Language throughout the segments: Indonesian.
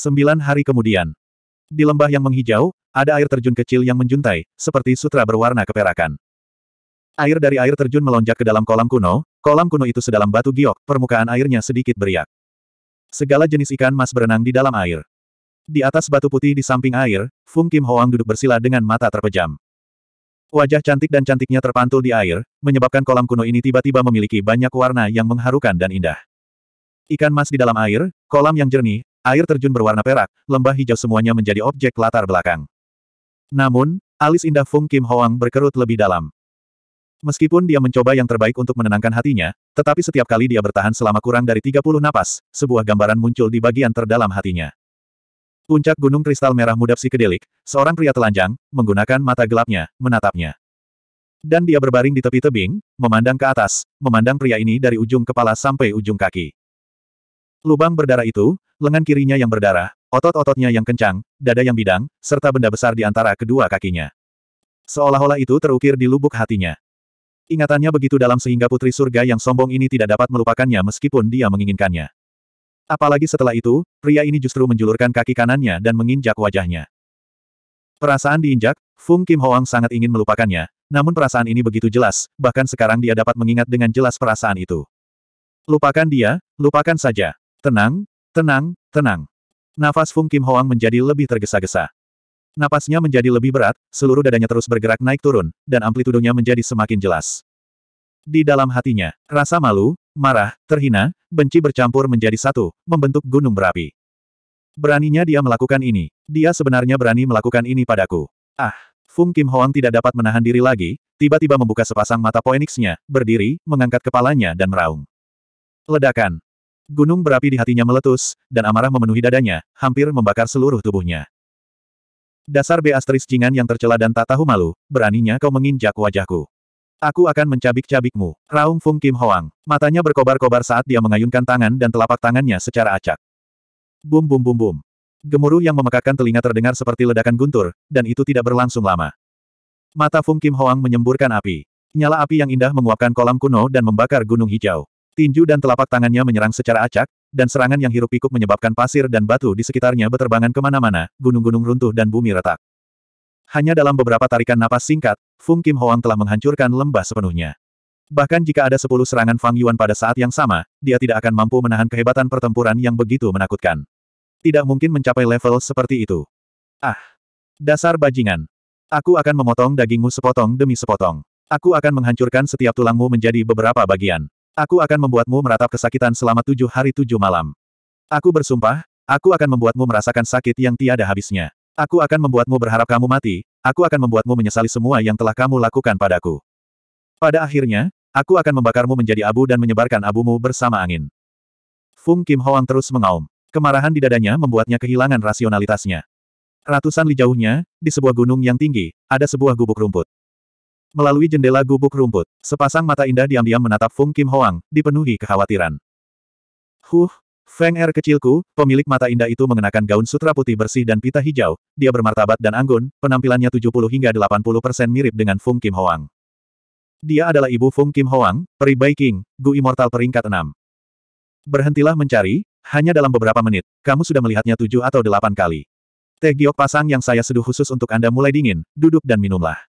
Sembilan hari kemudian. Di lembah yang menghijau, ada air terjun kecil yang menjuntai, seperti sutra berwarna keperakan. Air dari air terjun melonjak ke dalam kolam kuno, kolam kuno itu sedalam batu giok, permukaan airnya sedikit beriak. Segala jenis ikan mas berenang di dalam air. Di atas batu putih di samping air, Fung Kim Hoang duduk bersila dengan mata terpejam. Wajah cantik dan cantiknya terpantul di air, menyebabkan kolam kuno ini tiba-tiba memiliki banyak warna yang mengharukan dan indah. Ikan mas di dalam air, kolam yang jernih, Air terjun berwarna perak, lembah hijau semuanya menjadi objek latar belakang. Namun, alis indah Fung Kim Hoang berkerut lebih dalam. Meskipun dia mencoba yang terbaik untuk menenangkan hatinya, tetapi setiap kali dia bertahan selama kurang dari 30 napas, sebuah gambaran muncul di bagian terdalam hatinya. Puncak gunung kristal merah muda psikedelik, seorang pria telanjang, menggunakan mata gelapnya, menatapnya. Dan dia berbaring di tepi tebing, memandang ke atas, memandang pria ini dari ujung kepala sampai ujung kaki. Lubang berdarah itu, lengan kirinya yang berdarah, otot-ototnya yang kencang, dada yang bidang, serta benda besar di antara kedua kakinya. Seolah-olah itu terukir di lubuk hatinya. Ingatannya begitu dalam sehingga putri surga yang sombong ini tidak dapat melupakannya meskipun dia menginginkannya. Apalagi setelah itu, pria ini justru menjulurkan kaki kanannya dan menginjak wajahnya. Perasaan diinjak, Fung Kim Hoang sangat ingin melupakannya, namun perasaan ini begitu jelas, bahkan sekarang dia dapat mengingat dengan jelas perasaan itu. Lupakan dia, lupakan saja. Tenang, tenang, tenang. Nafas Fung Kim Hoang menjadi lebih tergesa-gesa. Napasnya menjadi lebih berat, seluruh dadanya terus bergerak naik turun, dan amplitudonya menjadi semakin jelas. Di dalam hatinya, rasa malu, marah, terhina, benci bercampur menjadi satu, membentuk gunung berapi. Beraninya dia melakukan ini. Dia sebenarnya berani melakukan ini padaku. Ah, Fung Kim Hoang tidak dapat menahan diri lagi, tiba-tiba membuka sepasang mata poeniksnya, berdiri, mengangkat kepalanya dan meraung. Ledakan. Gunung berapi di hatinya meletus, dan amarah memenuhi dadanya, hampir membakar seluruh tubuhnya. Dasar Beastris Jingan yang tercela dan tak tahu malu, beraninya kau menginjak wajahku. Aku akan mencabik-cabikmu. Raung Fung Kim Hoang. Matanya berkobar-kobar saat dia mengayunkan tangan dan telapak tangannya secara acak. Bum bum bum bum. Gemuruh yang memekakkan telinga terdengar seperti ledakan guntur, dan itu tidak berlangsung lama. Mata Fung Kim Hoang menyemburkan api. Nyala api yang indah menguapkan kolam kuno dan membakar gunung hijau. Tinju dan telapak tangannya menyerang secara acak, dan serangan yang hirup pikuk menyebabkan pasir dan batu di sekitarnya beterbangan kemana-mana, gunung-gunung runtuh dan bumi retak. Hanya dalam beberapa tarikan napas singkat, Fung Kim Hoang telah menghancurkan lembah sepenuhnya. Bahkan jika ada sepuluh serangan Fang Yuan pada saat yang sama, dia tidak akan mampu menahan kehebatan pertempuran yang begitu menakutkan. Tidak mungkin mencapai level seperti itu. Ah! Dasar bajingan! Aku akan memotong dagingmu sepotong demi sepotong. Aku akan menghancurkan setiap tulangmu menjadi beberapa bagian. Aku akan membuatmu meratap kesakitan selama tujuh hari tujuh malam. Aku bersumpah, aku akan membuatmu merasakan sakit yang tiada habisnya. Aku akan membuatmu berharap kamu mati, aku akan membuatmu menyesali semua yang telah kamu lakukan padaku. Pada akhirnya, aku akan membakarmu menjadi abu dan menyebarkan abumu bersama angin. Fung Kim Hoang terus mengaum. Kemarahan di dadanya membuatnya kehilangan rasionalitasnya. Ratusan li jauhnya, di sebuah gunung yang tinggi, ada sebuah gubuk rumput. Melalui jendela gubuk rumput, sepasang mata indah diam-diam menatap Fung Kim Hoang, dipenuhi kekhawatiran. Huh, Feng Er kecilku, pemilik mata indah itu mengenakan gaun sutra putih bersih dan pita hijau, dia bermartabat dan anggun, penampilannya 70 hingga 80 persen mirip dengan Fung Kim Hoang. Dia adalah ibu Fung Kim Hoang, peri Bai King, Gu Immortal peringkat 6. Berhentilah mencari, hanya dalam beberapa menit, kamu sudah melihatnya tujuh atau delapan kali. Teh giok pasang yang saya seduh khusus untuk Anda mulai dingin, duduk dan minumlah.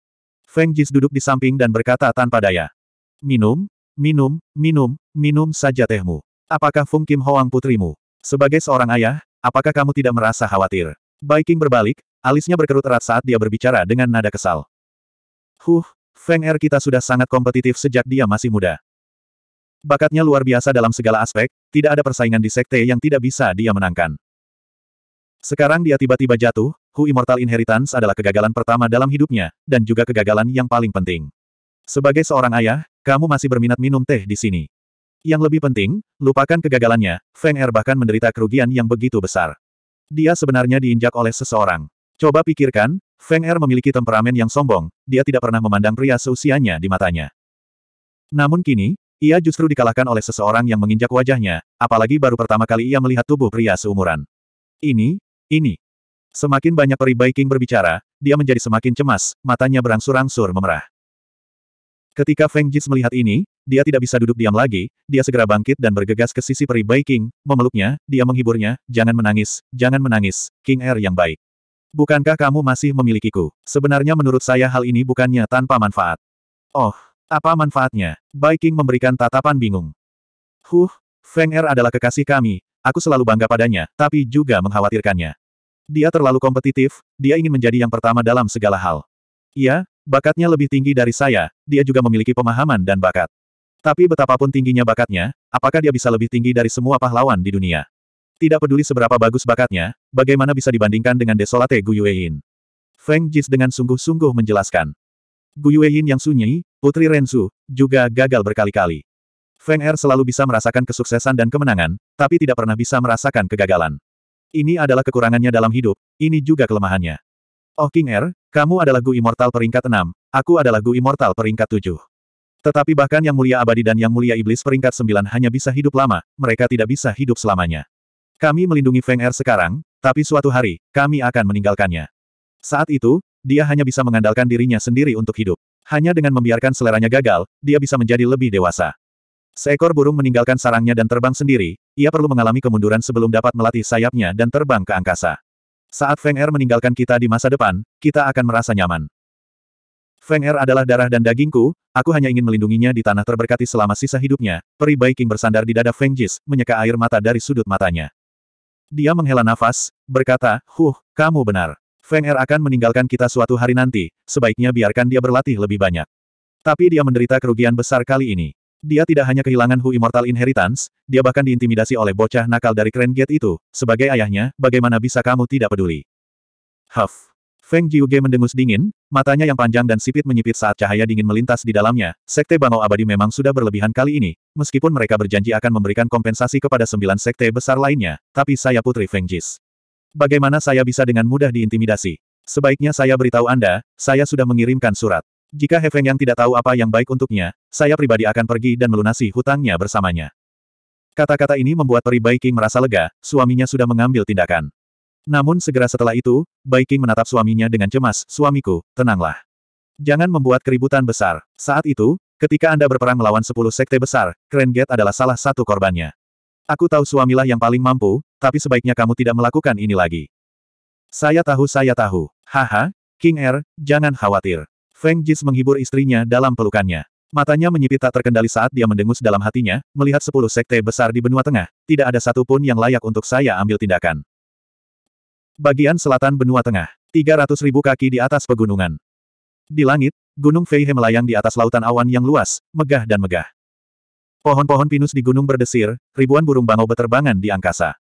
Feng Jis duduk di samping dan berkata tanpa daya. Minum, minum, minum, minum saja tehmu. Apakah Fung Kim Hoang putrimu? Sebagai seorang ayah, apakah kamu tidak merasa khawatir? Baiking berbalik, alisnya berkerut erat saat dia berbicara dengan nada kesal. Huh, Feng Er kita sudah sangat kompetitif sejak dia masih muda. Bakatnya luar biasa dalam segala aspek, tidak ada persaingan di sekte yang tidak bisa dia menangkan. Sekarang dia tiba-tiba jatuh, Hu Immortal Inheritance adalah kegagalan pertama dalam hidupnya, dan juga kegagalan yang paling penting. Sebagai seorang ayah, kamu masih berminat minum teh di sini. Yang lebih penting, lupakan kegagalannya, Feng Er bahkan menderita kerugian yang begitu besar. Dia sebenarnya diinjak oleh seseorang. Coba pikirkan, Feng Er memiliki temperamen yang sombong, dia tidak pernah memandang pria seusianya di matanya. Namun kini, ia justru dikalahkan oleh seseorang yang menginjak wajahnya, apalagi baru pertama kali ia melihat tubuh pria seumuran. Ini, ini, Semakin banyak peri Baiking berbicara, dia menjadi semakin cemas, matanya berangsur-angsur memerah. Ketika Feng Jis melihat ini, dia tidak bisa duduk diam lagi, dia segera bangkit dan bergegas ke sisi peri Baiking, memeluknya, dia menghiburnya, jangan menangis, jangan menangis, King Air er yang baik. Bukankah kamu masih memilikiku? Sebenarnya menurut saya hal ini bukannya tanpa manfaat. Oh, apa manfaatnya? Baiking memberikan tatapan bingung. Huh, Feng Er adalah kekasih kami, aku selalu bangga padanya, tapi juga mengkhawatirkannya. Dia terlalu kompetitif, dia ingin menjadi yang pertama dalam segala hal. Iya, bakatnya lebih tinggi dari saya, dia juga memiliki pemahaman dan bakat. Tapi betapapun tingginya bakatnya, apakah dia bisa lebih tinggi dari semua pahlawan di dunia? Tidak peduli seberapa bagus bakatnya, bagaimana bisa dibandingkan dengan Desolate Guyuein? Feng Jis dengan sungguh-sungguh menjelaskan. Guyuein yang sunyi, Putri Renzu, juga gagal berkali-kali. Feng Er selalu bisa merasakan kesuksesan dan kemenangan, tapi tidak pernah bisa merasakan kegagalan. Ini adalah kekurangannya dalam hidup, ini juga kelemahannya. Oh King Er, kamu adalah Gu Immortal peringkat 6, aku adalah Gu Immortal peringkat 7. Tetapi bahkan yang mulia abadi dan yang mulia iblis peringkat 9 hanya bisa hidup lama, mereka tidak bisa hidup selamanya. Kami melindungi Feng Er sekarang, tapi suatu hari, kami akan meninggalkannya. Saat itu, dia hanya bisa mengandalkan dirinya sendiri untuk hidup. Hanya dengan membiarkan seleranya gagal, dia bisa menjadi lebih dewasa. Seekor burung meninggalkan sarangnya dan terbang sendiri, ia perlu mengalami kemunduran sebelum dapat melatih sayapnya dan terbang ke angkasa. Saat Feng Er meninggalkan kita di masa depan, kita akan merasa nyaman. Feng Er adalah darah dan dagingku, aku hanya ingin melindunginya di tanah terberkati selama sisa hidupnya. Peri Baiking bersandar di dada Feng Jis, menyeka air mata dari sudut matanya. Dia menghela nafas, berkata, Huh, kamu benar. Feng Er akan meninggalkan kita suatu hari nanti, sebaiknya biarkan dia berlatih lebih banyak. Tapi dia menderita kerugian besar kali ini. Dia tidak hanya kehilangan Hu Immortal Inheritance, dia bahkan diintimidasi oleh bocah nakal dari Grand Gate itu. Sebagai ayahnya, bagaimana bisa kamu tidak peduli? Huff. Feng Jiuge mendengus dingin, matanya yang panjang dan sipit menyipit saat cahaya dingin melintas di dalamnya. Sekte Bangau Abadi memang sudah berlebihan kali ini, meskipun mereka berjanji akan memberikan kompensasi kepada sembilan sekte besar lainnya, tapi saya putri Feng Jis. Bagaimana saya bisa dengan mudah diintimidasi? Sebaiknya saya beritahu Anda, saya sudah mengirimkan surat. Jika He yang tidak tahu apa yang baik untuknya, saya pribadi akan pergi dan melunasi hutangnya bersamanya. Kata-kata ini membuat peri Baiking merasa lega, suaminya sudah mengambil tindakan. Namun segera setelah itu, Baiking menatap suaminya dengan cemas, suamiku, tenanglah. Jangan membuat keributan besar. Saat itu, ketika Anda berperang melawan sepuluh sekte besar, Krenget adalah salah satu korbannya. Aku tahu suamilah yang paling mampu, tapi sebaiknya kamu tidak melakukan ini lagi. Saya tahu saya tahu. Haha, King Er, jangan khawatir. Feng Jis menghibur istrinya dalam pelukannya. Matanya menyipit tak terkendali saat dia mendengus dalam hatinya, melihat sepuluh sekte besar di benua tengah, tidak ada satupun yang layak untuk saya ambil tindakan. Bagian selatan benua tengah, 300 ribu kaki di atas pegunungan. Di langit, Gunung Feihe melayang di atas lautan awan yang luas, megah dan megah. Pohon-pohon pinus di gunung berdesir, ribuan burung bangau beterbangan di angkasa.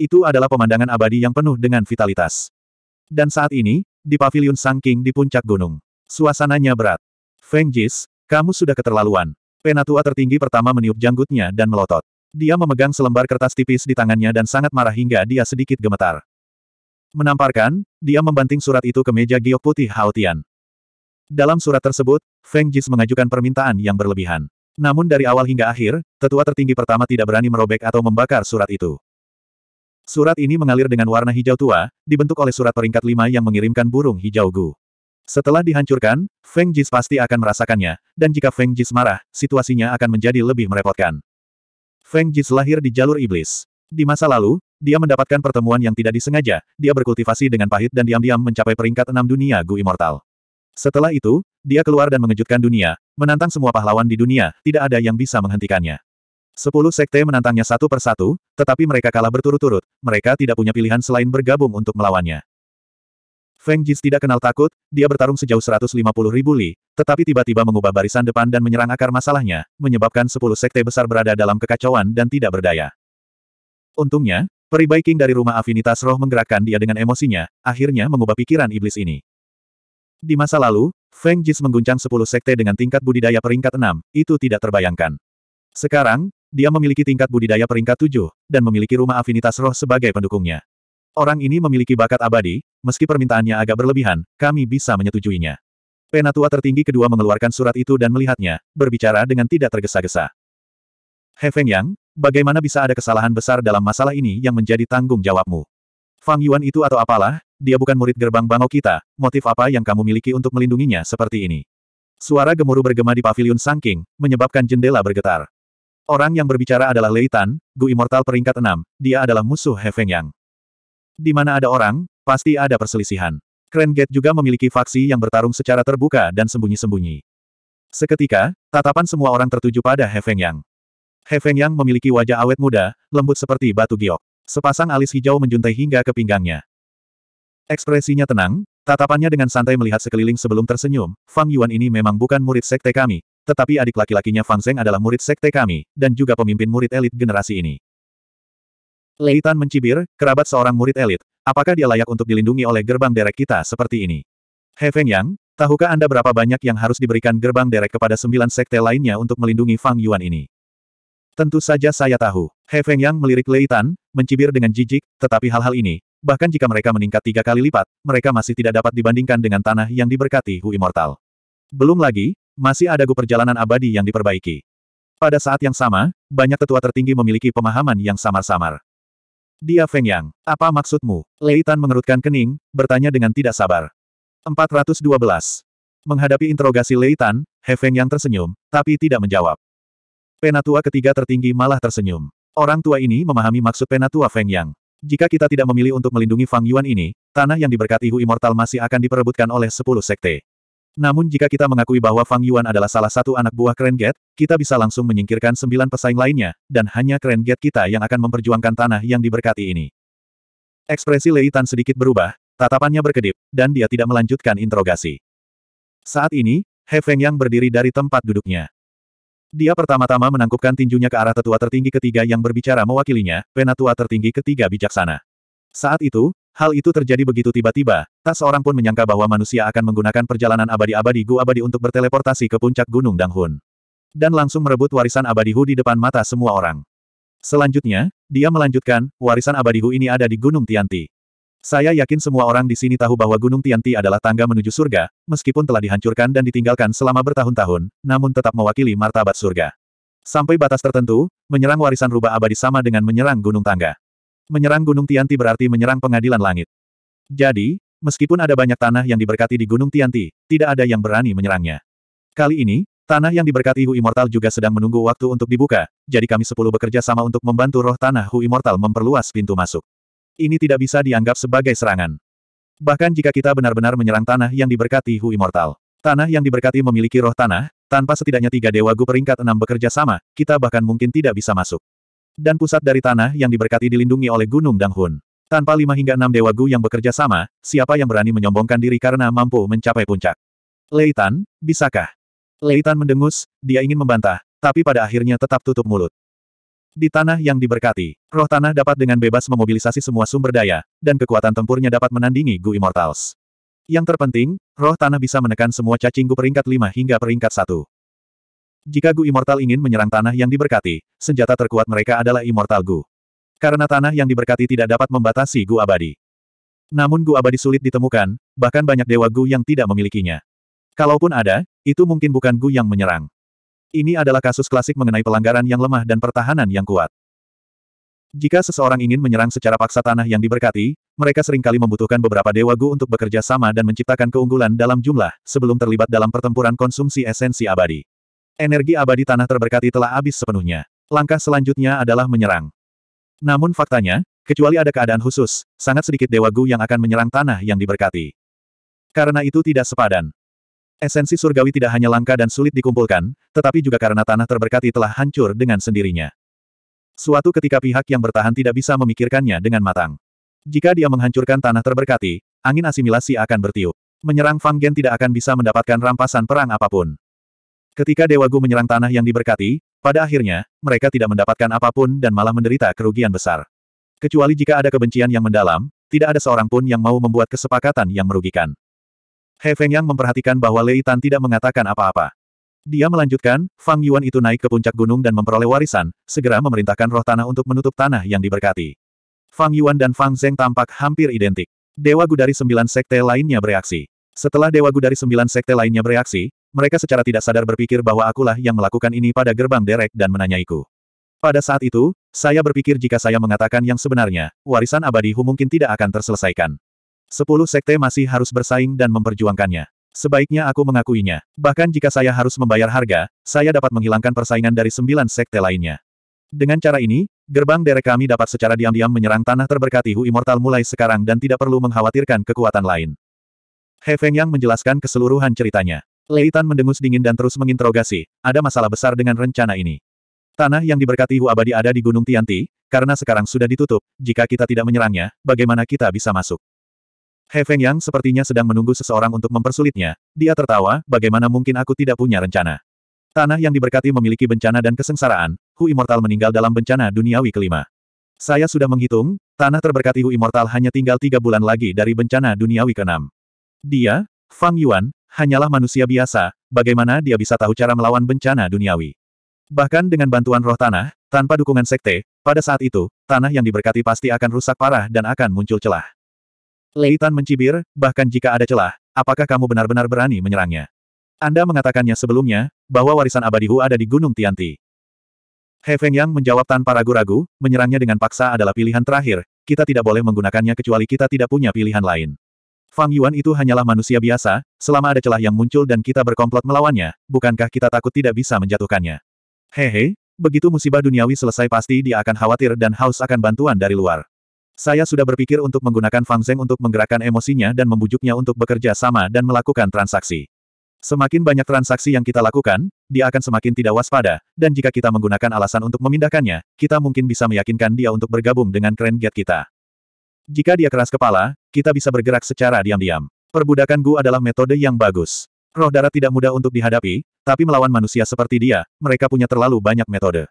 Itu adalah pemandangan abadi yang penuh dengan vitalitas. Dan saat ini, di pavilion Sangking di puncak gunung. Suasananya berat. Feng Jis, kamu sudah keterlaluan. Penatua tertinggi pertama meniup janggutnya dan melotot. Dia memegang selembar kertas tipis di tangannya dan sangat marah hingga dia sedikit gemetar. Menamparkan, dia membanting surat itu ke meja giok putih Haotian. Dalam surat tersebut, Feng Jis mengajukan permintaan yang berlebihan. Namun dari awal hingga akhir, tetua tertinggi pertama tidak berani merobek atau membakar surat itu. Surat ini mengalir dengan warna hijau tua, dibentuk oleh surat peringkat lima yang mengirimkan burung hijau Gu. Setelah dihancurkan, Feng Jis pasti akan merasakannya, dan jika Feng Jis marah, situasinya akan menjadi lebih merepotkan. Feng Jis lahir di jalur iblis. Di masa lalu, dia mendapatkan pertemuan yang tidak disengaja, dia berkultivasi dengan pahit dan diam-diam mencapai peringkat enam dunia Gu Immortal. Setelah itu, dia keluar dan mengejutkan dunia, menantang semua pahlawan di dunia, tidak ada yang bisa menghentikannya. Sepuluh sekte menantangnya satu persatu, tetapi mereka kalah berturut-turut, mereka tidak punya pilihan selain bergabung untuk melawannya. Feng Jis tidak kenal takut, dia bertarung sejauh 150 ribu li, tetapi tiba-tiba mengubah barisan depan dan menyerang akar masalahnya, menyebabkan 10 sekte besar berada dalam kekacauan dan tidak berdaya. Untungnya, peri peribaiking dari rumah afinitas roh menggerakkan dia dengan emosinya, akhirnya mengubah pikiran iblis ini. Di masa lalu, Feng Jis mengguncang 10 sekte dengan tingkat budidaya peringkat 6, itu tidak terbayangkan. Sekarang, dia memiliki tingkat budidaya peringkat 7, dan memiliki rumah afinitas roh sebagai pendukungnya. Orang ini memiliki bakat abadi, meski permintaannya agak berlebihan, kami bisa menyetujuinya. Penatua tertinggi kedua mengeluarkan surat itu dan melihatnya, berbicara dengan tidak tergesa-gesa. He Feng Yang, bagaimana bisa ada kesalahan besar dalam masalah ini yang menjadi tanggung jawabmu? Fang Yuan itu atau apalah, dia bukan murid gerbang bangau kita, motif apa yang kamu miliki untuk melindunginya seperti ini? Suara gemuruh bergema di pavilion Sangking, menyebabkan jendela bergetar. Orang yang berbicara adalah Lei Tan, Gu Immortal peringkat 6, dia adalah musuh He Feng Yang. Di mana ada orang, pasti ada perselisihan. Kren Gate juga memiliki faksi yang bertarung secara terbuka dan sembunyi-sembunyi. Seketika, tatapan semua orang tertuju pada He Feng Yang. He Feng Yang memiliki wajah awet muda, lembut seperti batu giok. Sepasang alis hijau menjuntai hingga ke pinggangnya. Ekspresinya tenang, tatapannya dengan santai melihat sekeliling sebelum tersenyum, Fang Yuan ini memang bukan murid sekte kami, tetapi adik laki-lakinya Fang Zeng adalah murid sekte kami, dan juga pemimpin murid elit generasi ini. Leitan mencibir, kerabat seorang murid elit, apakah dia layak untuk dilindungi oleh gerbang derek kita seperti ini? He Feng Yang, tahukah Anda berapa banyak yang harus diberikan gerbang derek kepada sembilan sekte lainnya untuk melindungi Fang Yuan ini? Tentu saja saya tahu. He Feng Yang melirik Leitan, mencibir dengan jijik, tetapi hal-hal ini, bahkan jika mereka meningkat tiga kali lipat, mereka masih tidak dapat dibandingkan dengan tanah yang diberkati Hu Immortal. Belum lagi, masih ada gu perjalanan abadi yang diperbaiki. Pada saat yang sama, banyak tetua tertinggi memiliki pemahaman yang samar-samar. Dia Feng Yang, apa maksudmu? Lei Tan mengerutkan kening, bertanya dengan tidak sabar. 412. Menghadapi interogasi Lei Tan, He Feng Yang tersenyum, tapi tidak menjawab. Penatua ketiga tertinggi malah tersenyum. Orang tua ini memahami maksud Penatua Feng Yang. Jika kita tidak memilih untuk melindungi Fang Yuan ini, tanah yang diberkati Hu Immortal masih akan diperebutkan oleh sepuluh sekte. Namun jika kita mengakui bahwa Fang Yuan adalah salah satu anak buah Keren Gate, kita bisa langsung menyingkirkan sembilan pesaing lainnya, dan hanya Keren Gate kita yang akan memperjuangkan tanah yang diberkati ini. Ekspresi Lei Tan sedikit berubah, tatapannya berkedip, dan dia tidak melanjutkan interogasi. Saat ini, He Feng Yang berdiri dari tempat duduknya. Dia pertama-tama menangkupkan tinjunya ke arah tetua tertinggi ketiga yang berbicara mewakilinya, penatua tertinggi ketiga bijaksana. Saat itu, Hal itu terjadi begitu tiba-tiba, tak seorang pun menyangka bahwa manusia akan menggunakan perjalanan abadi-abadi Gu Abadi untuk berteleportasi ke puncak Gunung Danghun. Dan langsung merebut warisan abadi Hu di depan mata semua orang. Selanjutnya, dia melanjutkan, warisan abadi Hu ini ada di Gunung Tianti. Saya yakin semua orang di sini tahu bahwa Gunung Tianti adalah tangga menuju surga, meskipun telah dihancurkan dan ditinggalkan selama bertahun-tahun, namun tetap mewakili martabat surga. Sampai batas tertentu, menyerang warisan rubah abadi sama dengan menyerang Gunung Tangga. Menyerang Gunung Tianti berarti menyerang pengadilan langit. Jadi, meskipun ada banyak tanah yang diberkati di Gunung Tianti, tidak ada yang berani menyerangnya. Kali ini, tanah yang diberkati Hu Immortal juga sedang menunggu waktu untuk dibuka, jadi kami sepuluh bekerja sama untuk membantu roh tanah Hu Immortal memperluas pintu masuk. Ini tidak bisa dianggap sebagai serangan. Bahkan jika kita benar-benar menyerang tanah yang diberkati Hu Immortal. Tanah yang diberkati memiliki roh tanah, tanpa setidaknya tiga dewa gu peringkat enam bekerja sama, kita bahkan mungkin tidak bisa masuk. Dan pusat dari tanah yang diberkati dilindungi oleh Gunung Danghun. Tanpa lima hingga enam dewa Gu yang bekerja sama, siapa yang berani menyombongkan diri karena mampu mencapai puncak? Leitan, bisakah? Leitan mendengus, dia ingin membantah, tapi pada akhirnya tetap tutup mulut. Di tanah yang diberkati, roh tanah dapat dengan bebas memobilisasi semua sumber daya, dan kekuatan tempurnya dapat menandingi Gu Immortals. Yang terpenting, roh tanah bisa menekan semua cacing Gu peringkat lima hingga peringkat satu. Jika Gu Immortal ingin menyerang tanah yang diberkati, senjata terkuat mereka adalah Immortal Gu. Karena tanah yang diberkati tidak dapat membatasi Gu abadi. Namun Gu abadi sulit ditemukan, bahkan banyak dewa Gu yang tidak memilikinya. Kalaupun ada, itu mungkin bukan Gu yang menyerang. Ini adalah kasus klasik mengenai pelanggaran yang lemah dan pertahanan yang kuat. Jika seseorang ingin menyerang secara paksa tanah yang diberkati, mereka seringkali membutuhkan beberapa dewa gu untuk bekerja sama dan menciptakan keunggulan dalam jumlah, sebelum terlibat dalam pertempuran konsumsi esensi abadi. Energi abadi tanah terberkati telah habis sepenuhnya. Langkah selanjutnya adalah menyerang. Namun faktanya, kecuali ada keadaan khusus, sangat sedikit Dewa Gu yang akan menyerang tanah yang diberkati. Karena itu tidak sepadan. Esensi surgawi tidak hanya langka dan sulit dikumpulkan, tetapi juga karena tanah terberkati telah hancur dengan sendirinya. Suatu ketika pihak yang bertahan tidak bisa memikirkannya dengan matang. Jika dia menghancurkan tanah terberkati, angin asimilasi akan bertiup. Menyerang Fang Gen tidak akan bisa mendapatkan rampasan perang apapun. Ketika Dewa Gu menyerang tanah yang diberkati, pada akhirnya, mereka tidak mendapatkan apapun dan malah menderita kerugian besar. Kecuali jika ada kebencian yang mendalam, tidak ada seorang pun yang mau membuat kesepakatan yang merugikan. He Feng Yang memperhatikan bahwa Lei Tan tidak mengatakan apa-apa. Dia melanjutkan, Fang Yuan itu naik ke puncak gunung dan memperoleh warisan, segera memerintahkan roh tanah untuk menutup tanah yang diberkati. Fang Yuan dan Fang Zeng tampak hampir identik. Dewa Gu dari sembilan sekte lainnya bereaksi. Setelah Dewa Gu dari sembilan sekte lainnya bereaksi, mereka secara tidak sadar berpikir bahwa akulah yang melakukan ini pada gerbang derek dan menanyaiku. Pada saat itu, saya berpikir jika saya mengatakan yang sebenarnya, warisan abadi Hu mungkin tidak akan terselesaikan. Sepuluh sekte masih harus bersaing dan memperjuangkannya. Sebaiknya aku mengakuinya. Bahkan jika saya harus membayar harga, saya dapat menghilangkan persaingan dari sembilan sekte lainnya. Dengan cara ini, gerbang derek kami dapat secara diam-diam menyerang tanah terberkati Hu Immortal mulai sekarang dan tidak perlu mengkhawatirkan kekuatan lain. He Feng Yang menjelaskan keseluruhan ceritanya. Leitan mendengus dingin dan terus menginterogasi, ada masalah besar dengan rencana ini. Tanah yang diberkati Hu Abadi ada di Gunung Tianti, karena sekarang sudah ditutup, jika kita tidak menyerangnya, bagaimana kita bisa masuk? He Feng Yang sepertinya sedang menunggu seseorang untuk mempersulitnya, dia tertawa, bagaimana mungkin aku tidak punya rencana. Tanah yang diberkati memiliki bencana dan kesengsaraan, Hu Immortal meninggal dalam bencana duniawi kelima. Saya sudah menghitung, tanah terberkati Hu Immortal hanya tinggal tiga bulan lagi dari bencana duniawi keenam. Dia, Fang Yuan, hanyalah manusia biasa, bagaimana dia bisa tahu cara melawan bencana duniawi? Bahkan dengan bantuan roh tanah, tanpa dukungan sekte, pada saat itu, tanah yang diberkati pasti akan rusak parah dan akan muncul celah. Leitan mencibir, bahkan jika ada celah, apakah kamu benar-benar berani menyerangnya? Anda mengatakannya sebelumnya, bahwa warisan abadi Hu ada di Gunung Tianti. He Feng Yang menjawab tanpa ragu-ragu, menyerangnya dengan paksa adalah pilihan terakhir, kita tidak boleh menggunakannya kecuali kita tidak punya pilihan lain. Fang Yuan itu hanyalah manusia biasa, selama ada celah yang muncul dan kita berkomplot melawannya, bukankah kita takut tidak bisa menjatuhkannya? Hehe, begitu musibah duniawi selesai pasti dia akan khawatir dan haus akan bantuan dari luar. Saya sudah berpikir untuk menggunakan Fang Zeng untuk menggerakkan emosinya dan membujuknya untuk bekerja sama dan melakukan transaksi. Semakin banyak transaksi yang kita lakukan, dia akan semakin tidak waspada, dan jika kita menggunakan alasan untuk memindahkannya, kita mungkin bisa meyakinkan dia untuk bergabung dengan Grand Gate kita. Jika dia keras kepala, kita bisa bergerak secara diam-diam. Perbudakan Gu adalah metode yang bagus. Roh darah tidak mudah untuk dihadapi, tapi melawan manusia seperti dia, mereka punya terlalu banyak metode.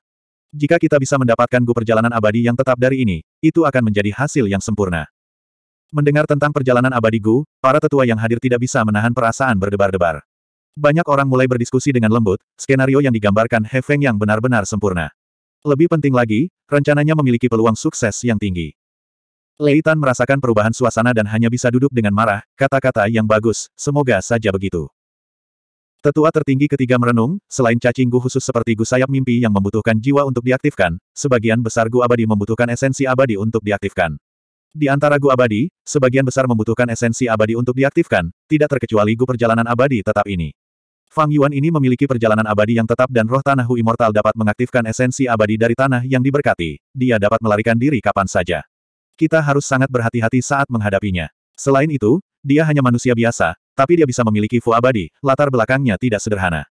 Jika kita bisa mendapatkan Gu perjalanan abadi yang tetap dari ini, itu akan menjadi hasil yang sempurna. Mendengar tentang perjalanan abadi Gu, para tetua yang hadir tidak bisa menahan perasaan berdebar-debar. Banyak orang mulai berdiskusi dengan lembut, skenario yang digambarkan He Feng yang benar-benar sempurna. Lebih penting lagi, rencananya memiliki peluang sukses yang tinggi. Leitan merasakan perubahan suasana dan hanya bisa duduk dengan marah, kata-kata yang bagus, semoga saja begitu. Tetua tertinggi ketiga merenung, selain cacing gu khusus seperti gu sayap mimpi yang membutuhkan jiwa untuk diaktifkan, sebagian besar gu abadi membutuhkan esensi abadi untuk diaktifkan. Di antara gu abadi, sebagian besar membutuhkan esensi abadi untuk diaktifkan, tidak terkecuali gu perjalanan abadi tetap ini. Fang Yuan ini memiliki perjalanan abadi yang tetap dan roh tanah Hu Immortal dapat mengaktifkan esensi abadi dari tanah yang diberkati. Dia dapat melarikan diri kapan saja kita harus sangat berhati-hati saat menghadapinya. Selain itu, dia hanya manusia biasa, tapi dia bisa memiliki Fu abadi, latar belakangnya tidak sederhana.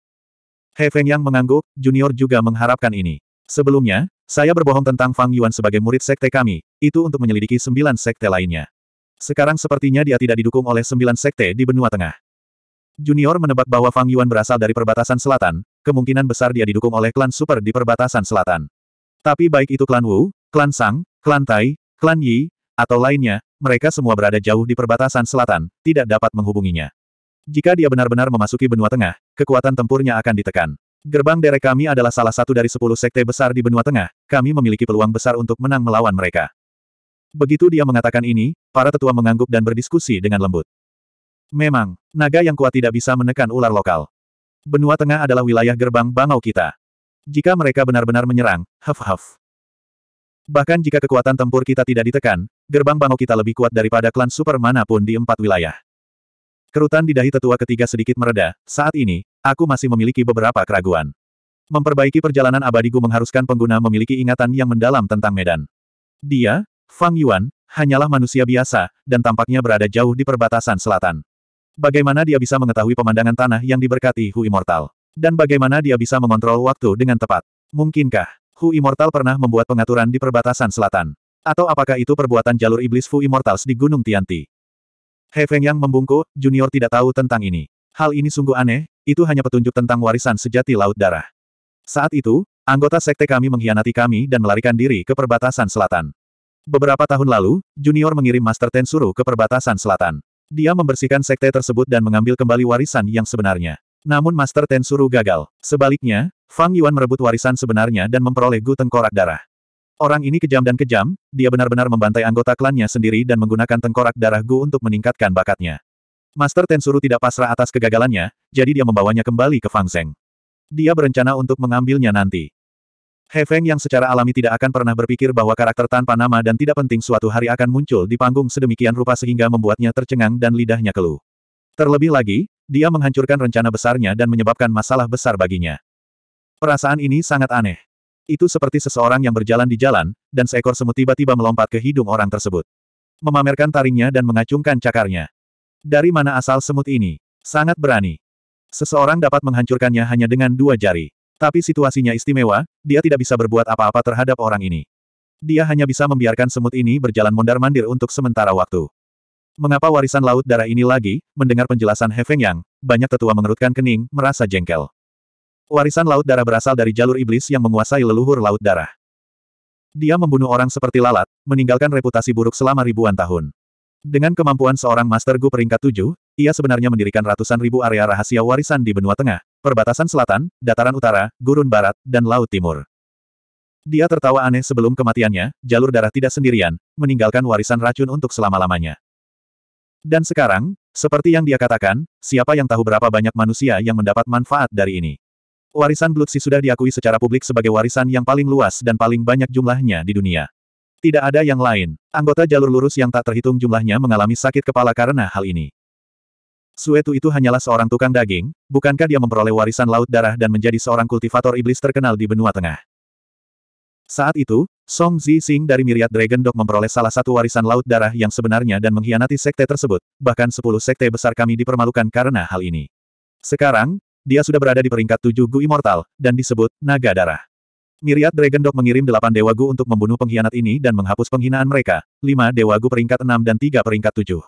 He Feng Yang mengangguk, Junior juga mengharapkan ini. Sebelumnya, saya berbohong tentang Fang Yuan sebagai murid sekte kami, itu untuk menyelidiki sembilan sekte lainnya. Sekarang sepertinya dia tidak didukung oleh sembilan sekte di benua tengah. Junior menebak bahwa Fang Yuan berasal dari perbatasan selatan, kemungkinan besar dia didukung oleh klan super di perbatasan selatan. Tapi baik itu klan Wu, klan Sang, klan Tai, Klan Yi, atau lainnya, mereka semua berada jauh di perbatasan selatan, tidak dapat menghubunginya. Jika dia benar-benar memasuki benua tengah, kekuatan tempurnya akan ditekan. Gerbang derek kami adalah salah satu dari sepuluh sekte besar di benua tengah, kami memiliki peluang besar untuk menang melawan mereka. Begitu dia mengatakan ini, para tetua mengangguk dan berdiskusi dengan lembut. Memang, naga yang kuat tidak bisa menekan ular lokal. Benua tengah adalah wilayah gerbang bangau kita. Jika mereka benar-benar menyerang, huff-huff. Bahkan jika kekuatan tempur kita tidak ditekan, gerbang bangau kita lebih kuat daripada klan super manapun pun di empat wilayah. Kerutan di dahi tetua ketiga sedikit mereda, saat ini, aku masih memiliki beberapa keraguan. Memperbaiki perjalanan abadiku mengharuskan pengguna memiliki ingatan yang mendalam tentang medan. Dia, Fang Yuan, hanyalah manusia biasa, dan tampaknya berada jauh di perbatasan selatan. Bagaimana dia bisa mengetahui pemandangan tanah yang diberkati Hu Immortal? Dan bagaimana dia bisa mengontrol waktu dengan tepat? Mungkinkah? Fu Immortal pernah membuat pengaturan di perbatasan selatan. Atau apakah itu perbuatan jalur iblis Fu Immortals di Gunung Tianti? He Feng yang membungkuk, Junior tidak tahu tentang ini. Hal ini sungguh aneh, itu hanya petunjuk tentang warisan sejati Laut Darah. Saat itu, anggota sekte kami mengkhianati kami dan melarikan diri ke perbatasan selatan. Beberapa tahun lalu, Junior mengirim Master Tensuru ke perbatasan selatan. Dia membersihkan sekte tersebut dan mengambil kembali warisan yang sebenarnya. Namun Master Tensuru gagal. Sebaliknya, Fang Yuan merebut warisan sebenarnya dan memperoleh Gu Tengkorak Darah. Orang ini kejam dan kejam, dia benar-benar membantai anggota klannya sendiri dan menggunakan tengkorak darah Gu untuk meningkatkan bakatnya. Master Tensuru tidak pasrah atas kegagalannya, jadi dia membawanya kembali ke Fang Zeng. Dia berencana untuk mengambilnya nanti. He Feng yang secara alami tidak akan pernah berpikir bahwa karakter tanpa nama dan tidak penting suatu hari akan muncul di panggung sedemikian rupa sehingga membuatnya tercengang dan lidahnya keluh. Terlebih lagi, dia menghancurkan rencana besarnya dan menyebabkan masalah besar baginya. Perasaan ini sangat aneh. Itu seperti seseorang yang berjalan di jalan, dan seekor semut tiba-tiba melompat ke hidung orang tersebut. Memamerkan taringnya dan mengacungkan cakarnya. Dari mana asal semut ini? Sangat berani. Seseorang dapat menghancurkannya hanya dengan dua jari. Tapi situasinya istimewa, dia tidak bisa berbuat apa-apa terhadap orang ini. Dia hanya bisa membiarkan semut ini berjalan mondar-mandir untuk sementara waktu. Mengapa warisan laut darah ini lagi? Mendengar penjelasan He Feng Yang, banyak tetua mengerutkan kening, merasa jengkel. Warisan laut darah berasal dari jalur iblis yang menguasai leluhur laut darah. Dia membunuh orang seperti lalat, meninggalkan reputasi buruk selama ribuan tahun. Dengan kemampuan seorang Master Gu peringkat tujuh, ia sebenarnya mendirikan ratusan ribu area rahasia warisan di benua tengah, perbatasan selatan, dataran utara, gurun barat, dan laut timur. Dia tertawa aneh sebelum kematiannya, jalur darah tidak sendirian, meninggalkan warisan racun untuk selama-lamanya. Dan sekarang, seperti yang dia katakan, siapa yang tahu berapa banyak manusia yang mendapat manfaat dari ini. Warisan Blutsi sudah diakui secara publik sebagai warisan yang paling luas dan paling banyak jumlahnya di dunia. Tidak ada yang lain. Anggota jalur lurus yang tak terhitung jumlahnya mengalami sakit kepala karena hal ini. Suetu itu hanyalah seorang tukang daging, bukankah dia memperoleh warisan laut darah dan menjadi seorang kultivator iblis terkenal di benua tengah. Saat itu, Song Zixing dari Myriad Dragon Dog memperoleh salah satu warisan laut darah yang sebenarnya dan mengkhianati sekte tersebut, bahkan sepuluh sekte besar kami dipermalukan karena hal ini. Sekarang, dia sudah berada di peringkat tujuh Gu Immortal, dan disebut Naga Darah. Myriad Dragon Dog mengirim delapan Dewa Gu untuk membunuh pengkhianat ini dan menghapus penghinaan mereka, lima Dewa Gu peringkat enam dan tiga peringkat tujuh.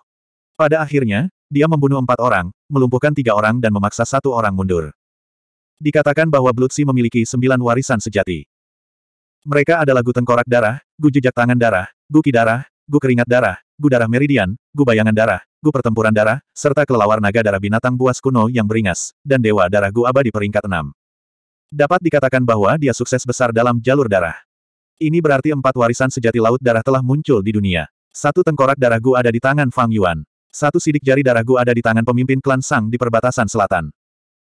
Pada akhirnya, dia membunuh empat orang, melumpuhkan tiga orang dan memaksa satu orang mundur. Dikatakan bahwa Blood memiliki sembilan warisan sejati. Mereka adalah Gu Tengkorak Darah, Gu Jejak Tangan Darah, Gu Ki Darah, Gu Keringat Darah, Gu Darah Meridian, Gu Bayangan Darah, Gu Pertempuran Darah, serta kelelawar naga darah binatang buas kuno yang beringas, dan Dewa Darah Gu Abadi peringkat enam. Dapat dikatakan bahwa dia sukses besar dalam jalur darah. Ini berarti empat warisan sejati laut darah telah muncul di dunia. Satu tengkorak darah Gu ada di tangan Fang Yuan. Satu sidik jari darah Gu ada di tangan pemimpin klan Sang di perbatasan selatan.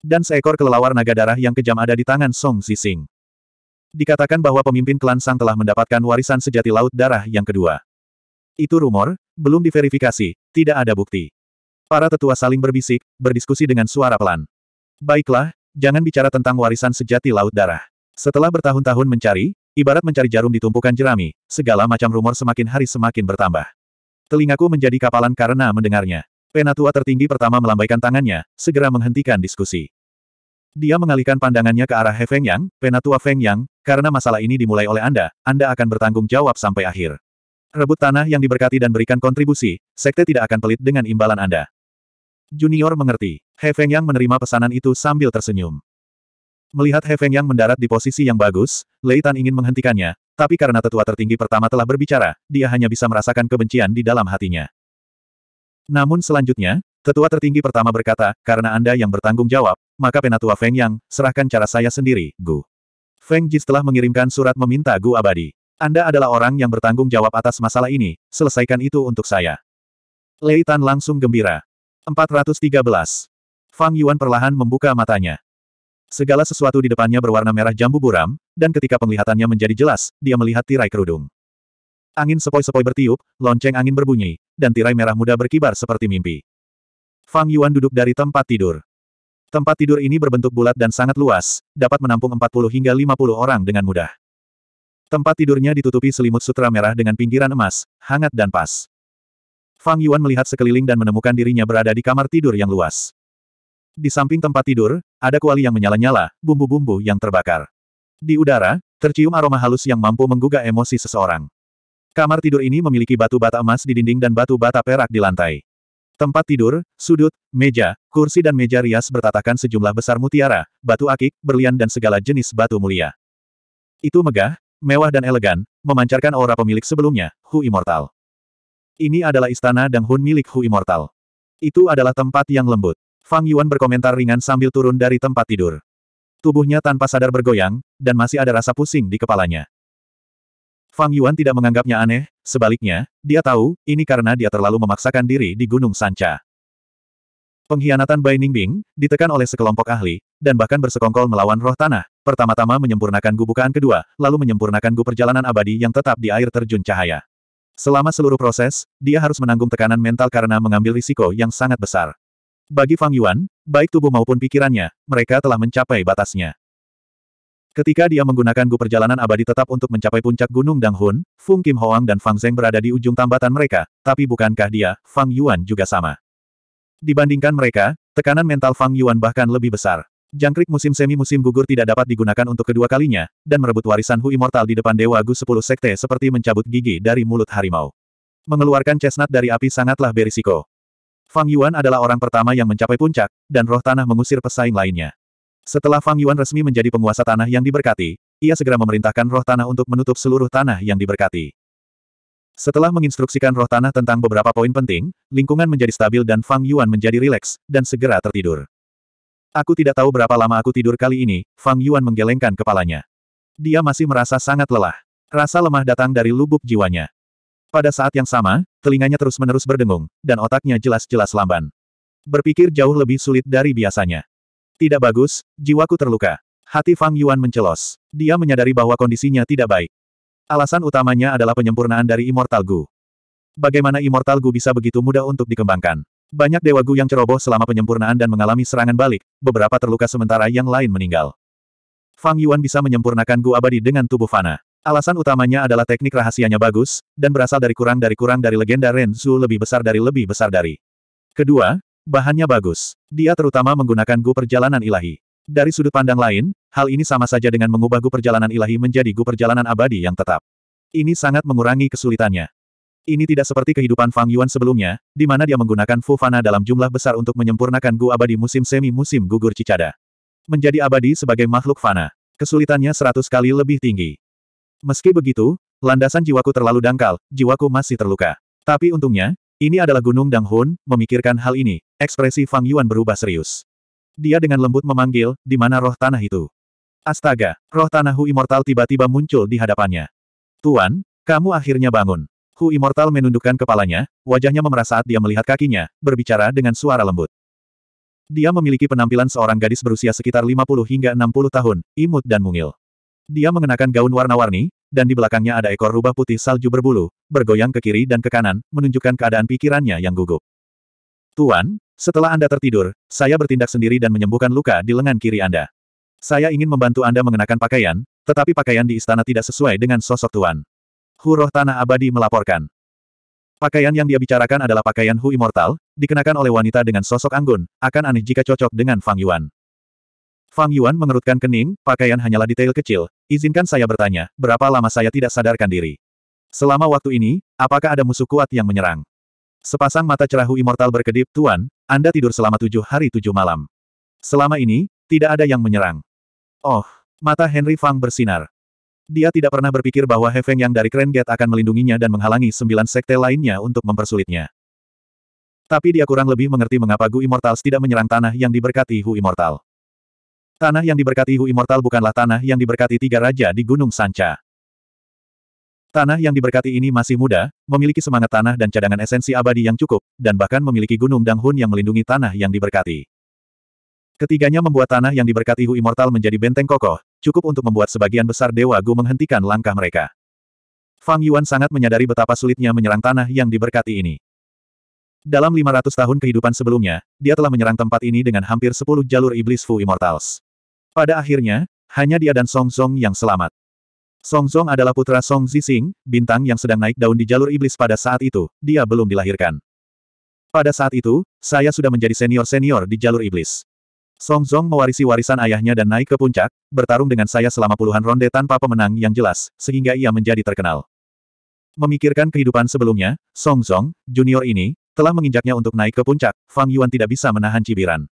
Dan seekor kelelawar naga darah yang kejam ada di tangan Song Zixing. Dikatakan bahwa pemimpin klan Sang telah mendapatkan warisan sejati Laut Darah yang kedua. Itu rumor, belum diverifikasi, tidak ada bukti. Para tetua saling berbisik, berdiskusi dengan suara pelan. Baiklah, jangan bicara tentang warisan sejati Laut Darah. Setelah bertahun-tahun mencari, ibarat mencari jarum di tumpukan jerami, segala macam rumor semakin hari semakin bertambah. Telingaku menjadi kapalan karena mendengarnya. Penatua tertinggi pertama melambaikan tangannya, segera menghentikan diskusi. Dia mengalihkan pandangannya ke arah He Feng Yang, Penatua Feng Yang, karena masalah ini dimulai oleh Anda, Anda akan bertanggung jawab sampai akhir. Rebut tanah yang diberkati dan berikan kontribusi, sekte tidak akan pelit dengan imbalan Anda. Junior mengerti. He Feng Yang menerima pesanan itu sambil tersenyum. Melihat He Feng Yang mendarat di posisi yang bagus, Lei Tan ingin menghentikannya, tapi karena tetua tertinggi pertama telah berbicara, dia hanya bisa merasakan kebencian di dalam hatinya. Namun selanjutnya, tetua tertinggi pertama berkata, karena Anda yang bertanggung jawab, maka penatua Feng Yang, serahkan cara saya sendiri, Gu. Feng Ji telah mengirimkan surat meminta Gu abadi. Anda adalah orang yang bertanggung jawab atas masalah ini, selesaikan itu untuk saya. Lei Tan langsung gembira. 413. Fang Yuan perlahan membuka matanya. Segala sesuatu di depannya berwarna merah jambu buram, dan ketika penglihatannya menjadi jelas, dia melihat tirai kerudung. Angin sepoi-sepoi bertiup, lonceng angin berbunyi, dan tirai merah muda berkibar seperti mimpi. Fang Yuan duduk dari tempat tidur. Tempat tidur ini berbentuk bulat dan sangat luas, dapat menampung 40 hingga 50 orang dengan mudah. Tempat tidurnya ditutupi selimut sutra merah dengan pinggiran emas, hangat dan pas. Fang Yuan melihat sekeliling dan menemukan dirinya berada di kamar tidur yang luas. Di samping tempat tidur, ada kuali yang menyala-nyala, bumbu-bumbu yang terbakar. Di udara, tercium aroma halus yang mampu menggugah emosi seseorang. Kamar tidur ini memiliki batu bata emas di dinding dan batu bata perak di lantai. Tempat tidur, sudut, meja, kursi dan meja rias bertatakan sejumlah besar mutiara, batu akik, berlian dan segala jenis batu mulia. Itu megah, mewah dan elegan, memancarkan aura pemilik sebelumnya, Hu Immortal. Ini adalah istana dan hun milik Hu Immortal. Itu adalah tempat yang lembut. Fang Yuan berkomentar ringan sambil turun dari tempat tidur. Tubuhnya tanpa sadar bergoyang, dan masih ada rasa pusing di kepalanya. Fang Yuan tidak menganggapnya aneh, sebaliknya, dia tahu, ini karena dia terlalu memaksakan diri di Gunung Sanca. Pengkhianatan Bai Ningbing, ditekan oleh sekelompok ahli, dan bahkan bersekongkol melawan roh tanah, pertama-tama menyempurnakan gu kedua, lalu menyempurnakan gu perjalanan abadi yang tetap di air terjun cahaya. Selama seluruh proses, dia harus menanggung tekanan mental karena mengambil risiko yang sangat besar. Bagi Fang Yuan, baik tubuh maupun pikirannya, mereka telah mencapai batasnya. Ketika dia menggunakan gu perjalanan abadi tetap untuk mencapai puncak Gunung Danghun, Fung Kim Hoang dan Fang Zeng berada di ujung tambatan mereka, tapi bukankah dia, Fang Yuan juga sama? Dibandingkan mereka, tekanan mental Fang Yuan bahkan lebih besar. Jangkrik musim semi-musim gugur tidak dapat digunakan untuk kedua kalinya, dan merebut warisan Hu Immortal di depan Dewa Gu 10 Sekte seperti mencabut gigi dari mulut harimau. Mengeluarkan chestnut dari api sangatlah berisiko. Fang Yuan adalah orang pertama yang mencapai puncak, dan roh tanah mengusir pesaing lainnya. Setelah Fang Yuan resmi menjadi penguasa tanah yang diberkati, ia segera memerintahkan roh tanah untuk menutup seluruh tanah yang diberkati. Setelah menginstruksikan roh tanah tentang beberapa poin penting, lingkungan menjadi stabil dan Fang Yuan menjadi rileks, dan segera tertidur. Aku tidak tahu berapa lama aku tidur kali ini, Fang Yuan menggelengkan kepalanya. Dia masih merasa sangat lelah. Rasa lemah datang dari lubuk jiwanya. Pada saat yang sama, telinganya terus-menerus berdengung, dan otaknya jelas-jelas lamban. Berpikir jauh lebih sulit dari biasanya. Tidak bagus, jiwaku terluka. Hati Fang Yuan mencelos. Dia menyadari bahwa kondisinya tidak baik. Alasan utamanya adalah penyempurnaan dari Immortal Gu. Bagaimana Immortal Gu bisa begitu mudah untuk dikembangkan? Banyak Dewa Gu yang ceroboh selama penyempurnaan dan mengalami serangan balik, beberapa terluka sementara yang lain meninggal. Fang Yuan bisa menyempurnakan Gu abadi dengan tubuh Fana. Alasan utamanya adalah teknik rahasianya bagus, dan berasal dari kurang dari kurang dari legenda Ren Zhu lebih besar dari lebih besar dari. Kedua, Bahannya bagus. Dia terutama menggunakan gu perjalanan ilahi. Dari sudut pandang lain, hal ini sama saja dengan mengubah gu perjalanan ilahi menjadi gu perjalanan abadi yang tetap. Ini sangat mengurangi kesulitannya. Ini tidak seperti kehidupan Fang Yuan sebelumnya, di mana dia menggunakan Fu Fana dalam jumlah besar untuk menyempurnakan gu abadi musim semi musim gugur cicada. Menjadi abadi sebagai makhluk Fana. Kesulitannya seratus kali lebih tinggi. Meski begitu, landasan jiwaku terlalu dangkal, jiwaku masih terluka. Tapi untungnya, ini adalah Gunung Danghun, memikirkan hal ini, ekspresi Fang Yuan berubah serius. Dia dengan lembut memanggil, di mana roh tanah itu? Astaga, roh tanah Hu Immortal tiba-tiba muncul di hadapannya. Tuan, kamu akhirnya bangun. Hu Immortal menundukkan kepalanya, wajahnya memerah saat dia melihat kakinya, berbicara dengan suara lembut. Dia memiliki penampilan seorang gadis berusia sekitar 50 hingga 60 tahun, imut dan mungil. Dia mengenakan gaun warna-warni, dan di belakangnya ada ekor rubah putih salju berbulu, bergoyang ke kiri dan ke kanan, menunjukkan keadaan pikirannya yang gugup. Tuan, setelah Anda tertidur, saya bertindak sendiri dan menyembuhkan luka di lengan kiri Anda. Saya ingin membantu Anda mengenakan pakaian, tetapi pakaian di istana tidak sesuai dengan sosok Tuan. Huroh Tanah Abadi melaporkan. Pakaian yang dia bicarakan adalah pakaian Hu Immortal, dikenakan oleh wanita dengan sosok anggun, akan aneh jika cocok dengan Fang Yuan. Fang Yuan mengerutkan kening, pakaian hanyalah detail kecil, Izinkan saya bertanya, berapa lama saya tidak sadarkan diri? Selama waktu ini, apakah ada musuh kuat yang menyerang? Sepasang mata cerahu immortal berkedip, Tuan, Anda tidur selama tujuh hari tujuh malam. Selama ini, tidak ada yang menyerang. Oh, mata Henry Fang bersinar. Dia tidak pernah berpikir bahwa Hefeng yang dari Kren Gate akan melindunginya dan menghalangi sembilan sekte lainnya untuk mempersulitnya. Tapi dia kurang lebih mengerti mengapa Gu Immortals tidak menyerang tanah yang diberkati Hu Immortal. Tanah yang diberkati Hu Immortal bukanlah tanah yang diberkati tiga raja di Gunung Sanca. Tanah yang diberkati ini masih muda, memiliki semangat tanah dan cadangan esensi abadi yang cukup, dan bahkan memiliki gunung dang hun yang melindungi tanah yang diberkati. Ketiganya membuat tanah yang diberkati Hu Immortal menjadi benteng kokoh, cukup untuk membuat sebagian besar Dewa Gu menghentikan langkah mereka. Fang Yuan sangat menyadari betapa sulitnya menyerang tanah yang diberkati ini. Dalam 500 tahun kehidupan sebelumnya, dia telah menyerang tempat ini dengan hampir 10 jalur iblis Fu Immortals. Pada akhirnya, hanya dia dan Song Song yang selamat. Song Song adalah putra Song Zixing, bintang yang sedang naik daun di jalur iblis pada saat itu, dia belum dilahirkan. Pada saat itu, saya sudah menjadi senior-senior di jalur iblis. Song Song mewarisi warisan ayahnya dan naik ke puncak, bertarung dengan saya selama puluhan ronde tanpa pemenang yang jelas, sehingga ia menjadi terkenal. Memikirkan kehidupan sebelumnya, Song Song, junior ini, telah menginjaknya untuk naik ke puncak, Fang Yuan tidak bisa menahan cibiran.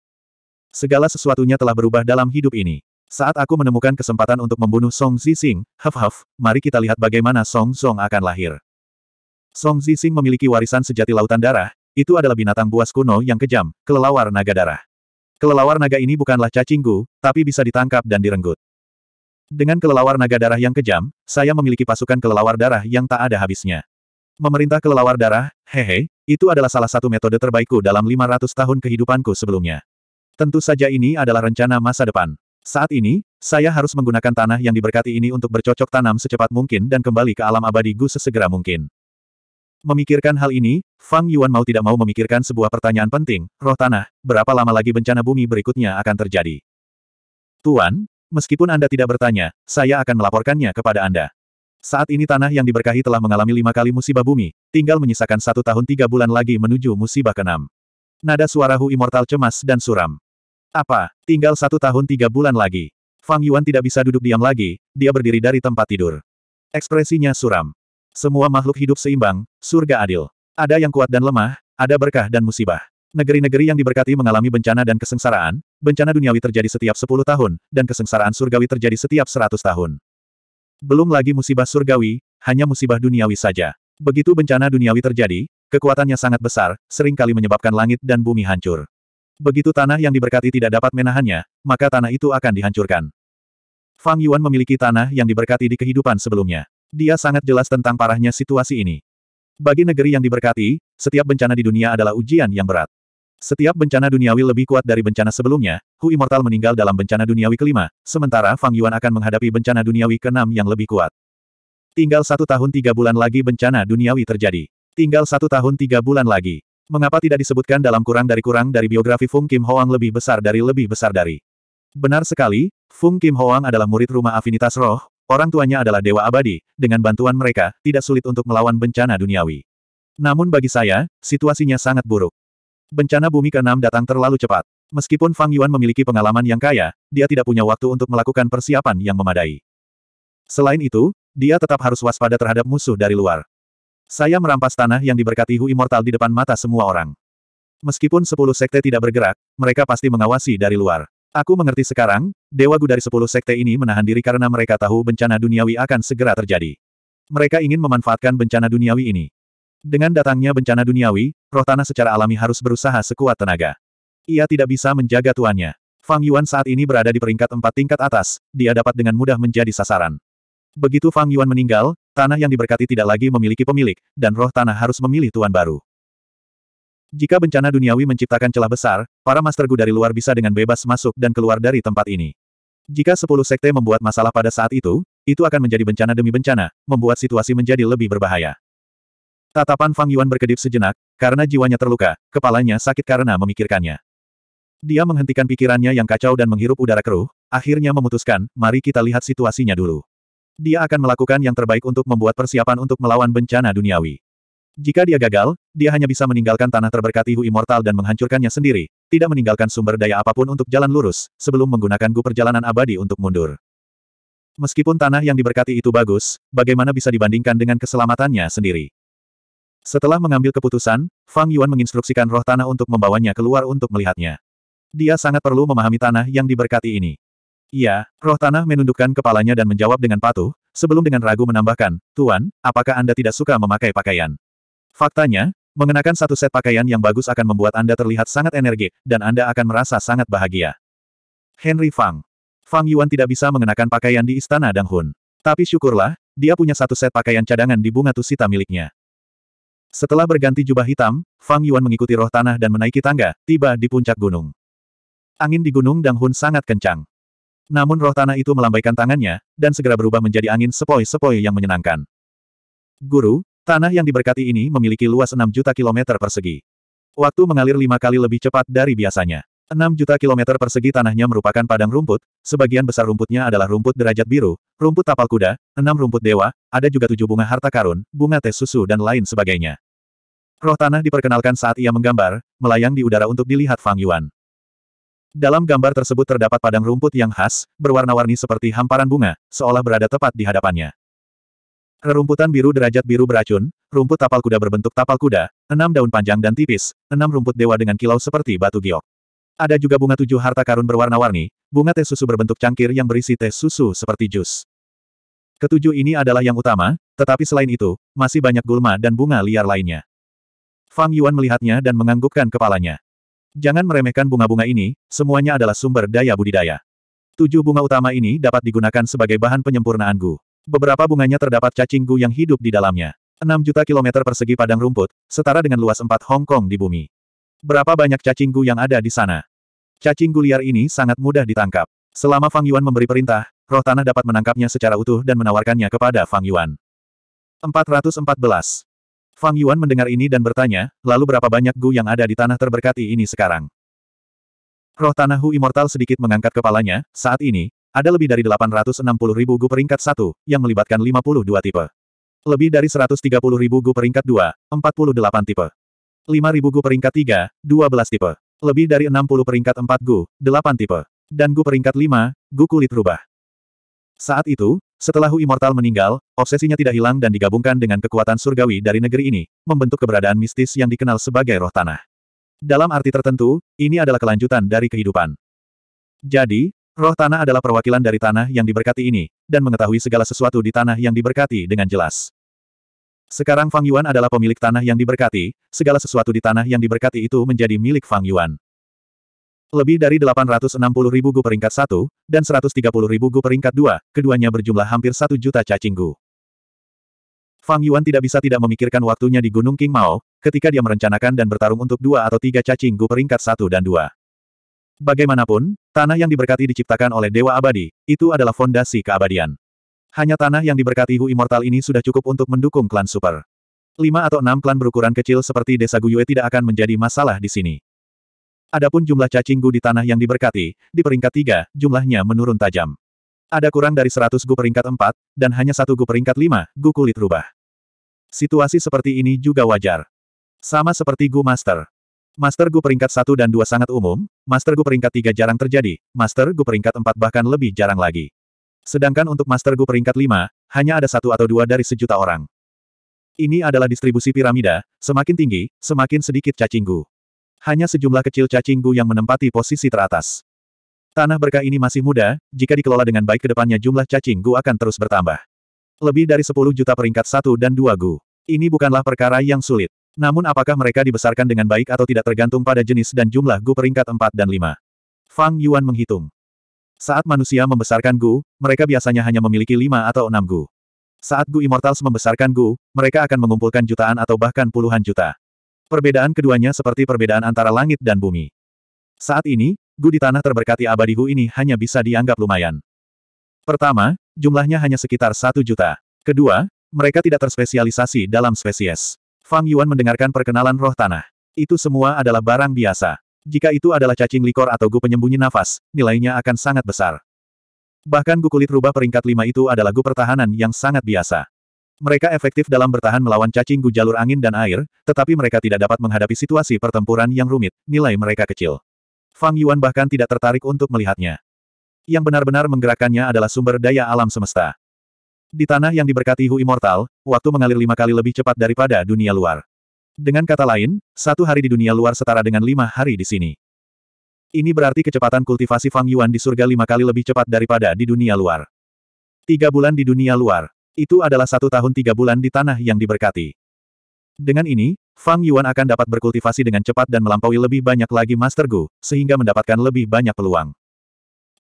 Segala sesuatunya telah berubah dalam hidup ini. Saat aku menemukan kesempatan untuk membunuh Song Zixing, huff-huff, mari kita lihat bagaimana Song Song akan lahir. Song Zixing memiliki warisan sejati lautan darah, itu adalah binatang buas kuno yang kejam, kelelawar naga darah. Kelelawar naga ini bukanlah cacingku, tapi bisa ditangkap dan direnggut. Dengan kelelawar naga darah yang kejam, saya memiliki pasukan kelelawar darah yang tak ada habisnya. Memerintah kelelawar darah, hehe, itu adalah salah satu metode terbaikku dalam 500 tahun kehidupanku sebelumnya. Tentu saja ini adalah rencana masa depan. Saat ini, saya harus menggunakan tanah yang diberkati ini untuk bercocok tanam secepat mungkin dan kembali ke alam abadi Gu sesegera mungkin. Memikirkan hal ini, Fang Yuan mau tidak mau memikirkan sebuah pertanyaan penting, roh tanah, berapa lama lagi bencana bumi berikutnya akan terjadi? Tuan, meskipun Anda tidak bertanya, saya akan melaporkannya kepada Anda. Saat ini tanah yang diberkahi telah mengalami lima kali musibah bumi, tinggal menyisakan satu tahun tiga bulan lagi menuju musibah keenam. Nada suara Hu Immortal cemas dan suram. Apa, tinggal satu tahun tiga bulan lagi. Fang Yuan tidak bisa duduk diam lagi, dia berdiri dari tempat tidur. Ekspresinya suram. Semua makhluk hidup seimbang, surga adil. Ada yang kuat dan lemah, ada berkah dan musibah. Negeri-negeri yang diberkati mengalami bencana dan kesengsaraan, bencana duniawi terjadi setiap sepuluh tahun, dan kesengsaraan surgawi terjadi setiap seratus tahun. Belum lagi musibah surgawi, hanya musibah duniawi saja. Begitu bencana duniawi terjadi, kekuatannya sangat besar, seringkali menyebabkan langit dan bumi hancur. Begitu tanah yang diberkati tidak dapat menahannya, maka tanah itu akan dihancurkan. Fang Yuan memiliki tanah yang diberkati di kehidupan sebelumnya. Dia sangat jelas tentang parahnya situasi ini. Bagi negeri yang diberkati, setiap bencana di dunia adalah ujian yang berat. Setiap bencana duniawi lebih kuat dari bencana sebelumnya, Hu Immortal meninggal dalam bencana duniawi kelima, sementara Fang Yuan akan menghadapi bencana duniawi keenam yang lebih kuat. Tinggal satu tahun tiga bulan lagi bencana duniawi terjadi. Tinggal satu tahun tiga bulan lagi. Mengapa tidak disebutkan dalam kurang dari kurang dari biografi Fung Kim Hoang lebih besar dari lebih besar dari? Benar sekali, Fung Kim Hoang adalah murid rumah afinitas roh, orang tuanya adalah dewa abadi, dengan bantuan mereka, tidak sulit untuk melawan bencana duniawi. Namun bagi saya, situasinya sangat buruk. Bencana bumi ke-6 datang terlalu cepat. Meskipun Fang Yuan memiliki pengalaman yang kaya, dia tidak punya waktu untuk melakukan persiapan yang memadai. Selain itu, dia tetap harus waspada terhadap musuh dari luar. Saya merampas tanah yang diberkati Hu Immortal di depan mata semua orang. Meskipun sepuluh sekte tidak bergerak, mereka pasti mengawasi dari luar. Aku mengerti sekarang, Dewa Gu dari sepuluh sekte ini menahan diri karena mereka tahu bencana duniawi akan segera terjadi. Mereka ingin memanfaatkan bencana duniawi ini. Dengan datangnya bencana duniawi, roh tanah secara alami harus berusaha sekuat tenaga. Ia tidak bisa menjaga tuannya. Fang Yuan saat ini berada di peringkat empat tingkat atas, dia dapat dengan mudah menjadi sasaran. Begitu Fang Yuan meninggal, Tanah yang diberkati tidak lagi memiliki pemilik, dan roh tanah harus memilih tuan baru. Jika bencana duniawi menciptakan celah besar, para master gu dari luar bisa dengan bebas masuk dan keluar dari tempat ini. Jika sepuluh sekte membuat masalah pada saat itu, itu akan menjadi bencana demi bencana, membuat situasi menjadi lebih berbahaya. Tatapan Fang Yuan berkedip sejenak, karena jiwanya terluka, kepalanya sakit karena memikirkannya. Dia menghentikan pikirannya yang kacau dan menghirup udara keruh, akhirnya memutuskan, mari kita lihat situasinya dulu. Dia akan melakukan yang terbaik untuk membuat persiapan untuk melawan bencana duniawi. Jika dia gagal, dia hanya bisa meninggalkan tanah terberkati Hu Immortal dan menghancurkannya sendiri, tidak meninggalkan sumber daya apapun untuk jalan lurus, sebelum menggunakan Gu perjalanan abadi untuk mundur. Meskipun tanah yang diberkati itu bagus, bagaimana bisa dibandingkan dengan keselamatannya sendiri? Setelah mengambil keputusan, Fang Yuan menginstruksikan roh tanah untuk membawanya keluar untuk melihatnya. Dia sangat perlu memahami tanah yang diberkati ini. Iya, roh tanah menundukkan kepalanya dan menjawab dengan patuh, sebelum dengan ragu menambahkan, Tuan, apakah Anda tidak suka memakai pakaian? Faktanya, mengenakan satu set pakaian yang bagus akan membuat Anda terlihat sangat energik, dan Anda akan merasa sangat bahagia. Henry Fang. Fang Yuan tidak bisa mengenakan pakaian di Istana Dang Hun, Tapi syukurlah, dia punya satu set pakaian cadangan di bunga tusita miliknya. Setelah berganti jubah hitam, Fang Yuan mengikuti roh tanah dan menaiki tangga, tiba di puncak gunung. Angin di gunung Dang Hun sangat kencang. Namun roh tanah itu melambaikan tangannya, dan segera berubah menjadi angin sepoi-sepoi yang menyenangkan. Guru, tanah yang diberkati ini memiliki luas 6 juta kilometer persegi. Waktu mengalir lima kali lebih cepat dari biasanya. 6 juta kilometer persegi tanahnya merupakan padang rumput, sebagian besar rumputnya adalah rumput derajat biru, rumput tapal kuda, enam rumput dewa, ada juga tujuh bunga harta karun, bunga teh susu dan lain sebagainya. Roh tanah diperkenalkan saat ia menggambar, melayang di udara untuk dilihat Fang Yuan. Dalam gambar tersebut terdapat padang rumput yang khas, berwarna-warni seperti hamparan bunga, seolah berada tepat di hadapannya. Rerumputan biru derajat biru beracun, rumput tapal kuda berbentuk tapal kuda, enam daun panjang dan tipis, enam rumput dewa dengan kilau seperti batu giok. Ada juga bunga tujuh harta karun berwarna-warni, bunga teh susu berbentuk cangkir yang berisi teh susu seperti jus. Ketujuh ini adalah yang utama, tetapi selain itu, masih banyak gulma dan bunga liar lainnya. Fang Yuan melihatnya dan menganggukkan kepalanya. Jangan meremehkan bunga-bunga ini, semuanya adalah sumber daya budidaya. Tujuh bunga utama ini dapat digunakan sebagai bahan penyempurnaan gu. Beberapa bunganya terdapat cacing gu yang hidup di dalamnya. 6 juta kilometer persegi padang rumput, setara dengan luas 4 Hong Kong di bumi. Berapa banyak cacing gu yang ada di sana? Cacing gu liar ini sangat mudah ditangkap. Selama Fang Yuan memberi perintah, roh tanah dapat menangkapnya secara utuh dan menawarkannya kepada Fang Yuan. 414. Fang Yuan mendengar ini dan bertanya, lalu berapa banyak Gu yang ada di tanah terberkati ini sekarang? Roh Tanah Hu Immortal sedikit mengangkat kepalanya, saat ini, ada lebih dari 860 ribu Gu peringkat 1, yang melibatkan 52 tipe. Lebih dari 130 ribu Gu peringkat 2, 48 tipe. 5 ribu Gu peringkat 3, 12 tipe. Lebih dari 60 peringkat 4 Gu, 8 tipe. Dan Gu peringkat 5, Gu kulit rubah. Saat itu, setelah Hu Immortal meninggal, obsesinya tidak hilang dan digabungkan dengan kekuatan surgawi dari negeri ini, membentuk keberadaan mistis yang dikenal sebagai roh tanah. Dalam arti tertentu, ini adalah kelanjutan dari kehidupan. Jadi, roh tanah adalah perwakilan dari tanah yang diberkati ini, dan mengetahui segala sesuatu di tanah yang diberkati dengan jelas. Sekarang Fang Yuan adalah pemilik tanah yang diberkati, segala sesuatu di tanah yang diberkati itu menjadi milik Fang Yuan. Lebih dari 860 ribu gu peringkat 1, dan 130 ribu gu peringkat 2, keduanya berjumlah hampir 1 juta cacing gu. Fang Yuan tidak bisa tidak memikirkan waktunya di Gunung King Mao, ketika dia merencanakan dan bertarung untuk dua atau tiga cacing gu peringkat 1 dan 2. Bagaimanapun, tanah yang diberkati diciptakan oleh Dewa Abadi, itu adalah fondasi keabadian. Hanya tanah yang diberkati Hu Immortal ini sudah cukup untuk mendukung klan super. Lima atau enam klan berukuran kecil seperti Desa Guyue tidak akan menjadi masalah di sini. Adapun jumlah cacing di tanah yang diberkati, di peringkat tiga, jumlahnya menurun tajam. Ada kurang dari 100 gu peringkat empat, dan hanya satu gu peringkat lima. gu kulit rubah. Situasi seperti ini juga wajar. Sama seperti gu master. Master gu peringkat satu dan dua sangat umum, master gu peringkat tiga jarang terjadi, master gu peringkat empat bahkan lebih jarang lagi. Sedangkan untuk master gu peringkat lima, hanya ada satu atau dua dari sejuta orang. Ini adalah distribusi piramida, semakin tinggi, semakin sedikit cacinggu. Hanya sejumlah kecil cacing gu yang menempati posisi teratas. Tanah berkah ini masih muda, jika dikelola dengan baik ke depannya jumlah cacing gu akan terus bertambah. Lebih dari 10 juta peringkat 1 dan 2 gu. Ini bukanlah perkara yang sulit. Namun apakah mereka dibesarkan dengan baik atau tidak tergantung pada jenis dan jumlah gu peringkat 4 dan 5. Fang Yuan menghitung. Saat manusia membesarkan Gu, mereka biasanya hanya memiliki lima atau enam Gu. Saat Gu Immortals membesarkan Gu, mereka akan mengumpulkan jutaan atau bahkan puluhan juta. Perbedaan keduanya seperti perbedaan antara langit dan bumi. Saat ini, Gu di tanah terberkati abadiku ini hanya bisa dianggap lumayan. Pertama, jumlahnya hanya sekitar satu juta. Kedua, mereka tidak terspesialisasi dalam spesies. Fang Yuan mendengarkan perkenalan roh tanah. Itu semua adalah barang biasa. Jika itu adalah cacing likor atau gu penyembunyi nafas, nilainya akan sangat besar. Bahkan gu kulit rubah peringkat lima itu adalah gu pertahanan yang sangat biasa. Mereka efektif dalam bertahan melawan cacing gu jalur angin dan air, tetapi mereka tidak dapat menghadapi situasi pertempuran yang rumit, nilai mereka kecil. Fang Yuan bahkan tidak tertarik untuk melihatnya. Yang benar-benar menggerakkannya adalah sumber daya alam semesta. Di tanah yang diberkati Hu Immortal, waktu mengalir lima kali lebih cepat daripada dunia luar. Dengan kata lain, satu hari di dunia luar setara dengan lima hari di sini. Ini berarti kecepatan kultivasi Fang Yuan di surga lima kali lebih cepat daripada di dunia luar. Tiga bulan di dunia luar. Itu adalah satu tahun tiga bulan di tanah yang diberkati. Dengan ini, Fang Yuan akan dapat berkultivasi dengan cepat dan melampaui lebih banyak lagi Master Gu, sehingga mendapatkan lebih banyak peluang.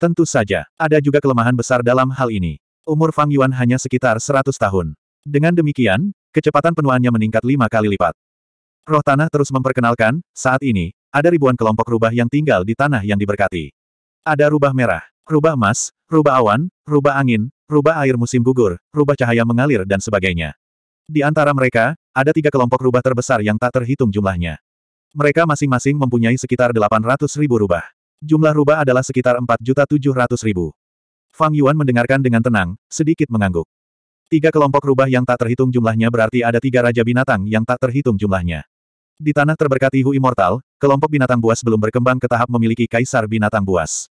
Tentu saja, ada juga kelemahan besar dalam hal ini. Umur Fang Yuan hanya sekitar 100 tahun. Dengan demikian, kecepatan penuaannya meningkat lima kali lipat. Roh Tanah terus memperkenalkan, saat ini, ada ribuan kelompok rubah yang tinggal di tanah yang diberkati. Ada rubah merah, rubah emas, rubah awan, rubah angin, rubah air musim gugur, rubah cahaya mengalir dan sebagainya. Di antara mereka, ada tiga kelompok rubah terbesar yang tak terhitung jumlahnya. Mereka masing-masing mempunyai sekitar 800 ribu rubah. Jumlah rubah adalah sekitar ratus ribu. Fang Yuan mendengarkan dengan tenang, sedikit mengangguk. Tiga kelompok rubah yang tak terhitung jumlahnya berarti ada tiga raja binatang yang tak terhitung jumlahnya. Di tanah terberkati Hu Immortal, kelompok binatang buas belum berkembang ke tahap memiliki kaisar binatang buas.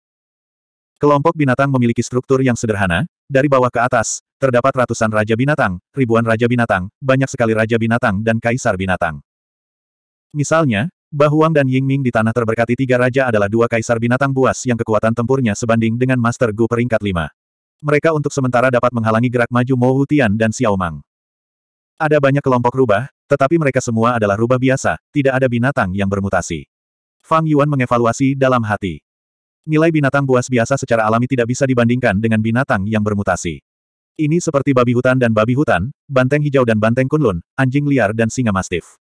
Kelompok binatang memiliki struktur yang sederhana, dari bawah ke atas, terdapat ratusan raja binatang, ribuan raja binatang, banyak sekali raja binatang dan kaisar binatang. Misalnya, Bahuang dan Yingming di tanah terberkati tiga raja adalah dua kaisar binatang buas yang kekuatan tempurnya sebanding dengan Master Gu peringkat lima. Mereka untuk sementara dapat menghalangi gerak maju Mo Hutian dan Xiao Mang. Ada banyak kelompok rubah, tetapi mereka semua adalah rubah biasa, tidak ada binatang yang bermutasi. Fang Yuan mengevaluasi dalam hati. Nilai binatang buas biasa secara alami tidak bisa dibandingkan dengan binatang yang bermutasi. Ini seperti babi hutan dan babi hutan, banteng hijau dan banteng kunlun, anjing liar dan singa mastif.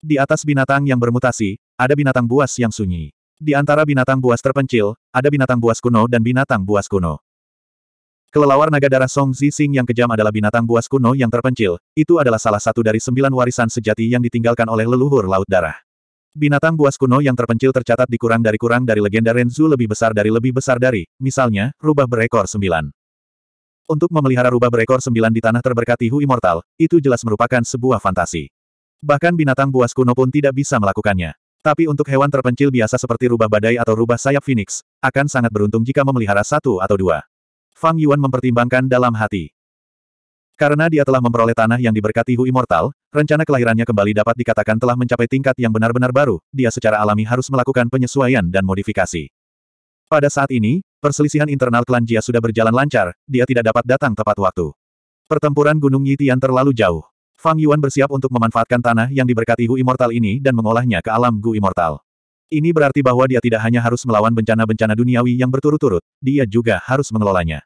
Di atas binatang yang bermutasi, ada binatang buas yang sunyi. Di antara binatang buas terpencil, ada binatang buas kuno dan binatang buas kuno. Kelelawar naga darah Song Zixing yang kejam adalah binatang buas kuno yang terpencil, itu adalah salah satu dari sembilan warisan sejati yang ditinggalkan oleh leluhur Laut Darah. Binatang buas kuno yang terpencil tercatat di kurang dari kurang dari legenda Renzu lebih besar dari lebih besar dari, misalnya, rubah berekor sembilan. Untuk memelihara rubah berekor sembilan di tanah terberkati Hu Immortal, itu jelas merupakan sebuah fantasi. Bahkan binatang buas kuno pun tidak bisa melakukannya. Tapi untuk hewan terpencil biasa seperti rubah badai atau rubah sayap phoenix, akan sangat beruntung jika memelihara satu atau dua. Fang Yuan mempertimbangkan dalam hati. Karena dia telah memperoleh tanah yang diberkati Hu Immortal, rencana kelahirannya kembali dapat dikatakan telah mencapai tingkat yang benar-benar baru, dia secara alami harus melakukan penyesuaian dan modifikasi. Pada saat ini, perselisihan internal klan Jia sudah berjalan lancar, dia tidak dapat datang tepat waktu. Pertempuran Gunung Yitian terlalu jauh. Fang Yuan bersiap untuk memanfaatkan tanah yang diberkati Hu Immortal ini dan mengolahnya ke alam Gu Immortal. Ini berarti bahwa dia tidak hanya harus melawan bencana-bencana duniawi yang berturut-turut, dia juga harus mengelolanya.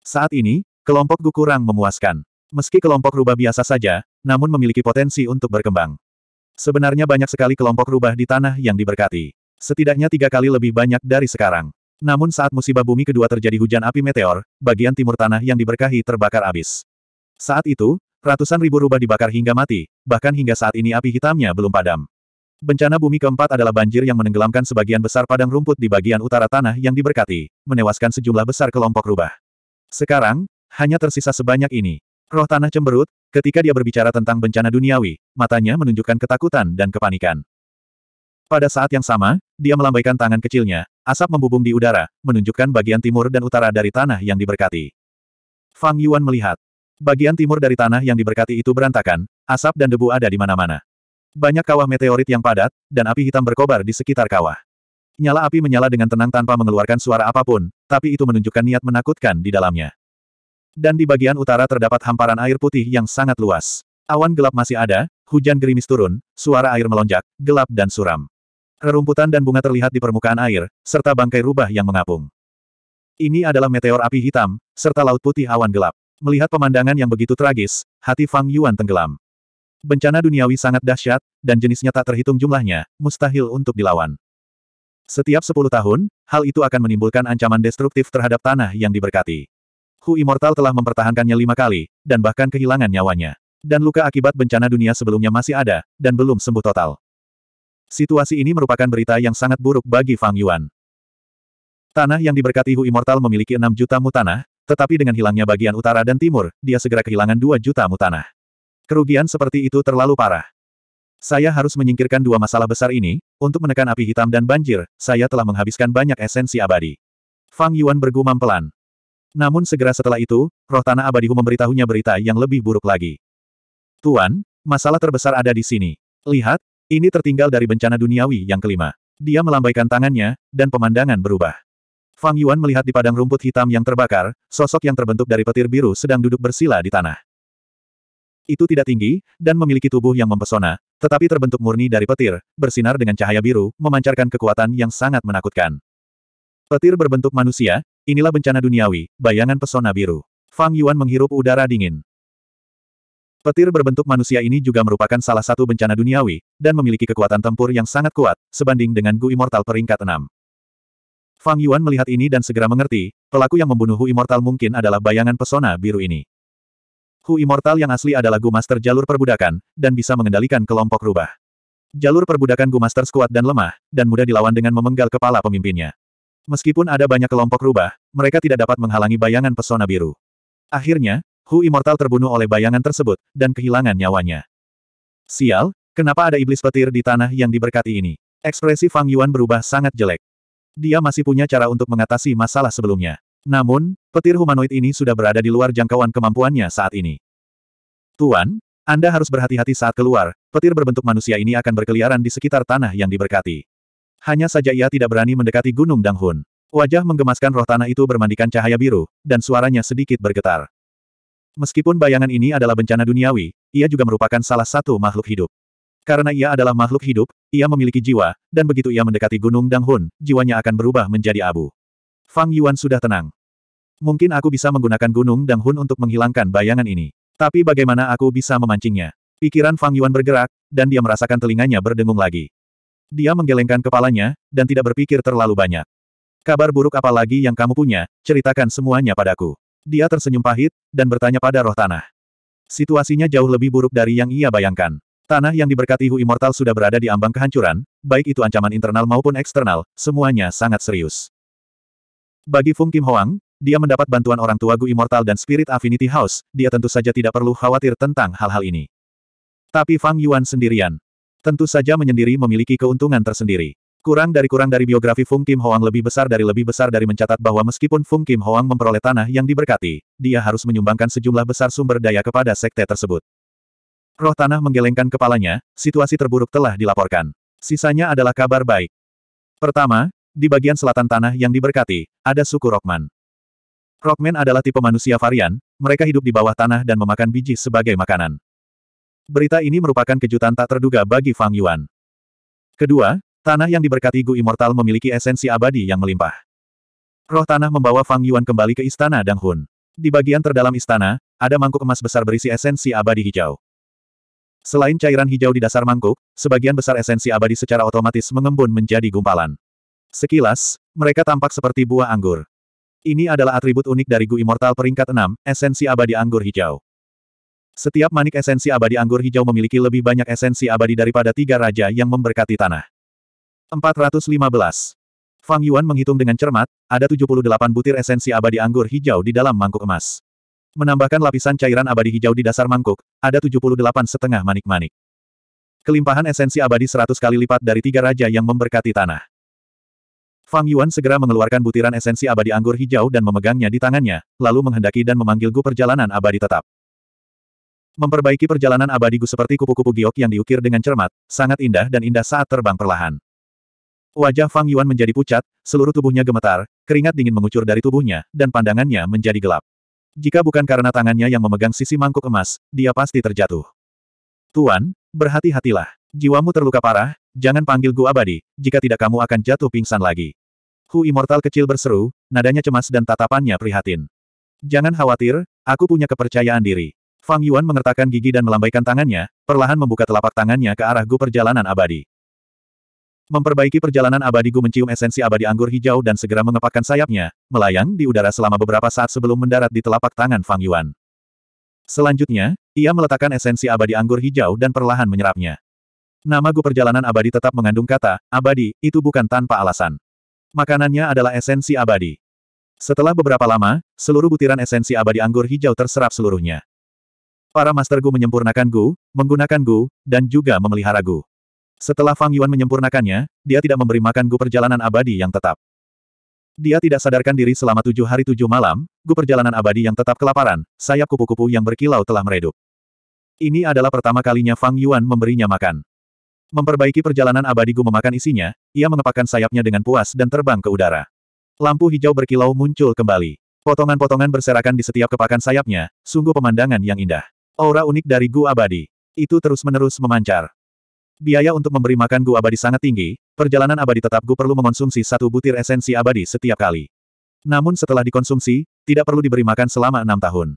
Saat ini, Kelompok Gu kurang memuaskan. Meski kelompok rubah biasa saja, namun memiliki potensi untuk berkembang. Sebenarnya banyak sekali kelompok rubah di tanah yang diberkati. Setidaknya tiga kali lebih banyak dari sekarang. Namun saat musibah bumi kedua terjadi hujan api meteor, bagian timur tanah yang diberkahi terbakar abis. Saat itu, ratusan ribu rubah dibakar hingga mati, bahkan hingga saat ini api hitamnya belum padam. Bencana bumi keempat adalah banjir yang menenggelamkan sebagian besar padang rumput di bagian utara tanah yang diberkati, menewaskan sejumlah besar kelompok rubah. Sekarang, hanya tersisa sebanyak ini. Roh tanah cemberut, ketika dia berbicara tentang bencana duniawi, matanya menunjukkan ketakutan dan kepanikan. Pada saat yang sama, dia melambaikan tangan kecilnya, asap membubung di udara, menunjukkan bagian timur dan utara dari tanah yang diberkati. Fang Yuan melihat. Bagian timur dari tanah yang diberkati itu berantakan, asap dan debu ada di mana-mana. Banyak kawah meteorit yang padat, dan api hitam berkobar di sekitar kawah. Nyala api menyala dengan tenang tanpa mengeluarkan suara apapun, tapi itu menunjukkan niat menakutkan di dalamnya. Dan di bagian utara terdapat hamparan air putih yang sangat luas. Awan gelap masih ada, hujan gerimis turun, suara air melonjak, gelap dan suram. Rerumputan dan bunga terlihat di permukaan air, serta bangkai rubah yang mengapung. Ini adalah meteor api hitam, serta laut putih awan gelap. Melihat pemandangan yang begitu tragis, hati Fang Yuan tenggelam. Bencana duniawi sangat dahsyat, dan jenisnya tak terhitung jumlahnya, mustahil untuk dilawan. Setiap 10 tahun, hal itu akan menimbulkan ancaman destruktif terhadap tanah yang diberkati. Hu Immortal telah mempertahankannya lima kali, dan bahkan kehilangan nyawanya. Dan luka akibat bencana dunia sebelumnya masih ada, dan belum sembuh total. Situasi ini merupakan berita yang sangat buruk bagi Fang Yuan. Tanah yang diberkati Hu Immortal memiliki enam juta mutanah, tetapi dengan hilangnya bagian utara dan timur, dia segera kehilangan dua juta mutanah. Kerugian seperti itu terlalu parah. Saya harus menyingkirkan dua masalah besar ini, untuk menekan api hitam dan banjir, saya telah menghabiskan banyak esensi abadi. Fang Yuan bergumam pelan. Namun segera setelah itu, roh tanah abadihu memberitahunya berita yang lebih buruk lagi. Tuan, masalah terbesar ada di sini. Lihat, ini tertinggal dari bencana duniawi yang kelima. Dia melambaikan tangannya, dan pemandangan berubah. Fang Yuan melihat di padang rumput hitam yang terbakar, sosok yang terbentuk dari petir biru sedang duduk bersila di tanah. Itu tidak tinggi, dan memiliki tubuh yang mempesona, tetapi terbentuk murni dari petir, bersinar dengan cahaya biru, memancarkan kekuatan yang sangat menakutkan. Petir berbentuk manusia, Inilah bencana duniawi, bayangan pesona biru. Fang Yuan menghirup udara dingin. Petir berbentuk manusia ini juga merupakan salah satu bencana duniawi, dan memiliki kekuatan tempur yang sangat kuat, sebanding dengan Gu Immortal peringkat 6. Fang Yuan melihat ini dan segera mengerti, pelaku yang membunuh Hu Immortal mungkin adalah bayangan pesona biru ini. Hu Immortal yang asli adalah Gu Master jalur perbudakan, dan bisa mengendalikan kelompok rubah. Jalur perbudakan Gu Master kuat dan lemah, dan mudah dilawan dengan memenggal kepala pemimpinnya. Meskipun ada banyak kelompok rubah, mereka tidak dapat menghalangi bayangan pesona biru. Akhirnya, Hu Immortal terbunuh oleh bayangan tersebut, dan kehilangan nyawanya. Sial, kenapa ada iblis petir di tanah yang diberkati ini? Ekspresi Fang Yuan berubah sangat jelek. Dia masih punya cara untuk mengatasi masalah sebelumnya. Namun, petir humanoid ini sudah berada di luar jangkauan kemampuannya saat ini. Tuan, Anda harus berhati-hati saat keluar, petir berbentuk manusia ini akan berkeliaran di sekitar tanah yang diberkati. Hanya saja ia tidak berani mendekati Gunung Danghun. Wajah menggemaskan roh tanah itu bermandikan cahaya biru, dan suaranya sedikit bergetar. Meskipun bayangan ini adalah bencana duniawi, ia juga merupakan salah satu makhluk hidup. Karena ia adalah makhluk hidup, ia memiliki jiwa, dan begitu ia mendekati Gunung Danghun, jiwanya akan berubah menjadi abu. Fang Yuan sudah tenang. Mungkin aku bisa menggunakan Gunung Danghun untuk menghilangkan bayangan ini. Tapi bagaimana aku bisa memancingnya? Pikiran Fang Yuan bergerak, dan dia merasakan telinganya berdengung lagi. Dia menggelengkan kepalanya, dan tidak berpikir terlalu banyak. Kabar buruk apa lagi yang kamu punya, ceritakan semuanya padaku. Dia tersenyum pahit, dan bertanya pada roh tanah. Situasinya jauh lebih buruk dari yang ia bayangkan. Tanah yang diberkati Hu Immortal sudah berada di ambang kehancuran, baik itu ancaman internal maupun eksternal, semuanya sangat serius. Bagi Fung Kim Hoang, dia mendapat bantuan orang tua Gu Immortal dan Spirit Affinity House, dia tentu saja tidak perlu khawatir tentang hal-hal ini. Tapi Fang Yuan sendirian, Tentu saja menyendiri memiliki keuntungan tersendiri. Kurang dari kurang dari biografi Fung Kim Hoang lebih besar dari lebih besar dari mencatat bahwa meskipun Fung Kim Hoang memperoleh tanah yang diberkati, dia harus menyumbangkan sejumlah besar sumber daya kepada sekte tersebut. Roh tanah menggelengkan kepalanya, situasi terburuk telah dilaporkan. Sisanya adalah kabar baik. Pertama, di bagian selatan tanah yang diberkati, ada suku Rockman. Rockman adalah tipe manusia varian, mereka hidup di bawah tanah dan memakan biji sebagai makanan. Berita ini merupakan kejutan tak terduga bagi Fang Yuan. Kedua, tanah yang diberkati Gu Immortal memiliki esensi abadi yang melimpah. Roh tanah membawa Fang Yuan kembali ke istana Dang Hun. Di bagian terdalam istana, ada mangkuk emas besar berisi esensi abadi hijau. Selain cairan hijau di dasar mangkuk, sebagian besar esensi abadi secara otomatis mengembun menjadi gumpalan. Sekilas, mereka tampak seperti buah anggur. Ini adalah atribut unik dari Gu Immortal peringkat 6, esensi abadi anggur hijau. Setiap manik esensi abadi anggur hijau memiliki lebih banyak esensi abadi daripada tiga raja yang memberkati tanah. 415. Fang Yuan menghitung dengan cermat, ada 78 butir esensi abadi anggur hijau di dalam mangkuk emas. Menambahkan lapisan cairan abadi hijau di dasar mangkuk, ada 78 setengah manik-manik. Kelimpahan esensi abadi 100 kali lipat dari tiga raja yang memberkati tanah. Fang Yuan segera mengeluarkan butiran esensi abadi anggur hijau dan memegangnya di tangannya, lalu menghendaki dan memanggil Gu perjalanan abadi tetap. Memperbaiki perjalanan Abadi Gu seperti kupu-kupu giok yang diukir dengan cermat, sangat indah dan indah saat terbang perlahan. Wajah Fang Yuan menjadi pucat, seluruh tubuhnya gemetar, keringat dingin mengucur dari tubuhnya, dan pandangannya menjadi gelap. Jika bukan karena tangannya yang memegang sisi mangkuk emas, dia pasti terjatuh. Tuan, berhati-hatilah. Jiwamu terluka parah, jangan panggil Gu abadi, jika tidak kamu akan jatuh pingsan lagi. Hu Immortal kecil berseru, nadanya cemas dan tatapannya prihatin. Jangan khawatir, aku punya kepercayaan diri. Fang Yuan mengertakkan gigi dan melambaikan tangannya, perlahan membuka telapak tangannya ke arah Gu Perjalanan Abadi. Memperbaiki perjalanan abadi Gu mencium esensi abadi anggur hijau dan segera mengepakkan sayapnya, melayang di udara selama beberapa saat sebelum mendarat di telapak tangan Fang Yuan. Selanjutnya, ia meletakkan esensi abadi anggur hijau dan perlahan menyerapnya. Nama Gu perjalanan abadi tetap mengandung kata, abadi, itu bukan tanpa alasan. Makanannya adalah esensi abadi. Setelah beberapa lama, seluruh butiran esensi abadi anggur hijau terserap seluruhnya. Para Master Gu menyempurnakan Gu, menggunakan Gu, dan juga memelihara Gu. Setelah Fang Yuan menyempurnakannya, dia tidak memberi makan Gu perjalanan abadi yang tetap. Dia tidak sadarkan diri selama tujuh hari tujuh malam, Gu perjalanan abadi yang tetap kelaparan, sayap kupu-kupu yang berkilau telah meredup. Ini adalah pertama kalinya Fang Yuan memberinya makan. Memperbaiki perjalanan abadi Gu memakan isinya, ia mengepakkan sayapnya dengan puas dan terbang ke udara. Lampu hijau berkilau muncul kembali. Potongan-potongan berserakan di setiap kepakan sayapnya, sungguh pemandangan yang indah. Aura unik dari Gu Abadi. Itu terus-menerus memancar. Biaya untuk memberi makan Gu Abadi sangat tinggi, perjalanan abadi tetap Gu perlu mengonsumsi satu butir esensi abadi setiap kali. Namun setelah dikonsumsi, tidak perlu diberi makan selama enam tahun.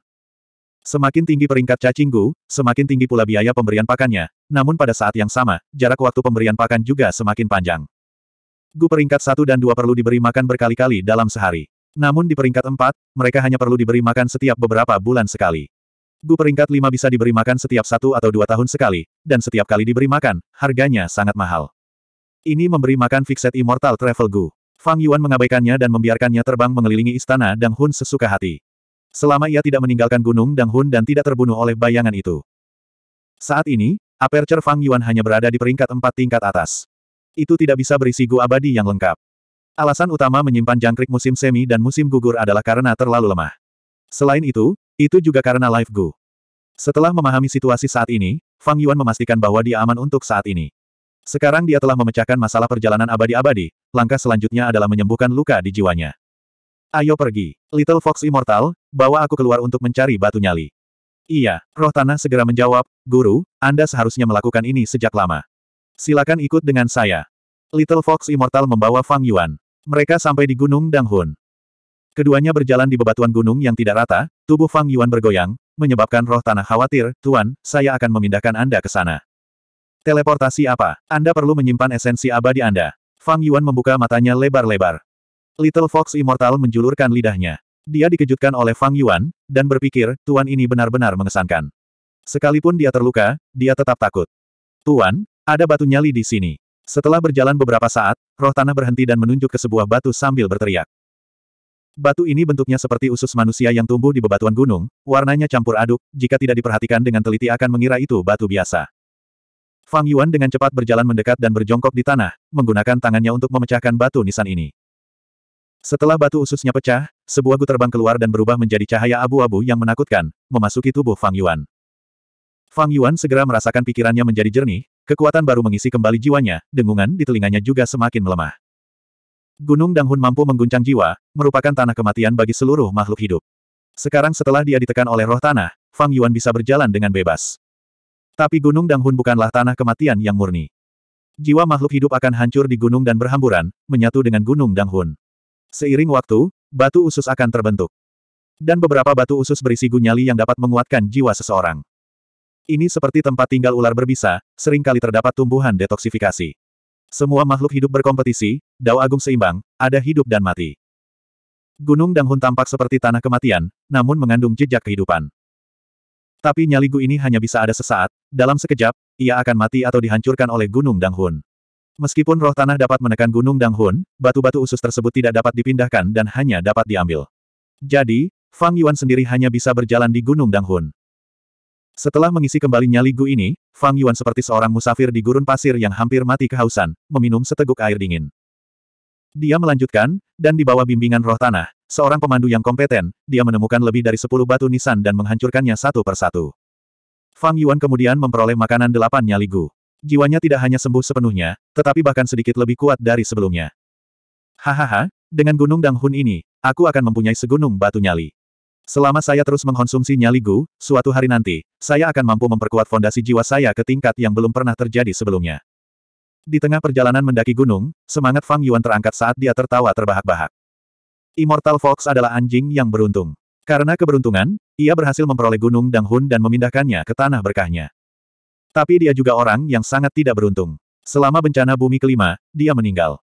Semakin tinggi peringkat cacing Gu, semakin tinggi pula biaya pemberian pakannya, namun pada saat yang sama, jarak waktu pemberian pakan juga semakin panjang. Gu peringkat satu dan dua perlu diberi makan berkali-kali dalam sehari. Namun di peringkat empat, mereka hanya perlu diberi makan setiap beberapa bulan sekali. Bu peringkat 5 bisa diberi makan setiap satu atau dua tahun sekali, dan setiap kali diberi makan, harganya sangat mahal. Ini memberi makan Fixed Immortal Travel Gu. Fang Yuan mengabaikannya dan membiarkannya terbang mengelilingi istana dang hun sesuka hati. Selama ia tidak meninggalkan gunung dang hun dan tidak terbunuh oleh bayangan itu. Saat ini, aperture Fang Yuan hanya berada di peringkat empat tingkat atas. Itu tidak bisa berisi Gu abadi yang lengkap. Alasan utama menyimpan jangkrik musim semi dan musim gugur adalah karena terlalu lemah. Selain itu, itu juga karena life Gu. Setelah memahami situasi saat ini, Fang Yuan memastikan bahwa dia aman untuk saat ini. Sekarang dia telah memecahkan masalah perjalanan abadi-abadi, langkah selanjutnya adalah menyembuhkan luka di jiwanya. Ayo pergi. Little Fox Immortal, bawa aku keluar untuk mencari batu nyali. Iya, roh tanah segera menjawab, Guru, Anda seharusnya melakukan ini sejak lama. Silakan ikut dengan saya. Little Fox Immortal membawa Fang Yuan. Mereka sampai di Gunung Danghun. Keduanya berjalan di bebatuan gunung yang tidak rata, tubuh Fang Yuan bergoyang, menyebabkan roh tanah khawatir, Tuan, saya akan memindahkan Anda ke sana. Teleportasi apa? Anda perlu menyimpan esensi abadi Anda. Fang Yuan membuka matanya lebar-lebar. Little Fox Immortal menjulurkan lidahnya. Dia dikejutkan oleh Fang Yuan, dan berpikir, Tuan ini benar-benar mengesankan. Sekalipun dia terluka, dia tetap takut. Tuan, ada batu nyali di sini. Setelah berjalan beberapa saat, roh tanah berhenti dan menunjuk ke sebuah batu sambil berteriak. Batu ini bentuknya seperti usus manusia yang tumbuh di bebatuan gunung, warnanya campur aduk, jika tidak diperhatikan dengan teliti akan mengira itu batu biasa. Fang Yuan dengan cepat berjalan mendekat dan berjongkok di tanah, menggunakan tangannya untuk memecahkan batu nisan ini. Setelah batu ususnya pecah, sebuah gu terbang keluar dan berubah menjadi cahaya abu-abu yang menakutkan, memasuki tubuh Fang Yuan. Fang Yuan segera merasakan pikirannya menjadi jernih, kekuatan baru mengisi kembali jiwanya, dengungan di telinganya juga semakin melemah. Gunung Danghun mampu mengguncang jiwa, merupakan tanah kematian bagi seluruh makhluk hidup. Sekarang setelah dia ditekan oleh roh tanah, Fang Yuan bisa berjalan dengan bebas. Tapi Gunung Danghun bukanlah tanah kematian yang murni. Jiwa makhluk hidup akan hancur di gunung dan berhamburan, menyatu dengan Gunung Danghun. Seiring waktu, batu usus akan terbentuk. Dan beberapa batu usus berisi gunyali yang dapat menguatkan jiwa seseorang. Ini seperti tempat tinggal ular berbisa, seringkali terdapat tumbuhan detoksifikasi. Semua makhluk hidup berkompetisi, dao agung seimbang, ada hidup dan mati. Gunung Danghun tampak seperti tanah kematian, namun mengandung jejak kehidupan. Tapi nyali Gu ini hanya bisa ada sesaat, dalam sekejap, ia akan mati atau dihancurkan oleh Gunung Danghun. Meskipun roh tanah dapat menekan Gunung Danghun, batu-batu usus tersebut tidak dapat dipindahkan dan hanya dapat diambil. Jadi, Fang Yuan sendiri hanya bisa berjalan di Gunung Danghun. Setelah mengisi kembali nyali Gu ini, Fang Yuan seperti seorang musafir di gurun pasir yang hampir mati kehausan, meminum seteguk air dingin. Dia melanjutkan, dan di bawah bimbingan roh tanah, seorang pemandu yang kompeten, dia menemukan lebih dari sepuluh batu nisan dan menghancurkannya satu persatu. Fang Yuan kemudian memperoleh makanan delapan nyali Gu. Jiwanya tidak hanya sembuh sepenuhnya, tetapi bahkan sedikit lebih kuat dari sebelumnya. Hahaha, dengan gunung Danghun ini, aku akan mempunyai segunung batu nyali. Selama saya terus mengkonsumsi nyali Gu, suatu hari nanti, saya akan mampu memperkuat fondasi jiwa saya ke tingkat yang belum pernah terjadi sebelumnya. Di tengah perjalanan mendaki gunung, semangat Fang Yuan terangkat saat dia tertawa terbahak-bahak. Immortal Fox adalah anjing yang beruntung. Karena keberuntungan, ia berhasil memperoleh Gunung Dang Hun dan memindahkannya ke tanah berkahnya. Tapi dia juga orang yang sangat tidak beruntung. Selama bencana bumi kelima, dia meninggal.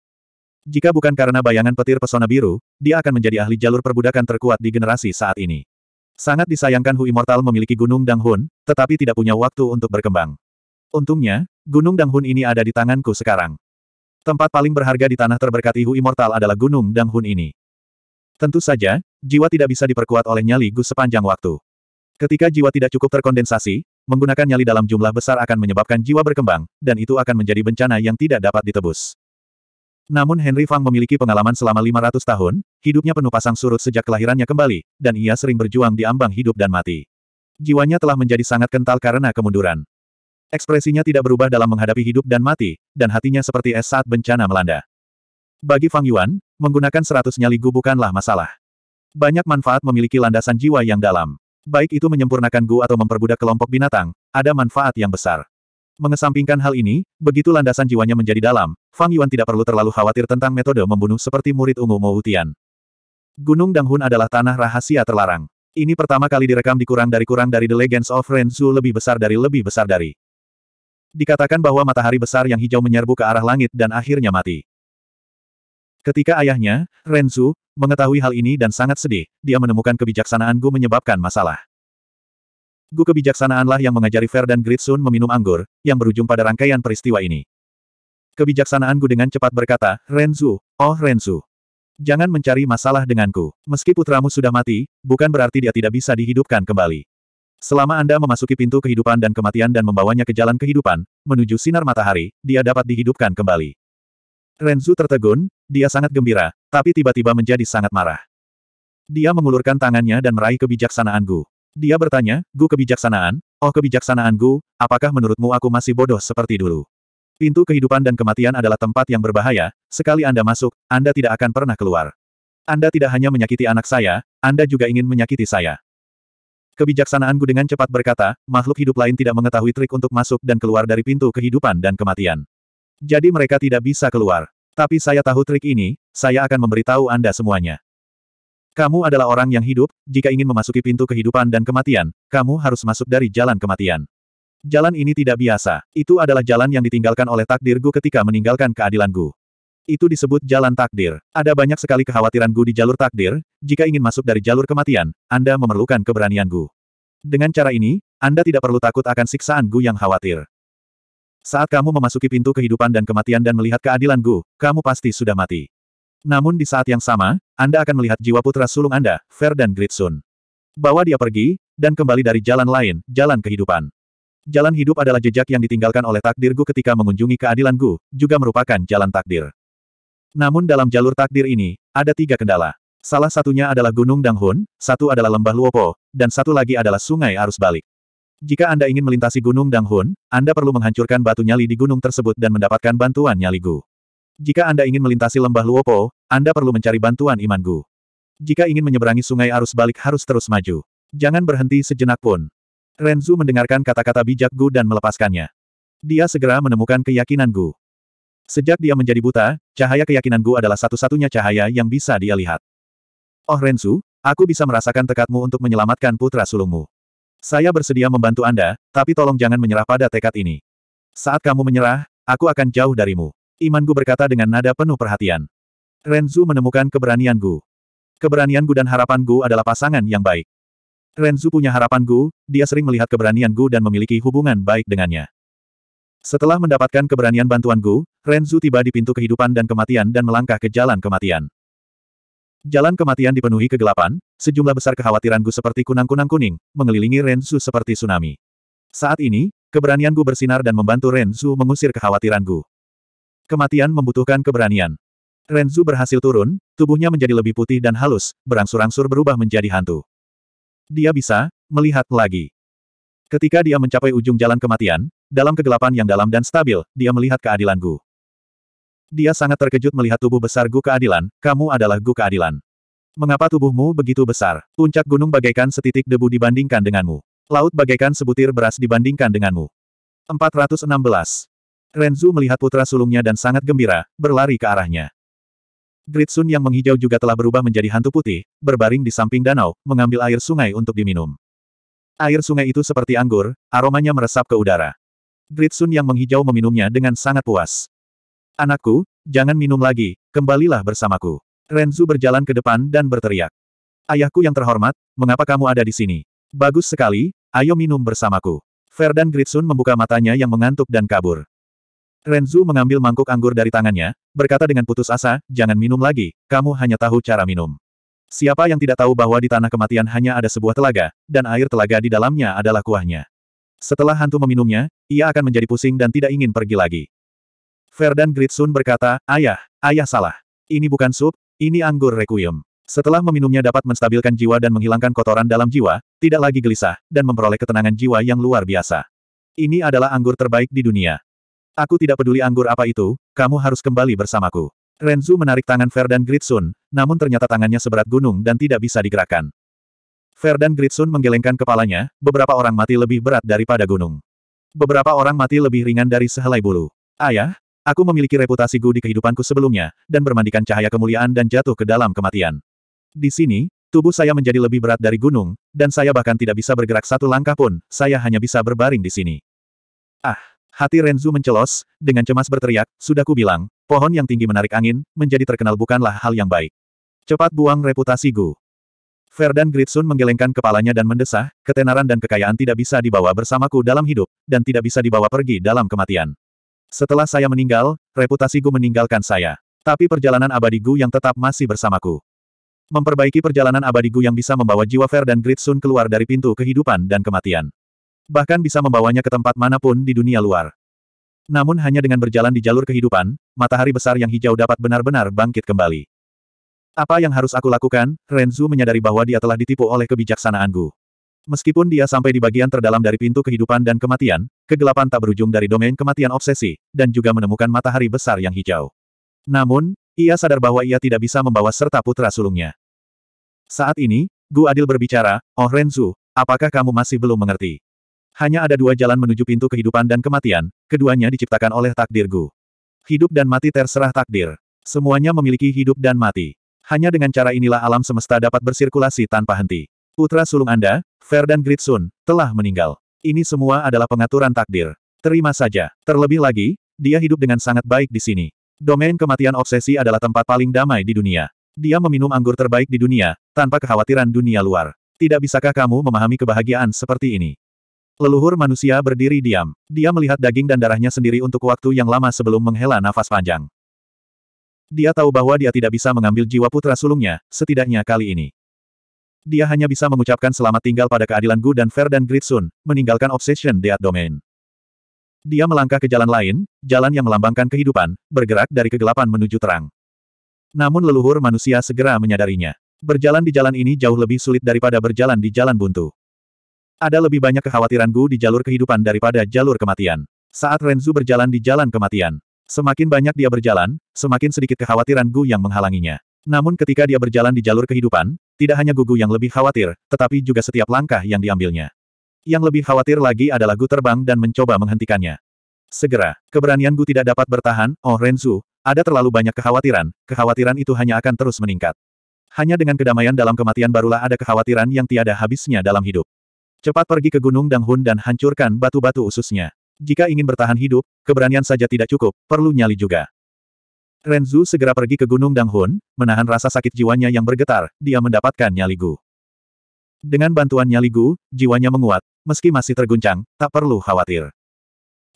Jika bukan karena bayangan petir pesona biru, dia akan menjadi ahli jalur perbudakan terkuat di generasi saat ini. Sangat disayangkan Hu Immortal memiliki Gunung Danghun, tetapi tidak punya waktu untuk berkembang. Untungnya, Gunung Danghun ini ada di tanganku sekarang. Tempat paling berharga di tanah terberkati Hu Immortal adalah Gunung Danghun ini. Tentu saja, jiwa tidak bisa diperkuat oleh nyali Gu sepanjang waktu. Ketika jiwa tidak cukup terkondensasi, menggunakan nyali dalam jumlah besar akan menyebabkan jiwa berkembang, dan itu akan menjadi bencana yang tidak dapat ditebus. Namun Henry Fang memiliki pengalaman selama 500 tahun, hidupnya penuh pasang surut sejak kelahirannya kembali, dan ia sering berjuang di ambang hidup dan mati. Jiwanya telah menjadi sangat kental karena kemunduran. Ekspresinya tidak berubah dalam menghadapi hidup dan mati, dan hatinya seperti es saat bencana melanda. Bagi Fang Yuan, menggunakan seratus nyali Gu bukanlah masalah. Banyak manfaat memiliki landasan jiwa yang dalam. Baik itu menyempurnakan Gu atau memperbudak kelompok binatang, ada manfaat yang besar. Mengesampingkan hal ini, begitu landasan jiwanya menjadi dalam, Fang Yuan tidak perlu terlalu khawatir tentang metode membunuh seperti murid ungu Mo Utian. Gunung Danghun adalah tanah rahasia terlarang. Ini pertama kali direkam di kurang dari kurang dari The Legends of Renzu lebih besar dari lebih besar dari. Dikatakan bahwa matahari besar yang hijau menyerbu ke arah langit dan akhirnya mati. Ketika ayahnya, Renzu, mengetahui hal ini dan sangat sedih, dia menemukan kebijaksanaan Gu menyebabkan masalah. Gu kebijaksanaanlah yang mengajari Fer dan Gritsun meminum anggur, yang berujung pada rangkaian peristiwa ini. Kebijaksanaan Gu dengan cepat berkata, Renzu, oh Renzu. Jangan mencari masalah denganku. Meski putramu sudah mati, bukan berarti dia tidak bisa dihidupkan kembali. Selama Anda memasuki pintu kehidupan dan kematian dan membawanya ke jalan kehidupan, menuju sinar matahari, dia dapat dihidupkan kembali. Renzu tertegun, dia sangat gembira, tapi tiba-tiba menjadi sangat marah. Dia mengulurkan tangannya dan meraih kebijaksanaan Gu. Dia bertanya, Gu kebijaksanaan, oh kebijaksanaan Gu, apakah menurutmu aku masih bodoh seperti dulu? Pintu kehidupan dan kematian adalah tempat yang berbahaya, sekali Anda masuk, Anda tidak akan pernah keluar. Anda tidak hanya menyakiti anak saya, Anda juga ingin menyakiti saya. Kebijaksanaan Gu dengan cepat berkata, makhluk hidup lain tidak mengetahui trik untuk masuk dan keluar dari pintu kehidupan dan kematian. Jadi mereka tidak bisa keluar. Tapi saya tahu trik ini, saya akan memberitahu Anda semuanya. Kamu adalah orang yang hidup, jika ingin memasuki pintu kehidupan dan kematian, kamu harus masuk dari jalan kematian. Jalan ini tidak biasa, itu adalah jalan yang ditinggalkan oleh takdir Gu ketika meninggalkan keadilan Gu. Itu disebut jalan takdir. Ada banyak sekali kekhawatiran Gu di jalur takdir, jika ingin masuk dari jalur kematian, Anda memerlukan keberanian Gu. Dengan cara ini, Anda tidak perlu takut akan siksaan Gu yang khawatir. Saat kamu memasuki pintu kehidupan dan kematian dan melihat keadilan Gu, kamu pasti sudah mati. Namun di saat yang sama, anda akan melihat jiwa putra sulung Anda, Fer dan Gritsun. Bawa dia pergi, dan kembali dari jalan lain, jalan kehidupan. Jalan hidup adalah jejak yang ditinggalkan oleh takdir Gu ketika mengunjungi keadilan Gu, juga merupakan jalan takdir. Namun dalam jalur takdir ini, ada tiga kendala. Salah satunya adalah Gunung Danghun, satu adalah Lembah Luopo, dan satu lagi adalah Sungai Arus Balik. Jika Anda ingin melintasi Gunung Danghun, Anda perlu menghancurkan batu nyali di gunung tersebut dan mendapatkan bantuan nyali Gu. Jika Anda ingin melintasi lembah Luopo, Anda perlu mencari bantuan imanku. Jika ingin menyeberangi sungai arus balik harus terus maju. Jangan berhenti sejenak pun. Renzu mendengarkan kata-kata bijak Gu dan melepaskannya. Dia segera menemukan keyakinan Gu. Sejak dia menjadi buta, cahaya keyakinan Gu adalah satu-satunya cahaya yang bisa dia lihat. Oh Renzu, aku bisa merasakan tekadmu untuk menyelamatkan putra sulungmu. Saya bersedia membantu Anda, tapi tolong jangan menyerah pada tekad ini. Saat kamu menyerah, aku akan jauh darimu. Iman gu berkata dengan nada penuh perhatian. Renzu menemukan keberanian Gu. Keberanian Gu dan harapan Gu adalah pasangan yang baik. Renzu punya harapan Gu, dia sering melihat keberanian Gu dan memiliki hubungan baik dengannya. Setelah mendapatkan keberanian bantuan Gu, Renzu tiba di pintu kehidupan dan kematian dan melangkah ke jalan kematian. Jalan kematian dipenuhi kegelapan, sejumlah besar kekhawatiran Gu seperti kunang-kunang kuning, mengelilingi Renzu seperti tsunami. Saat ini, keberanian Gu bersinar dan membantu Renzu mengusir kekhawatiran Gu. Kematian membutuhkan keberanian. Renzu berhasil turun, tubuhnya menjadi lebih putih dan halus, berangsur-angsur berubah menjadi hantu. Dia bisa melihat lagi. Ketika dia mencapai ujung jalan kematian, dalam kegelapan yang dalam dan stabil, dia melihat keadilan Gu. Dia sangat terkejut melihat tubuh besar Gu keadilan, kamu adalah Gu keadilan. Mengapa tubuhmu begitu besar? Puncak gunung bagaikan setitik debu dibandingkan denganmu. Laut bagaikan sebutir beras dibandingkan denganmu. 416. Renzu melihat putra sulungnya dan sangat gembira, berlari ke arahnya. Gritsun yang menghijau juga telah berubah menjadi hantu putih, berbaring di samping danau, mengambil air sungai untuk diminum. Air sungai itu seperti anggur, aromanya meresap ke udara. Gritsun yang menghijau meminumnya dengan sangat puas. Anakku, jangan minum lagi, kembalilah bersamaku. Renzu berjalan ke depan dan berteriak. Ayahku yang terhormat, mengapa kamu ada di sini? Bagus sekali, ayo minum bersamaku. Ferdan Gritsun membuka matanya yang mengantuk dan kabur. Renzu mengambil mangkuk anggur dari tangannya, berkata dengan putus asa, jangan minum lagi, kamu hanya tahu cara minum. Siapa yang tidak tahu bahwa di tanah kematian hanya ada sebuah telaga, dan air telaga di dalamnya adalah kuahnya. Setelah hantu meminumnya, ia akan menjadi pusing dan tidak ingin pergi lagi. Ferdan Gritsun berkata, Ayah, ayah salah. Ini bukan sup, ini anggur requiem. Setelah meminumnya dapat menstabilkan jiwa dan menghilangkan kotoran dalam jiwa, tidak lagi gelisah, dan memperoleh ketenangan jiwa yang luar biasa. Ini adalah anggur terbaik di dunia. Aku tidak peduli anggur apa itu, kamu harus kembali bersamaku. Renzu menarik tangan Ferdan Gritsun, namun ternyata tangannya seberat gunung dan tidak bisa digerakkan. Ferdan Gritsun menggelengkan kepalanya, beberapa orang mati lebih berat daripada gunung. Beberapa orang mati lebih ringan dari sehelai bulu. Ayah, aku memiliki reputasi gu di kehidupanku sebelumnya, dan bermandikan cahaya kemuliaan dan jatuh ke dalam kematian. Di sini, tubuh saya menjadi lebih berat dari gunung, dan saya bahkan tidak bisa bergerak satu langkah pun, saya hanya bisa berbaring di sini. Ah! Hati Renzu mencelos, dengan cemas berteriak, sudah ku bilang, pohon yang tinggi menarik angin, menjadi terkenal bukanlah hal yang baik. Cepat buang reputasi Gu. Ferdan Gritsun menggelengkan kepalanya dan mendesah, ketenaran dan kekayaan tidak bisa dibawa bersamaku dalam hidup, dan tidak bisa dibawa pergi dalam kematian. Setelah saya meninggal, reputasi Gu meninggalkan saya. Tapi perjalanan abadi Gu yang tetap masih bersamaku. Memperbaiki perjalanan abadi Gu yang bisa membawa jiwa Ferdan Gritsun keluar dari pintu kehidupan dan kematian. Bahkan bisa membawanya ke tempat manapun di dunia luar. Namun hanya dengan berjalan di jalur kehidupan, matahari besar yang hijau dapat benar-benar bangkit kembali. Apa yang harus aku lakukan? Renzu menyadari bahwa dia telah ditipu oleh kebijaksanaan Gu. Meskipun dia sampai di bagian terdalam dari pintu kehidupan dan kematian, kegelapan tak berujung dari domain kematian obsesi, dan juga menemukan matahari besar yang hijau. Namun, ia sadar bahwa ia tidak bisa membawa serta putra sulungnya. Saat ini, Gu Adil berbicara, Oh Renzu, apakah kamu masih belum mengerti? Hanya ada dua jalan menuju pintu kehidupan dan kematian, keduanya diciptakan oleh takdir Gu. Hidup dan mati terserah takdir. Semuanya memiliki hidup dan mati. Hanya dengan cara inilah alam semesta dapat bersirkulasi tanpa henti. Putra sulung Anda, Ferdan Gritsun, telah meninggal. Ini semua adalah pengaturan takdir. Terima saja. Terlebih lagi, dia hidup dengan sangat baik di sini. Domain kematian obsesi adalah tempat paling damai di dunia. Dia meminum anggur terbaik di dunia, tanpa kekhawatiran dunia luar. Tidak bisakah kamu memahami kebahagiaan seperti ini? Leluhur manusia berdiri diam. Dia melihat daging dan darahnya sendiri untuk waktu yang lama sebelum menghela nafas panjang. Dia tahu bahwa dia tidak bisa mengambil jiwa putra sulungnya, setidaknya kali ini. Dia hanya bisa mengucapkan selamat tinggal pada keadilan Gu dan Fer dan Gritsun, meninggalkan Obsession Death Domain. Dia melangkah ke jalan lain, jalan yang melambangkan kehidupan, bergerak dari kegelapan menuju terang. Namun leluhur manusia segera menyadarinya. Berjalan di jalan ini jauh lebih sulit daripada berjalan di jalan buntu. Ada lebih banyak kekhawatiran Gu di jalur kehidupan daripada jalur kematian. Saat Renzu berjalan di jalan kematian, semakin banyak dia berjalan, semakin sedikit kekhawatiran Gu yang menghalanginya. Namun ketika dia berjalan di jalur kehidupan, tidak hanya Gugu yang lebih khawatir, tetapi juga setiap langkah yang diambilnya. Yang lebih khawatir lagi adalah Gu terbang dan mencoba menghentikannya. Segera, keberanian Gu tidak dapat bertahan, oh Renzu, ada terlalu banyak kekhawatiran, kekhawatiran itu hanya akan terus meningkat. Hanya dengan kedamaian dalam kematian barulah ada kekhawatiran yang tiada habisnya dalam hidup. Cepat pergi ke Gunung Danghun dan hancurkan batu-batu ususnya. Jika ingin bertahan hidup, keberanian saja tidak cukup, perlu nyali juga. Renzu segera pergi ke Gunung Danghun, menahan rasa sakit jiwanya yang bergetar, dia mendapatkan nyali Gu. Dengan bantuan nyali Gu, jiwanya menguat, meski masih terguncang, tak perlu khawatir.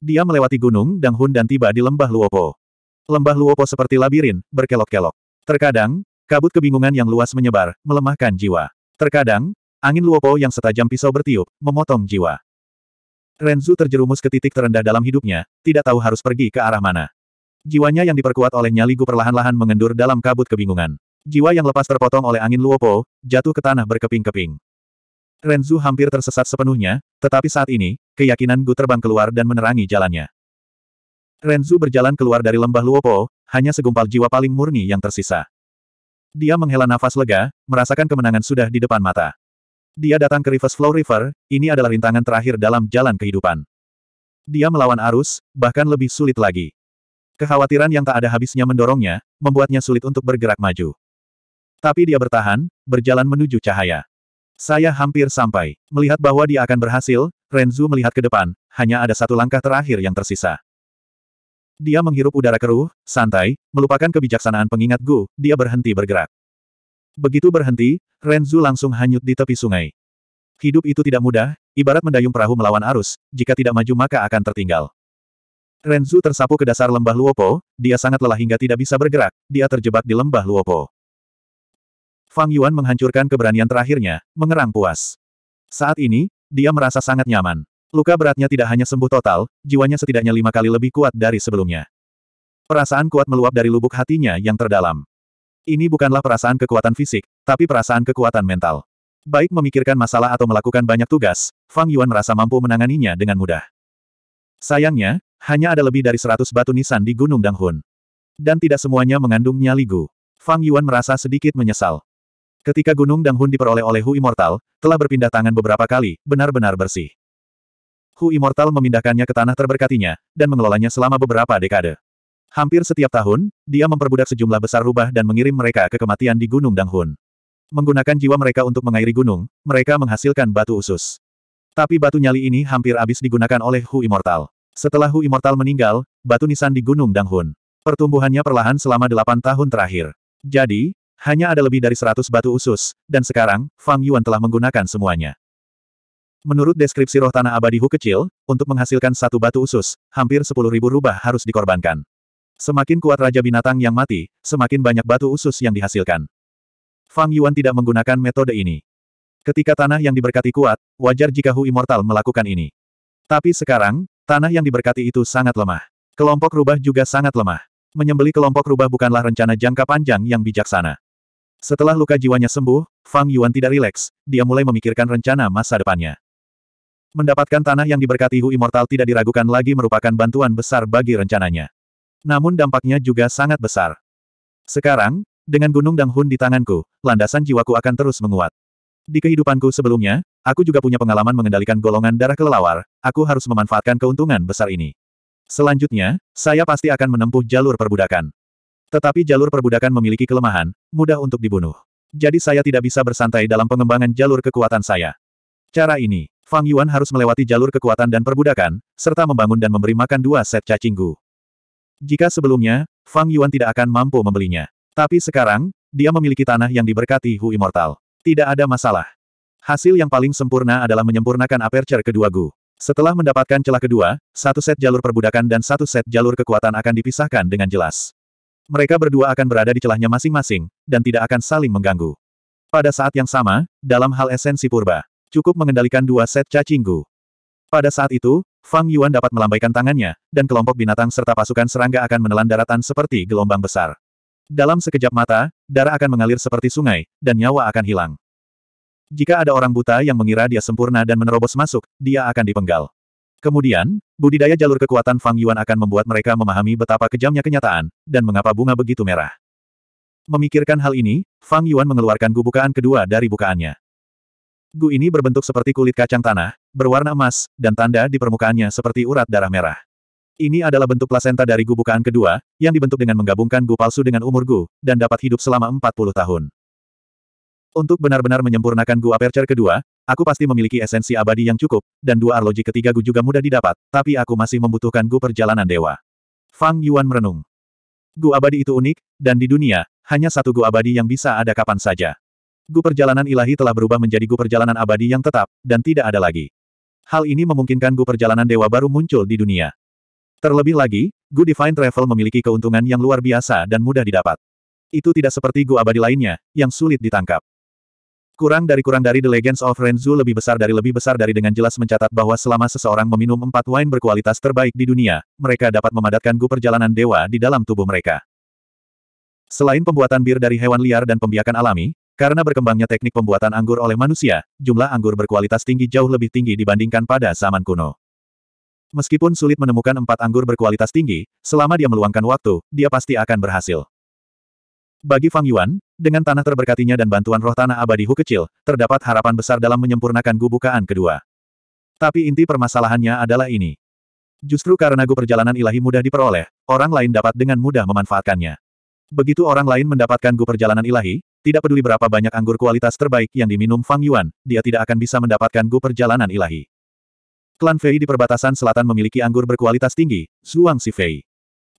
Dia melewati Gunung Danghun dan tiba di Lembah Luopo. Lembah Luopo seperti labirin, berkelok-kelok. Terkadang, kabut kebingungan yang luas menyebar, melemahkan jiwa. Terkadang, Angin Luopo yang setajam pisau bertiup, memotong jiwa. Renzu terjerumus ke titik terendah dalam hidupnya, tidak tahu harus pergi ke arah mana. Jiwanya yang diperkuat oleh nyaligu perlahan-lahan mengendur dalam kabut kebingungan. Jiwa yang lepas terpotong oleh angin Luopo, jatuh ke tanah berkeping-keping. Renzu hampir tersesat sepenuhnya, tetapi saat ini, keyakinan Gu terbang keluar dan menerangi jalannya. Renzu berjalan keluar dari lembah Luopo, hanya segumpal jiwa paling murni yang tersisa. Dia menghela nafas lega, merasakan kemenangan sudah di depan mata. Dia datang ke Reverse Flow River, ini adalah rintangan terakhir dalam jalan kehidupan. Dia melawan arus, bahkan lebih sulit lagi. Kekhawatiran yang tak ada habisnya mendorongnya, membuatnya sulit untuk bergerak maju. Tapi dia bertahan, berjalan menuju cahaya. Saya hampir sampai. Melihat bahwa dia akan berhasil, Renzu melihat ke depan, hanya ada satu langkah terakhir yang tersisa. Dia menghirup udara keruh, santai, melupakan kebijaksanaan pengingat Gu, dia berhenti bergerak. Begitu berhenti, Renzu langsung hanyut di tepi sungai. Hidup itu tidak mudah, ibarat mendayung perahu melawan arus, jika tidak maju maka akan tertinggal. Renzu tersapu ke dasar lembah Luopo, dia sangat lelah hingga tidak bisa bergerak, dia terjebak di lembah Luopo. Fang Yuan menghancurkan keberanian terakhirnya, mengerang puas. Saat ini, dia merasa sangat nyaman. Luka beratnya tidak hanya sembuh total, jiwanya setidaknya lima kali lebih kuat dari sebelumnya. Perasaan kuat meluap dari lubuk hatinya yang terdalam. Ini bukanlah perasaan kekuatan fisik, tapi perasaan kekuatan mental. Baik memikirkan masalah atau melakukan banyak tugas, Fang Yuan merasa mampu menanganinya dengan mudah. Sayangnya, hanya ada lebih dari seratus batu nisan di Gunung Danghun. Dan tidak semuanya mengandung nyaligu. Fang Yuan merasa sedikit menyesal. Ketika Gunung Danghun diperoleh oleh Hu Immortal, telah berpindah tangan beberapa kali, benar-benar bersih. Hu Immortal memindahkannya ke tanah terberkatinya, dan mengelolanya selama beberapa dekade. Hampir setiap tahun, dia memperbudak sejumlah besar rubah dan mengirim mereka ke kematian di Gunung Danghun. Menggunakan jiwa mereka untuk mengairi gunung, mereka menghasilkan batu usus. Tapi batu nyali ini hampir habis digunakan oleh Hu Immortal. Setelah Hu Immortal meninggal, batu nisan di Gunung Danghun. Pertumbuhannya perlahan selama delapan tahun terakhir. Jadi, hanya ada lebih dari seratus batu usus, dan sekarang, Fang Yuan telah menggunakan semuanya. Menurut deskripsi roh tanah abadi Hu kecil, untuk menghasilkan satu batu usus, hampir sepuluh ribu rubah harus dikorbankan. Semakin kuat Raja Binatang yang mati, semakin banyak batu usus yang dihasilkan. Fang Yuan tidak menggunakan metode ini. Ketika tanah yang diberkati kuat, wajar jika Hu Immortal melakukan ini. Tapi sekarang, tanah yang diberkati itu sangat lemah. Kelompok rubah juga sangat lemah. Menyembeli kelompok rubah bukanlah rencana jangka panjang yang bijaksana. Setelah luka jiwanya sembuh, Fang Yuan tidak rileks, dia mulai memikirkan rencana masa depannya. Mendapatkan tanah yang diberkati Hu Immortal tidak diragukan lagi merupakan bantuan besar bagi rencananya. Namun dampaknya juga sangat besar. Sekarang, dengan gunung Dang Hun di tanganku, landasan jiwaku akan terus menguat. Di kehidupanku sebelumnya, aku juga punya pengalaman mengendalikan golongan darah kelelawar, aku harus memanfaatkan keuntungan besar ini. Selanjutnya, saya pasti akan menempuh jalur perbudakan. Tetapi jalur perbudakan memiliki kelemahan, mudah untuk dibunuh. Jadi saya tidak bisa bersantai dalam pengembangan jalur kekuatan saya. Cara ini, Fang Yuan harus melewati jalur kekuatan dan perbudakan, serta membangun dan memberi makan dua set cacinggu. Jika sebelumnya, Fang Yuan tidak akan mampu membelinya. Tapi sekarang, dia memiliki tanah yang diberkati Hu Immortal. Tidak ada masalah. Hasil yang paling sempurna adalah menyempurnakan aperture kedua Gu. Setelah mendapatkan celah kedua, satu set jalur perbudakan dan satu set jalur kekuatan akan dipisahkan dengan jelas. Mereka berdua akan berada di celahnya masing-masing, dan tidak akan saling mengganggu. Pada saat yang sama, dalam hal esensi purba, cukup mengendalikan dua set cacing Gu. Pada saat itu, Fang Yuan dapat melambaikan tangannya, dan kelompok binatang serta pasukan serangga akan menelan daratan seperti gelombang besar. Dalam sekejap mata, darah akan mengalir seperti sungai, dan nyawa akan hilang. Jika ada orang buta yang mengira dia sempurna dan menerobos masuk, dia akan dipenggal. Kemudian, budidaya jalur kekuatan Fang Yuan akan membuat mereka memahami betapa kejamnya kenyataan, dan mengapa bunga begitu merah. Memikirkan hal ini, Fang Yuan mengeluarkan gubukaan kedua dari bukaannya. Gu ini berbentuk seperti kulit kacang tanah, berwarna emas, dan tanda di permukaannya seperti urat darah merah. Ini adalah bentuk plasenta dari gu bukaan kedua, yang dibentuk dengan menggabungkan gu palsu dengan umur gu, dan dapat hidup selama 40 tahun. Untuk benar-benar menyempurnakan gu aperture kedua, aku pasti memiliki esensi abadi yang cukup, dan dua arloji ketiga gu juga mudah didapat, tapi aku masih membutuhkan gu perjalanan dewa. Fang Yuan merenung. Gu abadi itu unik, dan di dunia, hanya satu gu abadi yang bisa ada kapan saja. Gu perjalanan ilahi telah berubah menjadi gu perjalanan abadi yang tetap, dan tidak ada lagi. Hal ini memungkinkan gu perjalanan dewa baru muncul di dunia. Terlebih lagi, gu Divine Travel memiliki keuntungan yang luar biasa dan mudah didapat. Itu tidak seperti gu abadi lainnya, yang sulit ditangkap. Kurang dari kurang dari The Legends of Renzu lebih besar dari lebih besar dari dengan jelas mencatat bahwa selama seseorang meminum empat wine berkualitas terbaik di dunia, mereka dapat memadatkan gu perjalanan dewa di dalam tubuh mereka. Selain pembuatan bir dari hewan liar dan pembiakan alami, karena berkembangnya teknik pembuatan anggur oleh manusia, jumlah anggur berkualitas tinggi jauh lebih tinggi dibandingkan pada zaman kuno. Meskipun sulit menemukan empat anggur berkualitas tinggi, selama dia meluangkan waktu, dia pasti akan berhasil. Bagi Fang Yuan, dengan tanah terberkatinya dan bantuan roh tanah abadi Hu kecil, terdapat harapan besar dalam menyempurnakan gubukaan kedua. Tapi inti permasalahannya adalah ini. Justru karena Gu perjalanan ilahi mudah diperoleh, orang lain dapat dengan mudah memanfaatkannya. Begitu orang lain mendapatkan gu perjalanan ilahi, tidak peduli berapa banyak anggur kualitas terbaik yang diminum Fang Yuan, dia tidak akan bisa mendapatkan gu perjalanan ilahi. Klan Fei di perbatasan selatan memiliki anggur berkualitas tinggi, Zhuang Si Fei.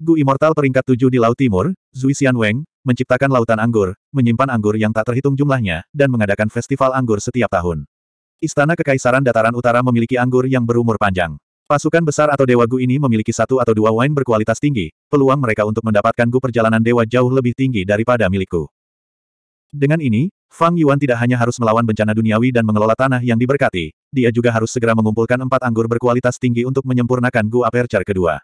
Gu Immortal peringkat tujuh di Laut Timur, Zui Xian Weng, menciptakan lautan anggur, menyimpan anggur yang tak terhitung jumlahnya, dan mengadakan festival anggur setiap tahun. Istana Kekaisaran Dataran Utara memiliki anggur yang berumur panjang. Pasukan besar atau Dewa Gu ini memiliki satu atau dua wine berkualitas tinggi, peluang mereka untuk mendapatkan Gu perjalanan Dewa jauh lebih tinggi daripada milikku. Dengan ini, Fang Yuan tidak hanya harus melawan bencana duniawi dan mengelola tanah yang diberkati, dia juga harus segera mengumpulkan empat anggur berkualitas tinggi untuk menyempurnakan Gu Aperture kedua.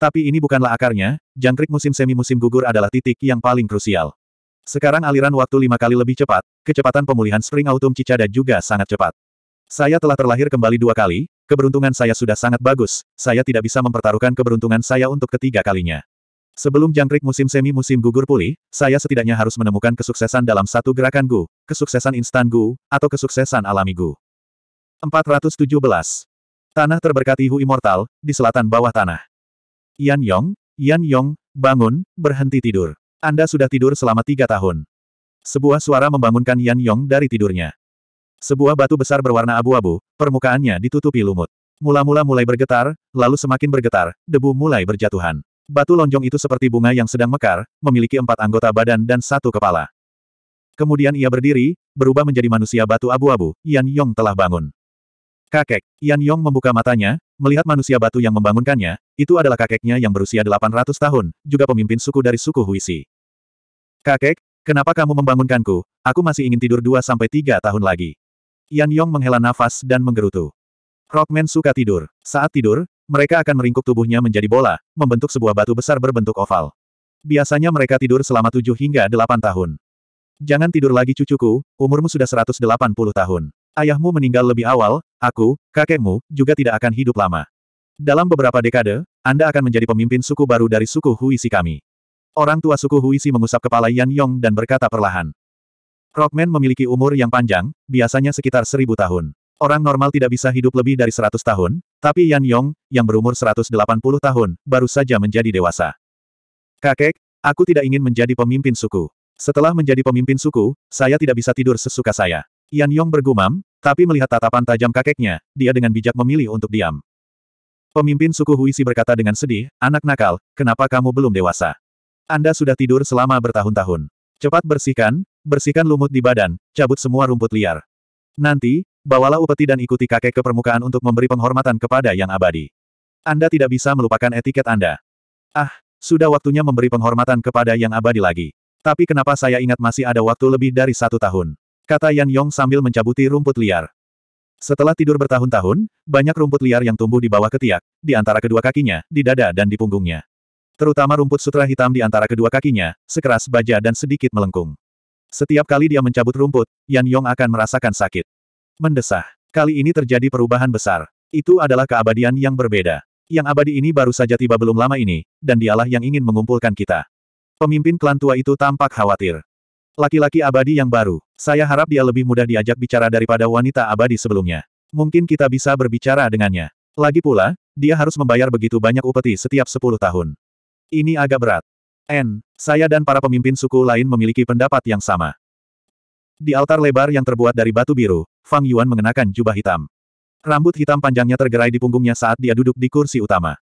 Tapi ini bukanlah akarnya, jangkrik musim semi-musim gugur adalah titik yang paling krusial. Sekarang aliran waktu lima kali lebih cepat, kecepatan pemulihan Spring Autumn Cicada juga sangat cepat. Saya telah terlahir kembali dua kali, Keberuntungan saya sudah sangat bagus, saya tidak bisa mempertaruhkan keberuntungan saya untuk ketiga kalinya. Sebelum jangkrik musim semi musim gugur pulih, saya setidaknya harus menemukan kesuksesan dalam satu gerakan Gu, kesuksesan instan Gu, atau kesuksesan alami Gu. 417. Tanah terberkati Hu Immortal, di selatan bawah tanah. Yan Yong, Yan Yong, bangun, berhenti tidur. Anda sudah tidur selama tiga tahun. Sebuah suara membangunkan Yan Yong dari tidurnya. Sebuah batu besar berwarna abu-abu, permukaannya ditutupi lumut. Mula-mula mulai bergetar, lalu semakin bergetar, debu mulai berjatuhan. Batu lonjong itu seperti bunga yang sedang mekar, memiliki empat anggota badan dan satu kepala. Kemudian ia berdiri, berubah menjadi manusia batu abu-abu, Yan Yong telah bangun. Kakek, Yan Yong membuka matanya, melihat manusia batu yang membangunkannya, itu adalah kakeknya yang berusia 800 tahun, juga pemimpin suku dari suku Huisi. Kakek, kenapa kamu membangunkanku? Aku masih ingin tidur 2-3 tahun lagi. Yan Yong menghela nafas dan menggerutu. Rockman suka tidur. Saat tidur, mereka akan meringkuk tubuhnya menjadi bola, membentuk sebuah batu besar berbentuk oval. Biasanya mereka tidur selama tujuh hingga delapan tahun. Jangan tidur lagi cucuku, umurmu sudah 180 tahun. Ayahmu meninggal lebih awal, aku, kakekmu, juga tidak akan hidup lama. Dalam beberapa dekade, Anda akan menjadi pemimpin suku baru dari suku Huisi kami. Orang tua suku Huisi mengusap kepala Yan Yong dan berkata perlahan. Rockman memiliki umur yang panjang, biasanya sekitar seribu tahun. Orang normal tidak bisa hidup lebih dari seratus tahun, tapi Yan Yong, yang berumur 180 tahun, baru saja menjadi dewasa. Kakek, aku tidak ingin menjadi pemimpin suku. Setelah menjadi pemimpin suku, saya tidak bisa tidur sesuka saya. Yan Yong bergumam, tapi melihat tatapan tajam kakeknya, dia dengan bijak memilih untuk diam. Pemimpin suku Huisi berkata dengan sedih, anak nakal, kenapa kamu belum dewasa? Anda sudah tidur selama bertahun-tahun. Cepat bersihkan, Bersihkan lumut di badan, cabut semua rumput liar. Nanti, bawalah upeti dan ikuti kakek ke permukaan untuk memberi penghormatan kepada yang abadi. Anda tidak bisa melupakan etiket Anda. Ah, sudah waktunya memberi penghormatan kepada yang abadi lagi. Tapi kenapa saya ingat masih ada waktu lebih dari satu tahun? Kata Yan Yong sambil mencabuti rumput liar. Setelah tidur bertahun-tahun, banyak rumput liar yang tumbuh di bawah ketiak, di antara kedua kakinya, di dada dan di punggungnya. Terutama rumput sutra hitam di antara kedua kakinya, sekeras baja dan sedikit melengkung. Setiap kali dia mencabut rumput, Yan Yong akan merasakan sakit. Mendesah. Kali ini terjadi perubahan besar. Itu adalah keabadian yang berbeda. Yang abadi ini baru saja tiba belum lama ini, dan dialah yang ingin mengumpulkan kita. Pemimpin klan tua itu tampak khawatir. Laki-laki abadi yang baru, saya harap dia lebih mudah diajak bicara daripada wanita abadi sebelumnya. Mungkin kita bisa berbicara dengannya. Lagi pula, dia harus membayar begitu banyak upeti setiap 10 tahun. Ini agak berat. N. Saya dan para pemimpin suku lain memiliki pendapat yang sama. Di altar lebar yang terbuat dari batu biru, Fang Yuan mengenakan jubah hitam. Rambut hitam panjangnya tergerai di punggungnya saat dia duduk di kursi utama.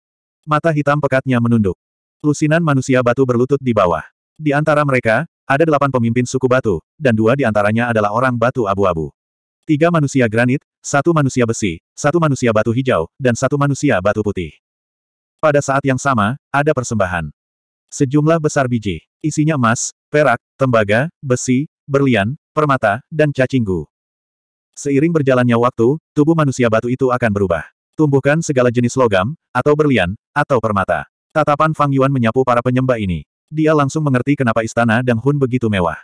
Mata hitam pekatnya menunduk. Lusinan manusia batu berlutut di bawah. Di antara mereka, ada delapan pemimpin suku batu, dan dua di antaranya adalah orang batu abu-abu. Tiga manusia granit, satu manusia besi, satu manusia batu hijau, dan satu manusia batu putih. Pada saat yang sama, ada persembahan. Sejumlah besar biji. Isinya emas, perak, tembaga, besi, berlian, permata, dan cacinggu. Seiring berjalannya waktu, tubuh manusia batu itu akan berubah. Tumbuhkan segala jenis logam, atau berlian, atau permata. Tatapan Fang Yuan menyapu para penyembah ini. Dia langsung mengerti kenapa istana Dang Hun begitu mewah.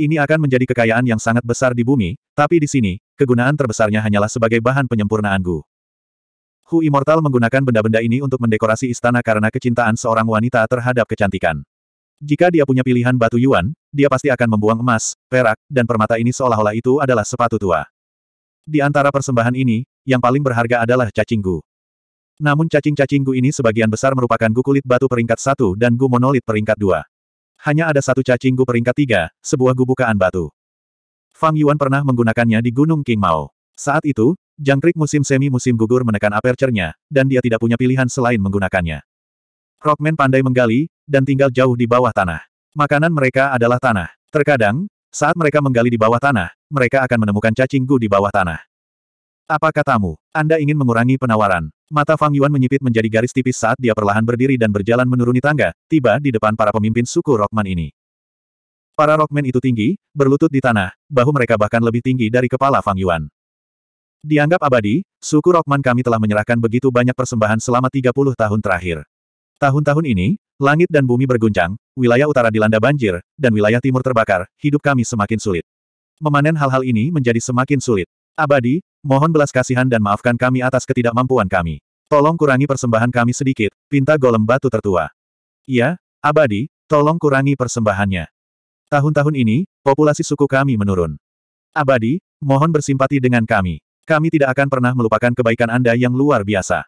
Ini akan menjadi kekayaan yang sangat besar di bumi, tapi di sini, kegunaan terbesarnya hanyalah sebagai bahan penyempurnaan Gu. Hu Immortal menggunakan benda-benda ini untuk mendekorasi istana karena kecintaan seorang wanita terhadap kecantikan. Jika dia punya pilihan batu yuan, dia pasti akan membuang emas, perak, dan permata ini seolah-olah itu adalah sepatu tua. Di antara persembahan ini, yang paling berharga adalah cacing gu. Namun cacing-cacing gu ini sebagian besar merupakan gu kulit batu peringkat 1 dan gu monolit peringkat 2. Hanya ada satu cacing gu peringkat 3, sebuah gu bukaan batu. Fang Yuan pernah menggunakannya di Gunung King Mao. Saat itu, Jangkrik musim semi-musim gugur menekan aperture-nya, dan dia tidak punya pilihan selain menggunakannya. Rockman pandai menggali, dan tinggal jauh di bawah tanah. Makanan mereka adalah tanah. Terkadang, saat mereka menggali di bawah tanah, mereka akan menemukan cacing gu di bawah tanah. Apa katamu? Anda ingin mengurangi penawaran? Mata Fang Yuan menyipit menjadi garis tipis saat dia perlahan berdiri dan berjalan menuruni tangga, tiba di depan para pemimpin suku Rockman ini. Para Rockman itu tinggi, berlutut di tanah, bahu mereka bahkan lebih tinggi dari kepala Fang Yuan. Dianggap abadi, suku Rokman kami telah menyerahkan begitu banyak persembahan selama 30 tahun terakhir. Tahun-tahun ini, langit dan bumi berguncang, wilayah utara dilanda banjir, dan wilayah timur terbakar, hidup kami semakin sulit. Memanen hal-hal ini menjadi semakin sulit. Abadi, mohon belas kasihan dan maafkan kami atas ketidakmampuan kami. Tolong kurangi persembahan kami sedikit, pinta golem batu tertua. Iya, Abadi, tolong kurangi persembahannya. Tahun-tahun ini, populasi suku kami menurun. Abadi, mohon bersimpati dengan kami. Kami tidak akan pernah melupakan kebaikan Anda yang luar biasa.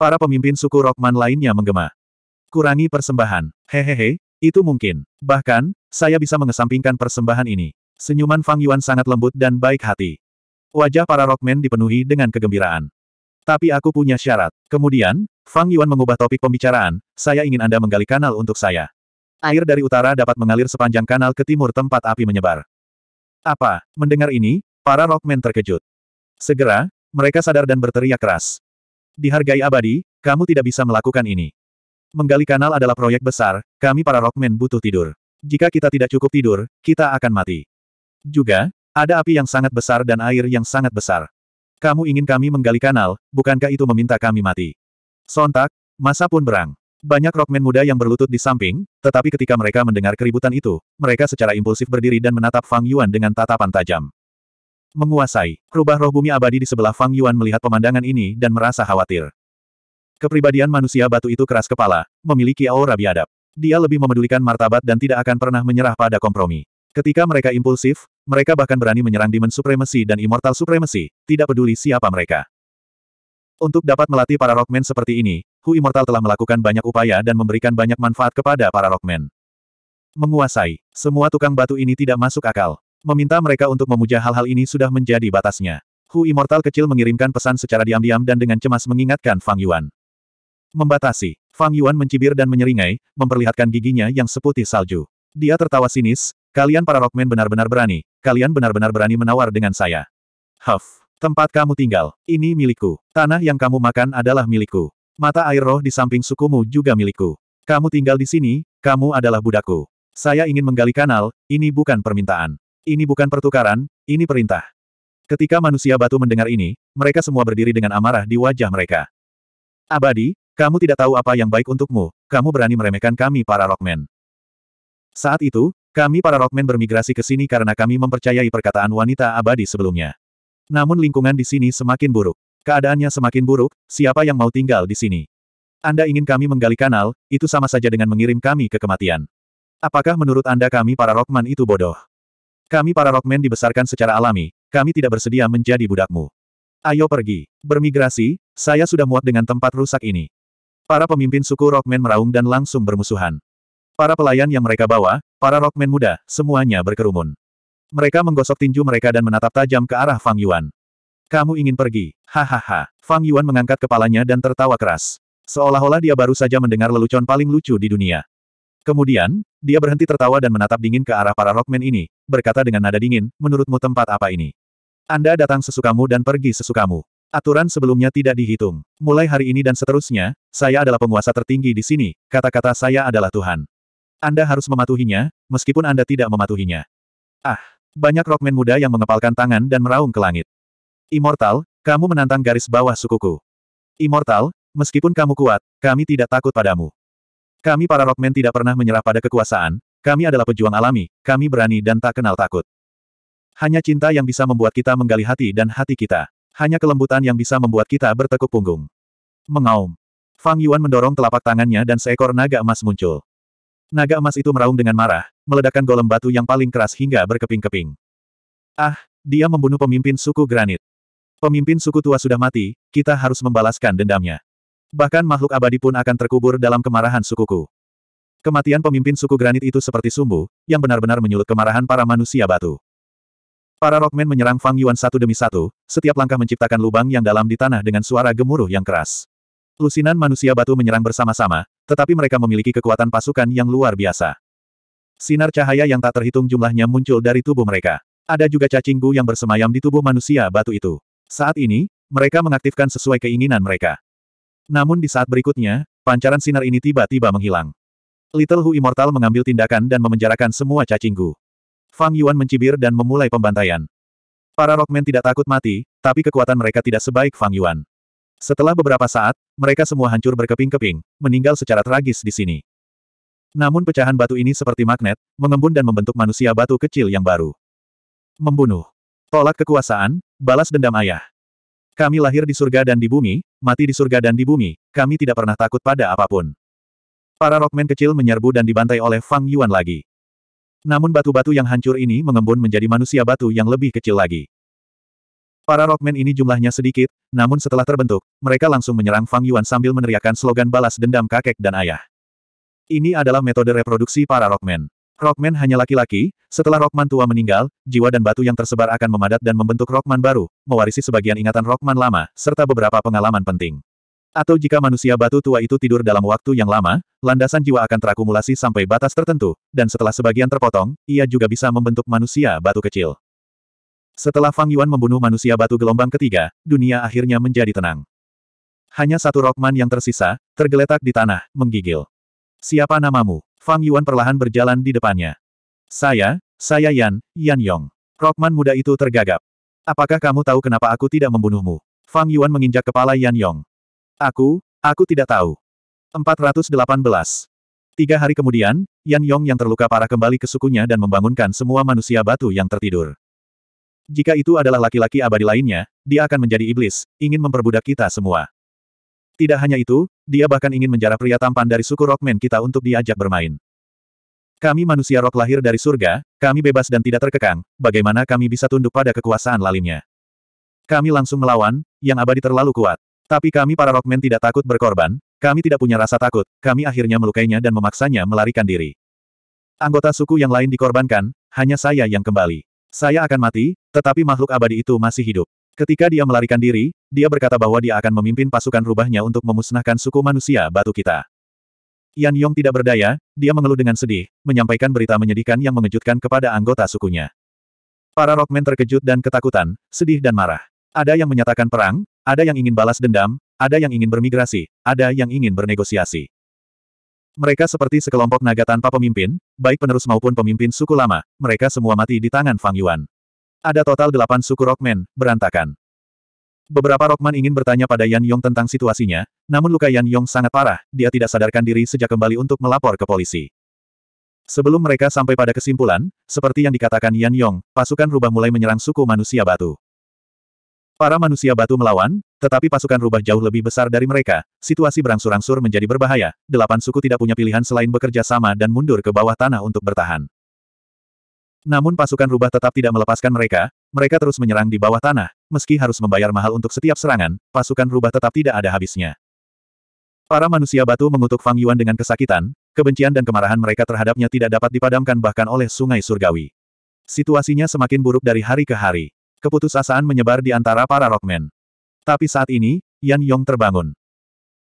Para pemimpin suku Rockman lainnya menggema. Kurangi persembahan. Hehehe, itu mungkin. Bahkan, saya bisa mengesampingkan persembahan ini. Senyuman Fang Yuan sangat lembut dan baik hati. Wajah para Rockman dipenuhi dengan kegembiraan. Tapi aku punya syarat. Kemudian, Fang Yuan mengubah topik pembicaraan, saya ingin Anda menggali kanal untuk saya. Air dari utara dapat mengalir sepanjang kanal ke timur tempat api menyebar. Apa? Mendengar ini, para Rockman terkejut. Segera, mereka sadar dan berteriak keras. Dihargai abadi, kamu tidak bisa melakukan ini. Menggali kanal adalah proyek besar, kami para rockman butuh tidur. Jika kita tidak cukup tidur, kita akan mati. Juga, ada api yang sangat besar dan air yang sangat besar. Kamu ingin kami menggali kanal, bukankah itu meminta kami mati? Sontak, masa pun berang. Banyak rockman muda yang berlutut di samping, tetapi ketika mereka mendengar keributan itu, mereka secara impulsif berdiri dan menatap Fang Yuan dengan tatapan tajam. Menguasai. Rubah roh bumi abadi di sebelah Fang Yuan melihat pemandangan ini dan merasa khawatir. Kepribadian manusia batu itu keras kepala, memiliki aura biadab. Dia lebih memedulikan martabat dan tidak akan pernah menyerah pada kompromi. Ketika mereka impulsif, mereka bahkan berani menyerang Demon Supremacy dan Immortal Supremacy, tidak peduli siapa mereka. Untuk dapat melatih para Rockman seperti ini, Hu Immortal telah melakukan banyak upaya dan memberikan banyak manfaat kepada para Rockman. Menguasai, semua tukang batu ini tidak masuk akal. Meminta mereka untuk memuja hal-hal ini sudah menjadi batasnya. Hu Immortal kecil mengirimkan pesan secara diam-diam dan dengan cemas mengingatkan Fang Yuan. Membatasi. Fang Yuan mencibir dan menyeringai, memperlihatkan giginya yang seputih salju. Dia tertawa sinis, kalian para rockman benar-benar berani, kalian benar-benar berani menawar dengan saya. Huff. Tempat kamu tinggal, ini milikku. Tanah yang kamu makan adalah milikku. Mata air roh di samping sukumu juga milikku. Kamu tinggal di sini, kamu adalah budakku. Saya ingin menggali kanal, ini bukan permintaan. Ini bukan pertukaran, ini perintah. Ketika manusia batu mendengar ini, mereka semua berdiri dengan amarah di wajah mereka. Abadi, kamu tidak tahu apa yang baik untukmu, kamu berani meremehkan kami para rockman. Saat itu, kami para rockman bermigrasi ke sini karena kami mempercayai perkataan wanita abadi sebelumnya. Namun lingkungan di sini semakin buruk. Keadaannya semakin buruk, siapa yang mau tinggal di sini? Anda ingin kami menggali kanal, itu sama saja dengan mengirim kami ke kematian. Apakah menurut Anda kami para rockman itu bodoh? Kami para rockman dibesarkan secara alami, kami tidak bersedia menjadi budakmu. Ayo pergi. Bermigrasi, saya sudah muak dengan tempat rusak ini. Para pemimpin suku Rockman meraung dan langsung bermusuhan. Para pelayan yang mereka bawa, para Rockman muda, semuanya berkerumun. Mereka menggosok tinju mereka dan menatap tajam ke arah Fang Yuan. Kamu ingin pergi? Hahaha. Fang Yuan mengangkat kepalanya dan tertawa keras. Seolah-olah dia baru saja mendengar lelucon paling lucu di dunia. Kemudian, dia berhenti tertawa dan menatap dingin ke arah para rockman ini, berkata dengan nada dingin, menurutmu tempat apa ini? Anda datang sesukamu dan pergi sesukamu. Aturan sebelumnya tidak dihitung. Mulai hari ini dan seterusnya, saya adalah penguasa tertinggi di sini, kata-kata saya adalah Tuhan. Anda harus mematuhinya, meskipun Anda tidak mematuhinya. Ah, banyak rockman muda yang mengepalkan tangan dan meraung ke langit. Immortal, kamu menantang garis bawah sukuku. Immortal, meskipun kamu kuat, kami tidak takut padamu. Kami para Rockman tidak pernah menyerah pada kekuasaan, kami adalah pejuang alami, kami berani dan tak kenal takut. Hanya cinta yang bisa membuat kita menggali hati dan hati kita. Hanya kelembutan yang bisa membuat kita bertekuk punggung. Mengaum. Fang Yuan mendorong telapak tangannya dan seekor naga emas muncul. Naga emas itu meraung dengan marah, meledakkan golem batu yang paling keras hingga berkeping-keping. Ah, dia membunuh pemimpin suku granit. Pemimpin suku tua sudah mati, kita harus membalaskan dendamnya. Bahkan makhluk abadi pun akan terkubur dalam kemarahan sukuku. Kematian pemimpin suku granit itu seperti sumbu, yang benar-benar menyulut kemarahan para manusia batu. Para Rockman menyerang Fang Yuan satu demi satu, setiap langkah menciptakan lubang yang dalam di tanah dengan suara gemuruh yang keras. Lusinan manusia batu menyerang bersama-sama, tetapi mereka memiliki kekuatan pasukan yang luar biasa. Sinar cahaya yang tak terhitung jumlahnya muncul dari tubuh mereka. Ada juga cacing gu yang bersemayam di tubuh manusia batu itu. Saat ini, mereka mengaktifkan sesuai keinginan mereka. Namun di saat berikutnya, pancaran sinar ini tiba-tiba menghilang. Little Hu Immortal mengambil tindakan dan memenjarakan semua cacinggu. Fang Yuan mencibir dan memulai pembantaian. Para Rockman tidak takut mati, tapi kekuatan mereka tidak sebaik Fang Yuan. Setelah beberapa saat, mereka semua hancur berkeping-keping, meninggal secara tragis di sini. Namun pecahan batu ini seperti magnet, mengembun dan membentuk manusia batu kecil yang baru. Membunuh. Tolak kekuasaan, balas dendam ayah. Kami lahir di surga dan di bumi, mati di surga dan di bumi, kami tidak pernah takut pada apapun. Para rockman kecil menyerbu dan dibantai oleh Fang Yuan lagi. Namun batu-batu yang hancur ini mengembun menjadi manusia batu yang lebih kecil lagi. Para rockman ini jumlahnya sedikit, namun setelah terbentuk, mereka langsung menyerang Fang Yuan sambil meneriakkan slogan balas dendam kakek dan ayah. Ini adalah metode reproduksi para rockman. Rockman hanya laki-laki, setelah Rockman tua meninggal, jiwa dan batu yang tersebar akan memadat dan membentuk Rockman baru, mewarisi sebagian ingatan Rockman lama, serta beberapa pengalaman penting. Atau jika manusia batu tua itu tidur dalam waktu yang lama, landasan jiwa akan terakumulasi sampai batas tertentu, dan setelah sebagian terpotong, ia juga bisa membentuk manusia batu kecil. Setelah Fang Yuan membunuh manusia batu gelombang ketiga, dunia akhirnya menjadi tenang. Hanya satu Rockman yang tersisa, tergeletak di tanah, menggigil. Siapa namamu? Fang Yuan perlahan berjalan di depannya. Saya, saya Yan, Yan Yong. Rokman muda itu tergagap. Apakah kamu tahu kenapa aku tidak membunuhmu? Fang Yuan menginjak kepala Yan Yong. Aku, aku tidak tahu. 418. Tiga hari kemudian, Yan Yong yang terluka parah kembali ke sukunya dan membangunkan semua manusia batu yang tertidur. Jika itu adalah laki-laki abadi lainnya, dia akan menjadi iblis, ingin memperbudak kita semua. Tidak hanya itu, dia bahkan ingin menjara pria tampan dari suku Rockman kita untuk diajak bermain. Kami manusia rock lahir dari surga, kami bebas dan tidak terkekang, bagaimana kami bisa tunduk pada kekuasaan lalimnya. Kami langsung melawan, yang abadi terlalu kuat. Tapi kami para Rockman tidak takut berkorban, kami tidak punya rasa takut, kami akhirnya melukainya dan memaksanya melarikan diri. Anggota suku yang lain dikorbankan, hanya saya yang kembali. Saya akan mati, tetapi makhluk abadi itu masih hidup. Ketika dia melarikan diri, dia berkata bahwa dia akan memimpin pasukan rubahnya untuk memusnahkan suku manusia batu kita. Yan Yong tidak berdaya, dia mengeluh dengan sedih, menyampaikan berita menyedihkan yang mengejutkan kepada anggota sukunya. Para Rockman terkejut dan ketakutan, sedih dan marah. Ada yang menyatakan perang, ada yang ingin balas dendam, ada yang ingin bermigrasi, ada yang ingin bernegosiasi. Mereka seperti sekelompok naga tanpa pemimpin, baik penerus maupun pemimpin suku lama, mereka semua mati di tangan Fang Yuan. Ada total delapan suku Rockman, berantakan. Beberapa Rokman ingin bertanya pada Yan Yong tentang situasinya, namun luka Yan Yong sangat parah, dia tidak sadarkan diri sejak kembali untuk melapor ke polisi. Sebelum mereka sampai pada kesimpulan, seperti yang dikatakan Yan Yong, pasukan rubah mulai menyerang suku manusia batu. Para manusia batu melawan, tetapi pasukan rubah jauh lebih besar dari mereka, situasi berangsur-angsur menjadi berbahaya, delapan suku tidak punya pilihan selain bekerja sama dan mundur ke bawah tanah untuk bertahan. Namun pasukan rubah tetap tidak melepaskan mereka, mereka terus menyerang di bawah tanah, meski harus membayar mahal untuk setiap serangan, pasukan rubah tetap tidak ada habisnya. Para manusia batu mengutuk Fang Yuan dengan kesakitan, kebencian dan kemarahan mereka terhadapnya tidak dapat dipadamkan bahkan oleh sungai surgawi. Situasinya semakin buruk dari hari ke hari. Keputusasaan menyebar di antara para rockman. Tapi saat ini, Yan Yong terbangun.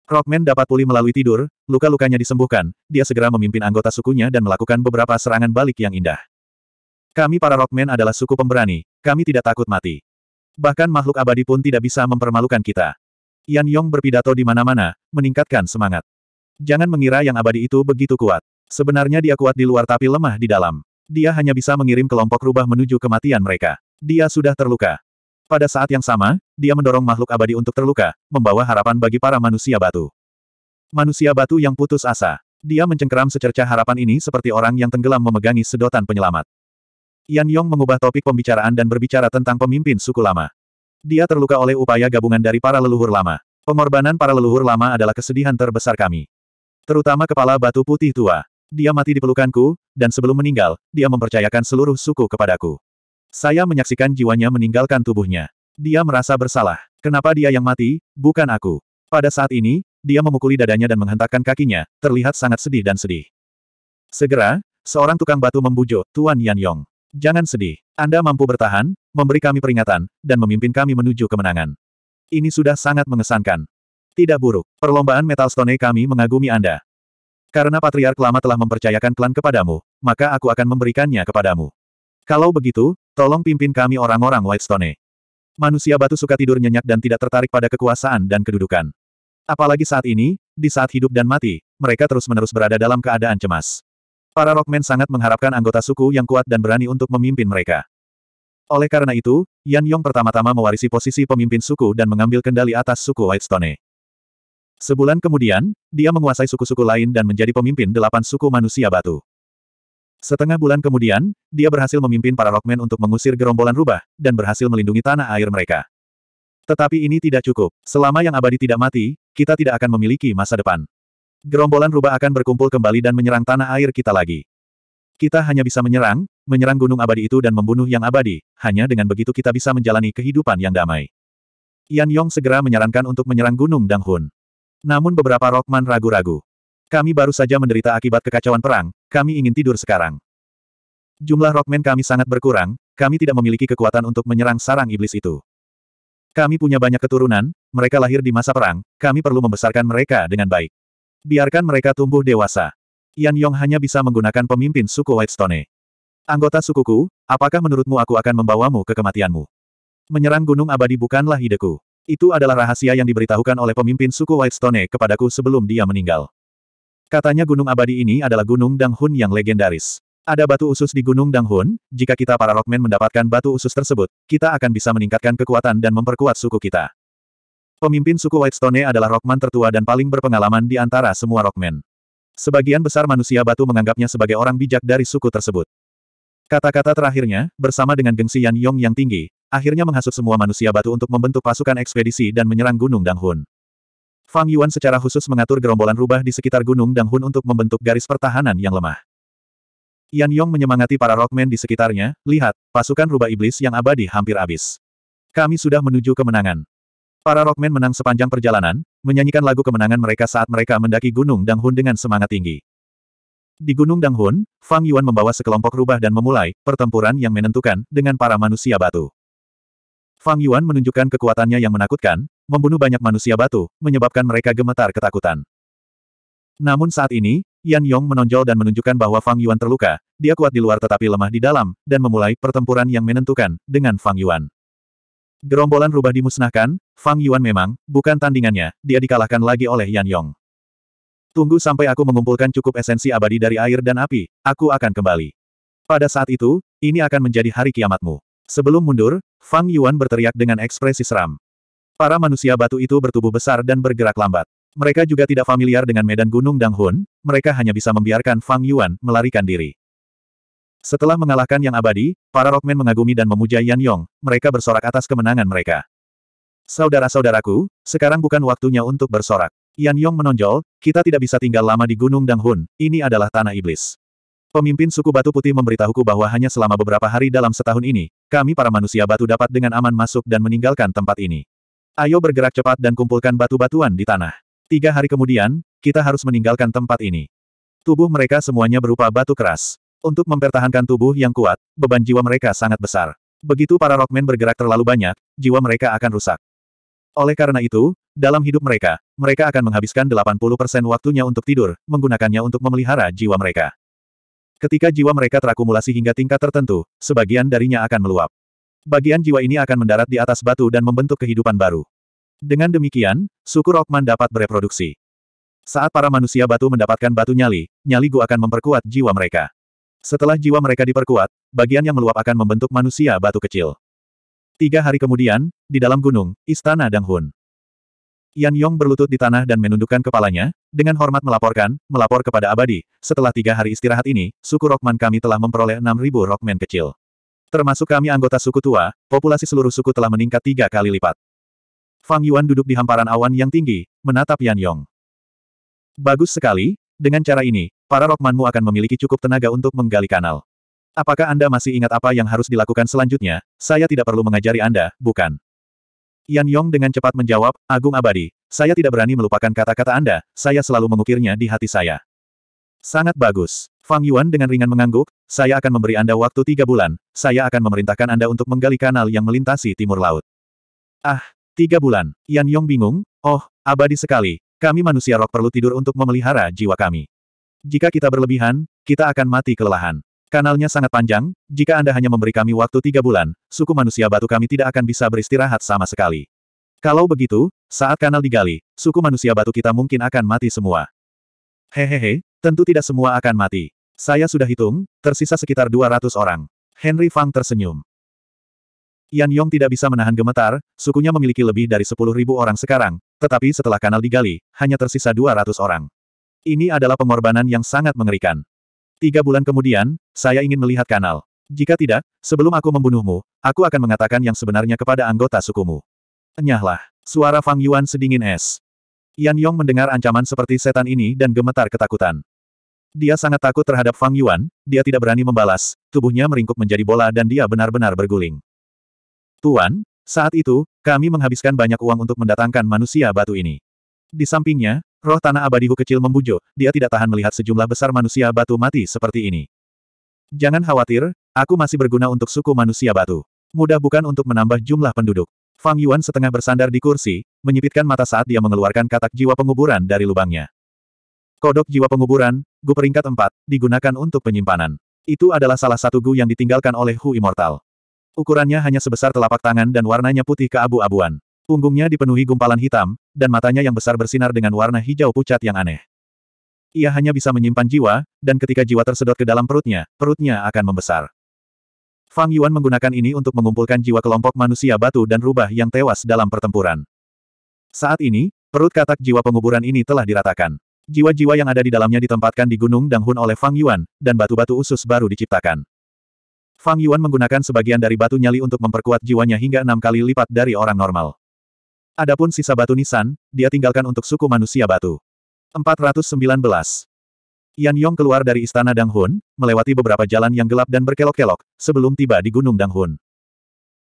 Rockman dapat pulih melalui tidur, luka-lukanya disembuhkan, dia segera memimpin anggota sukunya dan melakukan beberapa serangan balik yang indah. Kami para Rockman adalah suku pemberani, kami tidak takut mati. Bahkan makhluk abadi pun tidak bisa mempermalukan kita. Yan Yong berpidato di mana-mana, meningkatkan semangat. Jangan mengira yang abadi itu begitu kuat. Sebenarnya dia kuat di luar tapi lemah di dalam. Dia hanya bisa mengirim kelompok rubah menuju kematian mereka. Dia sudah terluka. Pada saat yang sama, dia mendorong makhluk abadi untuk terluka, membawa harapan bagi para manusia batu. Manusia batu yang putus asa. Dia mencengkeram secerca harapan ini seperti orang yang tenggelam memegangi sedotan penyelamat. Yan Yong mengubah topik pembicaraan dan berbicara tentang pemimpin suku lama. Dia terluka oleh upaya gabungan dari para leluhur lama. Pengorbanan para leluhur lama adalah kesedihan terbesar kami. Terutama kepala batu putih tua. Dia mati di pelukanku, dan sebelum meninggal, dia mempercayakan seluruh suku kepadaku. Saya menyaksikan jiwanya meninggalkan tubuhnya. Dia merasa bersalah. Kenapa dia yang mati, bukan aku. Pada saat ini, dia memukuli dadanya dan menghentakkan kakinya, terlihat sangat sedih dan sedih. Segera, seorang tukang batu membujuk Tuan Yan Yong. Jangan sedih. Anda mampu bertahan, memberi kami peringatan, dan memimpin kami menuju kemenangan. Ini sudah sangat mengesankan. Tidak buruk. Perlombaan Metal Stone kami mengagumi Anda. Karena Patriark Lama telah mempercayakan klan kepadamu, maka aku akan memberikannya kepadamu. Kalau begitu, tolong pimpin kami orang-orang White Stone. Manusia batu suka tidur nyenyak dan tidak tertarik pada kekuasaan dan kedudukan. Apalagi saat ini, di saat hidup dan mati, mereka terus-menerus berada dalam keadaan cemas. Para Rockman sangat mengharapkan anggota suku yang kuat dan berani untuk memimpin mereka. Oleh karena itu, Yan Yong pertama-tama mewarisi posisi pemimpin suku dan mengambil kendali atas suku Whitestone. Sebulan kemudian, dia menguasai suku-suku lain dan menjadi pemimpin delapan suku manusia batu. Setengah bulan kemudian, dia berhasil memimpin para Rockman untuk mengusir gerombolan rubah, dan berhasil melindungi tanah air mereka. Tetapi ini tidak cukup. Selama yang abadi tidak mati, kita tidak akan memiliki masa depan. Gerombolan rubah akan berkumpul kembali dan menyerang tanah air kita lagi. Kita hanya bisa menyerang, menyerang gunung abadi itu dan membunuh yang abadi, hanya dengan begitu kita bisa menjalani kehidupan yang damai. Yan Yong segera menyarankan untuk menyerang Gunung Dang Hun. Namun beberapa Rokman ragu-ragu. Kami baru saja menderita akibat kekacauan perang, kami ingin tidur sekarang. Jumlah Rokmen kami sangat berkurang, kami tidak memiliki kekuatan untuk menyerang sarang iblis itu. Kami punya banyak keturunan, mereka lahir di masa perang, kami perlu membesarkan mereka dengan baik. Biarkan mereka tumbuh dewasa. Yan Yong hanya bisa menggunakan pemimpin suku Whitestone. Anggota sukuku, apakah menurutmu aku akan membawamu ke kematianmu? Menyerang gunung abadi bukanlah ideku. Itu adalah rahasia yang diberitahukan oleh pemimpin suku Whitestone kepadaku sebelum dia meninggal. Katanya gunung abadi ini adalah gunung Danghun yang legendaris. Ada batu usus di Gunung Danghun, jika kita para Rockman mendapatkan batu usus tersebut, kita akan bisa meningkatkan kekuatan dan memperkuat suku kita. Pemimpin suku Whitestone adalah Rockman tertua dan paling berpengalaman di antara semua Rockman. Sebagian besar manusia batu menganggapnya sebagai orang bijak dari suku tersebut. Kata-kata terakhirnya, bersama dengan gengsi Yan Yong yang tinggi, akhirnya menghasut semua manusia batu untuk membentuk pasukan ekspedisi dan menyerang Gunung Danghun. Fang Yuan secara khusus mengatur gerombolan rubah di sekitar Gunung Danghun untuk membentuk garis pertahanan yang lemah. Yan Yong menyemangati para Rockman di sekitarnya, lihat, pasukan rubah iblis yang abadi hampir habis. Kami sudah menuju kemenangan. Para rockman menang sepanjang perjalanan, menyanyikan lagu kemenangan mereka saat mereka mendaki Gunung Danghun dengan semangat tinggi. Di Gunung Danghun, Fang Yuan membawa sekelompok rubah dan memulai pertempuran yang menentukan dengan para manusia batu. Fang Yuan menunjukkan kekuatannya yang menakutkan, membunuh banyak manusia batu, menyebabkan mereka gemetar ketakutan. Namun saat ini, Yan Yong menonjol dan menunjukkan bahwa Fang Yuan terluka, dia kuat di luar tetapi lemah di dalam, dan memulai pertempuran yang menentukan dengan Fang Yuan. Gerombolan rubah dimusnahkan, Fang Yuan memang, bukan tandingannya, dia dikalahkan lagi oleh Yan Yong. Tunggu sampai aku mengumpulkan cukup esensi abadi dari air dan api, aku akan kembali. Pada saat itu, ini akan menjadi hari kiamatmu. Sebelum mundur, Fang Yuan berteriak dengan ekspresi seram. Para manusia batu itu bertubuh besar dan bergerak lambat. Mereka juga tidak familiar dengan medan gunung Danghun, mereka hanya bisa membiarkan Fang Yuan melarikan diri. Setelah mengalahkan yang abadi, para rokmen mengagumi dan memuja Yan Yong, mereka bersorak atas kemenangan mereka. Saudara-saudaraku, sekarang bukan waktunya untuk bersorak. Yan Yong menonjol, kita tidak bisa tinggal lama di Gunung Danghun, ini adalah tanah iblis. Pemimpin suku Batu Putih memberitahuku bahwa hanya selama beberapa hari dalam setahun ini, kami para manusia batu dapat dengan aman masuk dan meninggalkan tempat ini. Ayo bergerak cepat dan kumpulkan batu-batuan di tanah. Tiga hari kemudian, kita harus meninggalkan tempat ini. Tubuh mereka semuanya berupa batu keras. Untuk mempertahankan tubuh yang kuat, beban jiwa mereka sangat besar. Begitu para rockman bergerak terlalu banyak, jiwa mereka akan rusak. Oleh karena itu, dalam hidup mereka, mereka akan menghabiskan 80% waktunya untuk tidur, menggunakannya untuk memelihara jiwa mereka. Ketika jiwa mereka terakumulasi hingga tingkat tertentu, sebagian darinya akan meluap. Bagian jiwa ini akan mendarat di atas batu dan membentuk kehidupan baru. Dengan demikian, suku Rockman dapat bereproduksi. Saat para manusia batu mendapatkan batu nyali, nyali Gu akan memperkuat jiwa mereka. Setelah jiwa mereka diperkuat, bagian yang meluap akan membentuk manusia batu kecil. Tiga hari kemudian, di dalam gunung, Istana Dang Hun, Yan Yong berlutut di tanah dan menundukkan kepalanya, dengan hormat melaporkan, melapor kepada abadi, setelah tiga hari istirahat ini, suku Rockman kami telah memperoleh enam ribu Rockman kecil. Termasuk kami anggota suku tua, populasi seluruh suku telah meningkat tiga kali lipat. Fang Yuan duduk di hamparan awan yang tinggi, menatap Yan Yong. Bagus sekali, dengan cara ini, para rokmanmu akan memiliki cukup tenaga untuk menggali kanal. Apakah Anda masih ingat apa yang harus dilakukan selanjutnya? Saya tidak perlu mengajari Anda, bukan? Yan Yong dengan cepat menjawab, Agung Abadi, saya tidak berani melupakan kata-kata Anda, saya selalu mengukirnya di hati saya. Sangat bagus. Fang Yuan dengan ringan mengangguk, saya akan memberi Anda waktu tiga bulan, saya akan memerintahkan Anda untuk menggali kanal yang melintasi timur laut. Ah, tiga bulan. Yan Yong bingung, oh, abadi sekali, kami manusia rok perlu tidur untuk memelihara jiwa kami. Jika kita berlebihan, kita akan mati kelelahan. Kanalnya sangat panjang, jika Anda hanya memberi kami waktu tiga bulan, suku manusia batu kami tidak akan bisa beristirahat sama sekali. Kalau begitu, saat kanal digali, suku manusia batu kita mungkin akan mati semua. Hehehe, tentu tidak semua akan mati. Saya sudah hitung, tersisa sekitar 200 orang. Henry Fang tersenyum. Yan Yong tidak bisa menahan gemetar, sukunya memiliki lebih dari 10.000 orang sekarang, tetapi setelah kanal digali, hanya tersisa 200 orang. Ini adalah pengorbanan yang sangat mengerikan. Tiga bulan kemudian, saya ingin melihat kanal. Jika tidak, sebelum aku membunuhmu, aku akan mengatakan yang sebenarnya kepada anggota sukumu. Enyahlah. Suara Fang Yuan sedingin es. Yan Yong mendengar ancaman seperti setan ini dan gemetar ketakutan. Dia sangat takut terhadap Fang Yuan, dia tidak berani membalas, tubuhnya meringkuk menjadi bola dan dia benar-benar berguling. Tuan, saat itu, kami menghabiskan banyak uang untuk mendatangkan manusia batu ini. Di sampingnya, roh tanah Hu kecil membujuk, dia tidak tahan melihat sejumlah besar manusia batu mati seperti ini. Jangan khawatir, aku masih berguna untuk suku manusia batu. Mudah bukan untuk menambah jumlah penduduk. Fang Yuan setengah bersandar di kursi, menyipitkan mata saat dia mengeluarkan katak jiwa penguburan dari lubangnya. Kodok jiwa penguburan, Gu peringkat 4, digunakan untuk penyimpanan. Itu adalah salah satu Gu yang ditinggalkan oleh Hu Immortal. Ukurannya hanya sebesar telapak tangan dan warnanya putih ke abu abuan Punggungnya dipenuhi gumpalan hitam, dan matanya yang besar bersinar dengan warna hijau pucat yang aneh. Ia hanya bisa menyimpan jiwa, dan ketika jiwa tersedot ke dalam perutnya, perutnya akan membesar. Fang Yuan menggunakan ini untuk mengumpulkan jiwa kelompok manusia batu dan rubah yang tewas dalam pertempuran. Saat ini, perut katak jiwa penguburan ini telah diratakan. Jiwa-jiwa yang ada di dalamnya ditempatkan di Gunung Danghun oleh Fang Yuan, dan batu-batu usus baru diciptakan. Fang Yuan menggunakan sebagian dari batu nyali untuk memperkuat jiwanya hingga enam kali lipat dari orang normal. Adapun sisa batu nisan, dia tinggalkan untuk suku manusia batu. 419. Yan Yong keluar dari istana Dang Hun, melewati beberapa jalan yang gelap dan berkelok-kelok, sebelum tiba di Gunung Dang Hun.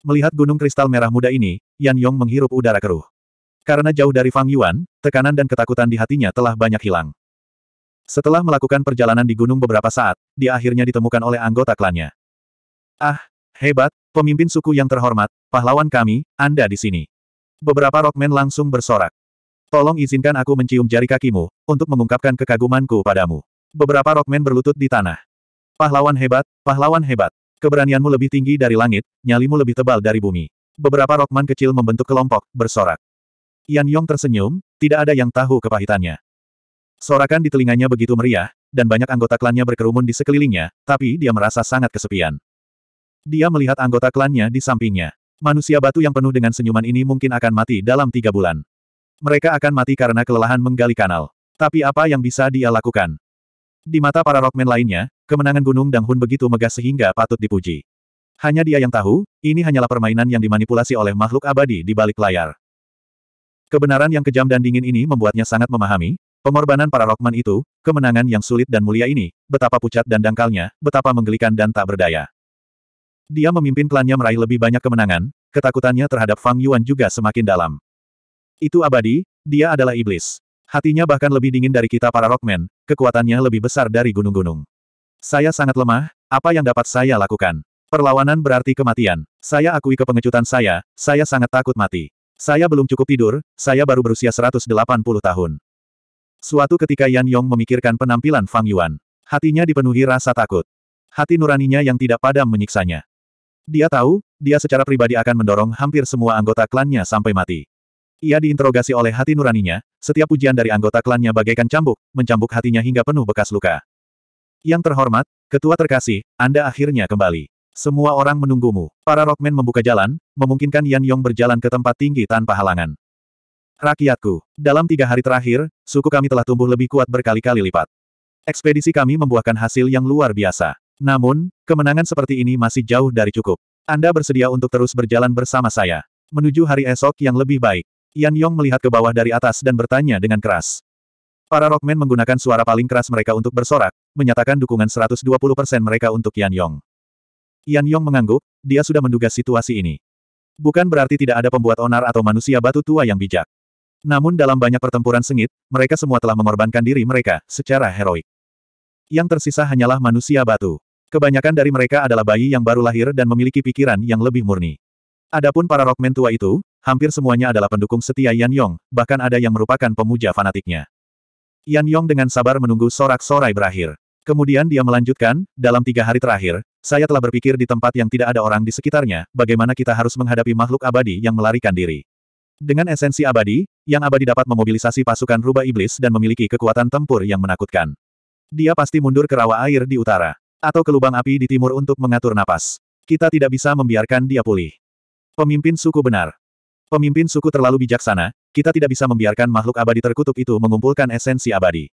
Melihat gunung kristal merah muda ini, Yan Yong menghirup udara keruh. Karena jauh dari Fang Yuan, tekanan dan ketakutan di hatinya telah banyak hilang. Setelah melakukan perjalanan di gunung beberapa saat, dia akhirnya ditemukan oleh anggota klannya. Ah, hebat, pemimpin suku yang terhormat, pahlawan kami, Anda di sini. Beberapa rockman langsung bersorak. Tolong izinkan aku mencium jari kakimu, untuk mengungkapkan kekagumanku padamu. Beberapa rockman berlutut di tanah. Pahlawan hebat, pahlawan hebat. Keberanianmu lebih tinggi dari langit, nyalimu lebih tebal dari bumi. Beberapa rockman kecil membentuk kelompok, bersorak. Yan Yong tersenyum, tidak ada yang tahu kepahitannya. Sorakan di telinganya begitu meriah, dan banyak anggota klannya berkerumun di sekelilingnya, tapi dia merasa sangat kesepian. Dia melihat anggota klannya di sampingnya. Manusia batu yang penuh dengan senyuman ini mungkin akan mati dalam tiga bulan. Mereka akan mati karena kelelahan menggali kanal. Tapi apa yang bisa dia lakukan? Di mata para rockman lainnya, kemenangan Gunung Danghun begitu megah sehingga patut dipuji. Hanya dia yang tahu, ini hanyalah permainan yang dimanipulasi oleh makhluk abadi di balik layar. Kebenaran yang kejam dan dingin ini membuatnya sangat memahami, pengorbanan para rockman itu, kemenangan yang sulit dan mulia ini, betapa pucat dan dangkalnya, betapa menggelikan dan tak berdaya. Dia memimpin klannya meraih lebih banyak kemenangan, ketakutannya terhadap Fang Yuan juga semakin dalam. Itu abadi, dia adalah iblis. Hatinya bahkan lebih dingin dari kita para rockman, kekuatannya lebih besar dari gunung-gunung. Saya sangat lemah, apa yang dapat saya lakukan? Perlawanan berarti kematian. Saya akui kepengecutan saya, saya sangat takut mati. Saya belum cukup tidur, saya baru berusia 180 tahun. Suatu ketika Yan Yong memikirkan penampilan Fang Yuan. Hatinya dipenuhi rasa takut. Hati nuraninya yang tidak padam menyiksanya. Dia tahu, dia secara pribadi akan mendorong hampir semua anggota klannya sampai mati. Ia diinterogasi oleh hati nuraninya, setiap pujian dari anggota klannya bagaikan cambuk, mencambuk hatinya hingga penuh bekas luka. Yang terhormat, Ketua terkasih, Anda akhirnya kembali. Semua orang menunggumu. Para rockman membuka jalan, memungkinkan Yan Yong berjalan ke tempat tinggi tanpa halangan. Rakyatku, dalam tiga hari terakhir, suku kami telah tumbuh lebih kuat berkali-kali lipat. Ekspedisi kami membuahkan hasil yang luar biasa. Namun, kemenangan seperti ini masih jauh dari cukup. Anda bersedia untuk terus berjalan bersama saya. Menuju hari esok yang lebih baik. Yan Yong melihat ke bawah dari atas dan bertanya dengan keras. Para rockman menggunakan suara paling keras mereka untuk bersorak, menyatakan dukungan 120% mereka untuk Yan Yong. Yan Yong mengangguk, dia sudah menduga situasi ini. Bukan berarti tidak ada pembuat onar atau manusia batu tua yang bijak. Namun dalam banyak pertempuran sengit, mereka semua telah mengorbankan diri mereka, secara heroik. Yang tersisa hanyalah manusia batu. Kebanyakan dari mereka adalah bayi yang baru lahir dan memiliki pikiran yang lebih murni. Adapun para rockman tua itu, hampir semuanya adalah pendukung setia Yan Yong, bahkan ada yang merupakan pemuja fanatiknya. Yan Yong dengan sabar menunggu sorak-sorai berakhir. Kemudian dia melanjutkan, dalam tiga hari terakhir, saya telah berpikir di tempat yang tidak ada orang di sekitarnya, bagaimana kita harus menghadapi makhluk abadi yang melarikan diri. Dengan esensi abadi, yang abadi dapat memobilisasi pasukan rubah iblis dan memiliki kekuatan tempur yang menakutkan. Dia pasti mundur ke rawa air di utara. Atau ke lubang api di timur untuk mengatur napas. Kita tidak bisa membiarkan dia pulih. Pemimpin suku benar. Pemimpin suku terlalu bijaksana, kita tidak bisa membiarkan makhluk abadi terkutuk itu mengumpulkan esensi abadi.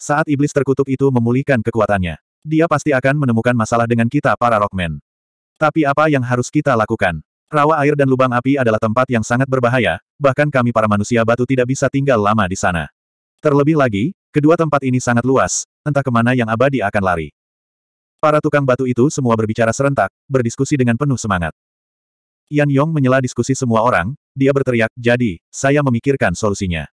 Saat iblis terkutuk itu memulihkan kekuatannya, dia pasti akan menemukan masalah dengan kita para rockman. Tapi apa yang harus kita lakukan? Rawa air dan lubang api adalah tempat yang sangat berbahaya, bahkan kami para manusia batu tidak bisa tinggal lama di sana. Terlebih lagi, kedua tempat ini sangat luas, entah kemana yang abadi akan lari. Para tukang batu itu semua berbicara serentak, berdiskusi dengan penuh semangat. Yan Yong menyela diskusi semua orang, dia berteriak, jadi, saya memikirkan solusinya.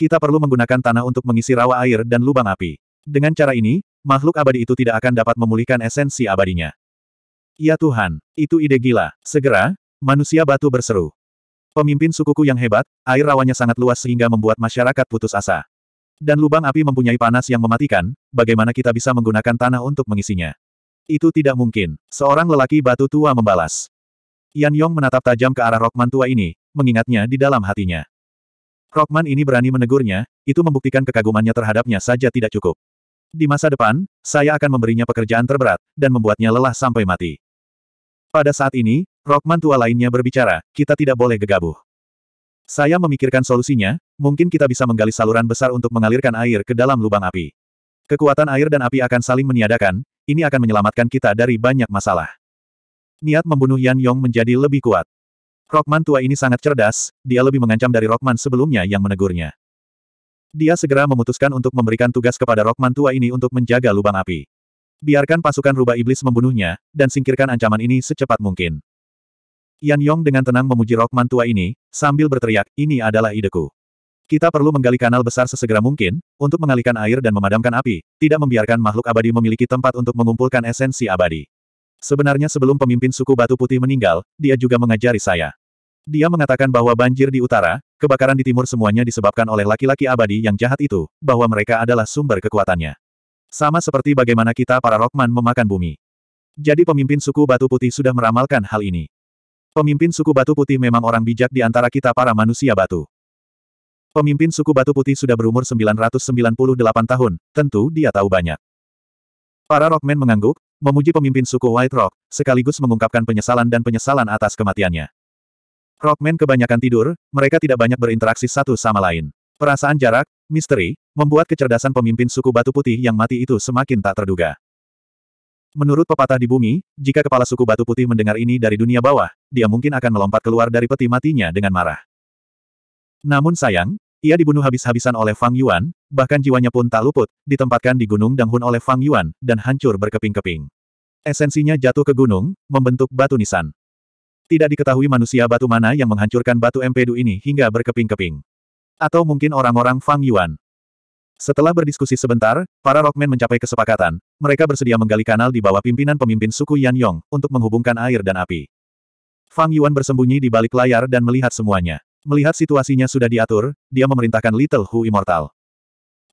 Kita perlu menggunakan tanah untuk mengisi rawa air dan lubang api. Dengan cara ini, makhluk abadi itu tidak akan dapat memulihkan esensi abadinya. Ya Tuhan, itu ide gila. Segera, manusia batu berseru. Pemimpin sukuku yang hebat, air rawanya sangat luas sehingga membuat masyarakat putus asa. Dan lubang api mempunyai panas yang mematikan, bagaimana kita bisa menggunakan tanah untuk mengisinya? Itu tidak mungkin. Seorang lelaki batu tua membalas. Yan Yong menatap tajam ke arah Rockman tua ini, mengingatnya di dalam hatinya. Rockman ini berani menegurnya, itu membuktikan kekagumannya terhadapnya saja tidak cukup. Di masa depan, saya akan memberinya pekerjaan terberat, dan membuatnya lelah sampai mati. Pada saat ini, Rockman tua lainnya berbicara, kita tidak boleh gegabah. Saya memikirkan solusinya, mungkin kita bisa menggali saluran besar untuk mengalirkan air ke dalam lubang api. Kekuatan air dan api akan saling meniadakan, ini akan menyelamatkan kita dari banyak masalah. Niat membunuh Yan Yong menjadi lebih kuat. Rockman tua ini sangat cerdas, dia lebih mengancam dari Rockman sebelumnya yang menegurnya. Dia segera memutuskan untuk memberikan tugas kepada Rockman tua ini untuk menjaga lubang api. Biarkan pasukan rubah iblis membunuhnya, dan singkirkan ancaman ini secepat mungkin. Yan Yong dengan tenang memuji Rockman tua ini, sambil berteriak, ini adalah ideku. Kita perlu menggali kanal besar sesegera mungkin, untuk mengalihkan air dan memadamkan api, tidak membiarkan makhluk abadi memiliki tempat untuk mengumpulkan esensi abadi. Sebenarnya sebelum pemimpin suku Batu Putih meninggal, dia juga mengajari saya. Dia mengatakan bahwa banjir di utara, kebakaran di timur semuanya disebabkan oleh laki-laki abadi yang jahat itu, bahwa mereka adalah sumber kekuatannya. Sama seperti bagaimana kita para Rockman memakan bumi. Jadi pemimpin suku Batu Putih sudah meramalkan hal ini. Pemimpin suku Batu Putih memang orang bijak di antara kita para manusia batu. Pemimpin suku Batu Putih sudah berumur 998 tahun, tentu dia tahu banyak. Para Rockman mengangguk, memuji pemimpin suku White Rock, sekaligus mengungkapkan penyesalan dan penyesalan atas kematiannya. Rockman kebanyakan tidur, mereka tidak banyak berinteraksi satu sama lain. Perasaan jarak, misteri, membuat kecerdasan pemimpin suku Batu Putih yang mati itu semakin tak terduga. Menurut pepatah di bumi, jika kepala suku Batu Putih mendengar ini dari dunia bawah, dia mungkin akan melompat keluar dari peti matinya dengan marah. Namun sayang, ia dibunuh habis-habisan oleh Fang Yuan, bahkan jiwanya pun tak luput, ditempatkan di Gunung Danghun oleh Fang Yuan, dan hancur berkeping-keping. Esensinya jatuh ke gunung, membentuk batu nisan. Tidak diketahui manusia batu mana yang menghancurkan batu empedu ini hingga berkeping-keping. Atau mungkin orang-orang Fang Yuan. Setelah berdiskusi sebentar, para Rockman mencapai kesepakatan, mereka bersedia menggali kanal di bawah pimpinan pemimpin suku Yan Yong, untuk menghubungkan air dan api. Fang Yuan bersembunyi di balik layar dan melihat semuanya. Melihat situasinya sudah diatur, dia memerintahkan Little Hu Immortal.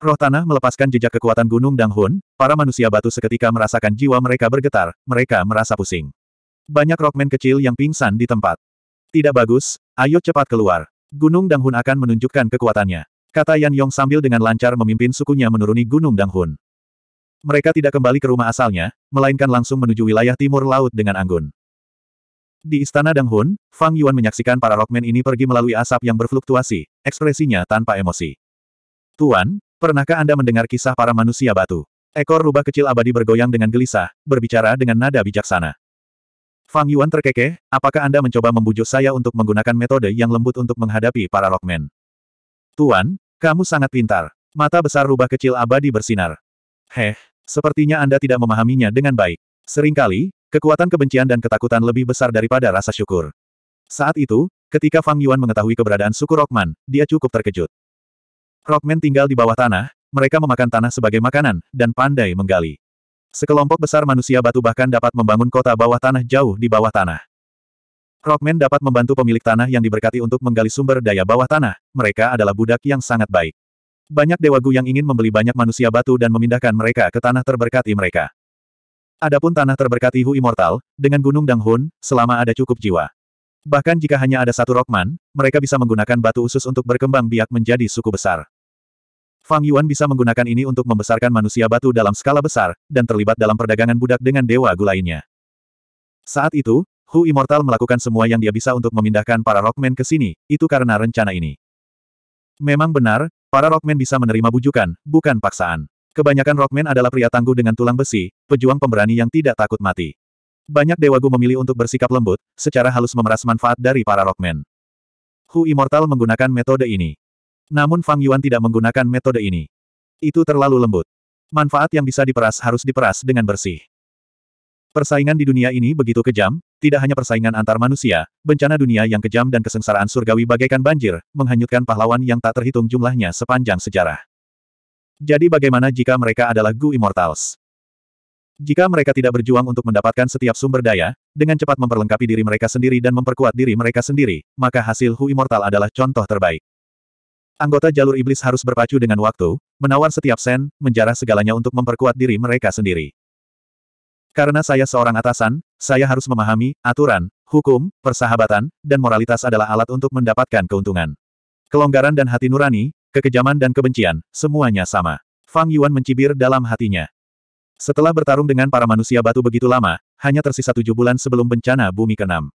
Roh tanah melepaskan jejak kekuatan Gunung Dang Hun. para manusia batu seketika merasakan jiwa mereka bergetar, mereka merasa pusing. Banyak rockman kecil yang pingsan di tempat. Tidak bagus, ayo cepat keluar. Gunung Dang Hun akan menunjukkan kekuatannya. Kata Yan Yong sambil dengan lancar memimpin sukunya menuruni Gunung Dang Hun. Mereka tidak kembali ke rumah asalnya, melainkan langsung menuju wilayah timur laut dengan anggun. Di Istana Dang Hun, Fang Yuan menyaksikan para rockman ini pergi melalui asap yang berfluktuasi, ekspresinya tanpa emosi. Tuan, pernahkah Anda mendengar kisah para manusia batu? Ekor rubah kecil abadi bergoyang dengan gelisah, berbicara dengan nada bijaksana. Fang Yuan terkekeh, apakah Anda mencoba membujuk saya untuk menggunakan metode yang lembut untuk menghadapi para rockman? Tuan, kamu sangat pintar. Mata besar rubah kecil abadi bersinar. Heh, sepertinya Anda tidak memahaminya dengan baik. Seringkali, Kekuatan kebencian dan ketakutan lebih besar daripada rasa syukur. Saat itu, ketika Fang Yuan mengetahui keberadaan suku Rockman, dia cukup terkejut. Rockman tinggal di bawah tanah, mereka memakan tanah sebagai makanan, dan pandai menggali. Sekelompok besar manusia batu bahkan dapat membangun kota bawah tanah jauh di bawah tanah. Rockman dapat membantu pemilik tanah yang diberkati untuk menggali sumber daya bawah tanah, mereka adalah budak yang sangat baik. Banyak dewa gu yang ingin membeli banyak manusia batu dan memindahkan mereka ke tanah terberkati mereka. Adapun tanah terberkati Hu Immortal, dengan Gunung Danghun, selama ada cukup jiwa. Bahkan jika hanya ada satu Rockman, mereka bisa menggunakan batu usus untuk berkembang biak menjadi suku besar. Fang Yuan bisa menggunakan ini untuk membesarkan manusia batu dalam skala besar, dan terlibat dalam perdagangan budak dengan dewa lainnya. Saat itu, Hu Immortal melakukan semua yang dia bisa untuk memindahkan para Rockman ke sini, itu karena rencana ini. Memang benar, para Rockman bisa menerima bujukan, bukan paksaan. Kebanyakan Rockman adalah pria tangguh dengan tulang besi, pejuang pemberani yang tidak takut mati. Banyak Dewa Gu memilih untuk bersikap lembut, secara halus memeras manfaat dari para Rockman. Hu Immortal menggunakan metode ini. Namun Fang Yuan tidak menggunakan metode ini. Itu terlalu lembut. Manfaat yang bisa diperas harus diperas dengan bersih. Persaingan di dunia ini begitu kejam, tidak hanya persaingan antar manusia, bencana dunia yang kejam dan kesengsaraan surgawi bagaikan banjir, menghanyutkan pahlawan yang tak terhitung jumlahnya sepanjang sejarah. Jadi bagaimana jika mereka adalah Gu Immortals? Jika mereka tidak berjuang untuk mendapatkan setiap sumber daya, dengan cepat memperlengkapi diri mereka sendiri dan memperkuat diri mereka sendiri, maka hasil Hu Immortal adalah contoh terbaik. Anggota jalur iblis harus berpacu dengan waktu, menawar setiap sen, menjarah segalanya untuk memperkuat diri mereka sendiri. Karena saya seorang atasan, saya harus memahami, aturan, hukum, persahabatan, dan moralitas adalah alat untuk mendapatkan keuntungan. Kelonggaran dan hati nurani, kekejaman dan kebencian, semuanya sama. Fang Yuan mencibir dalam hatinya. Setelah bertarung dengan para manusia batu begitu lama, hanya tersisa tujuh bulan sebelum bencana bumi keenam.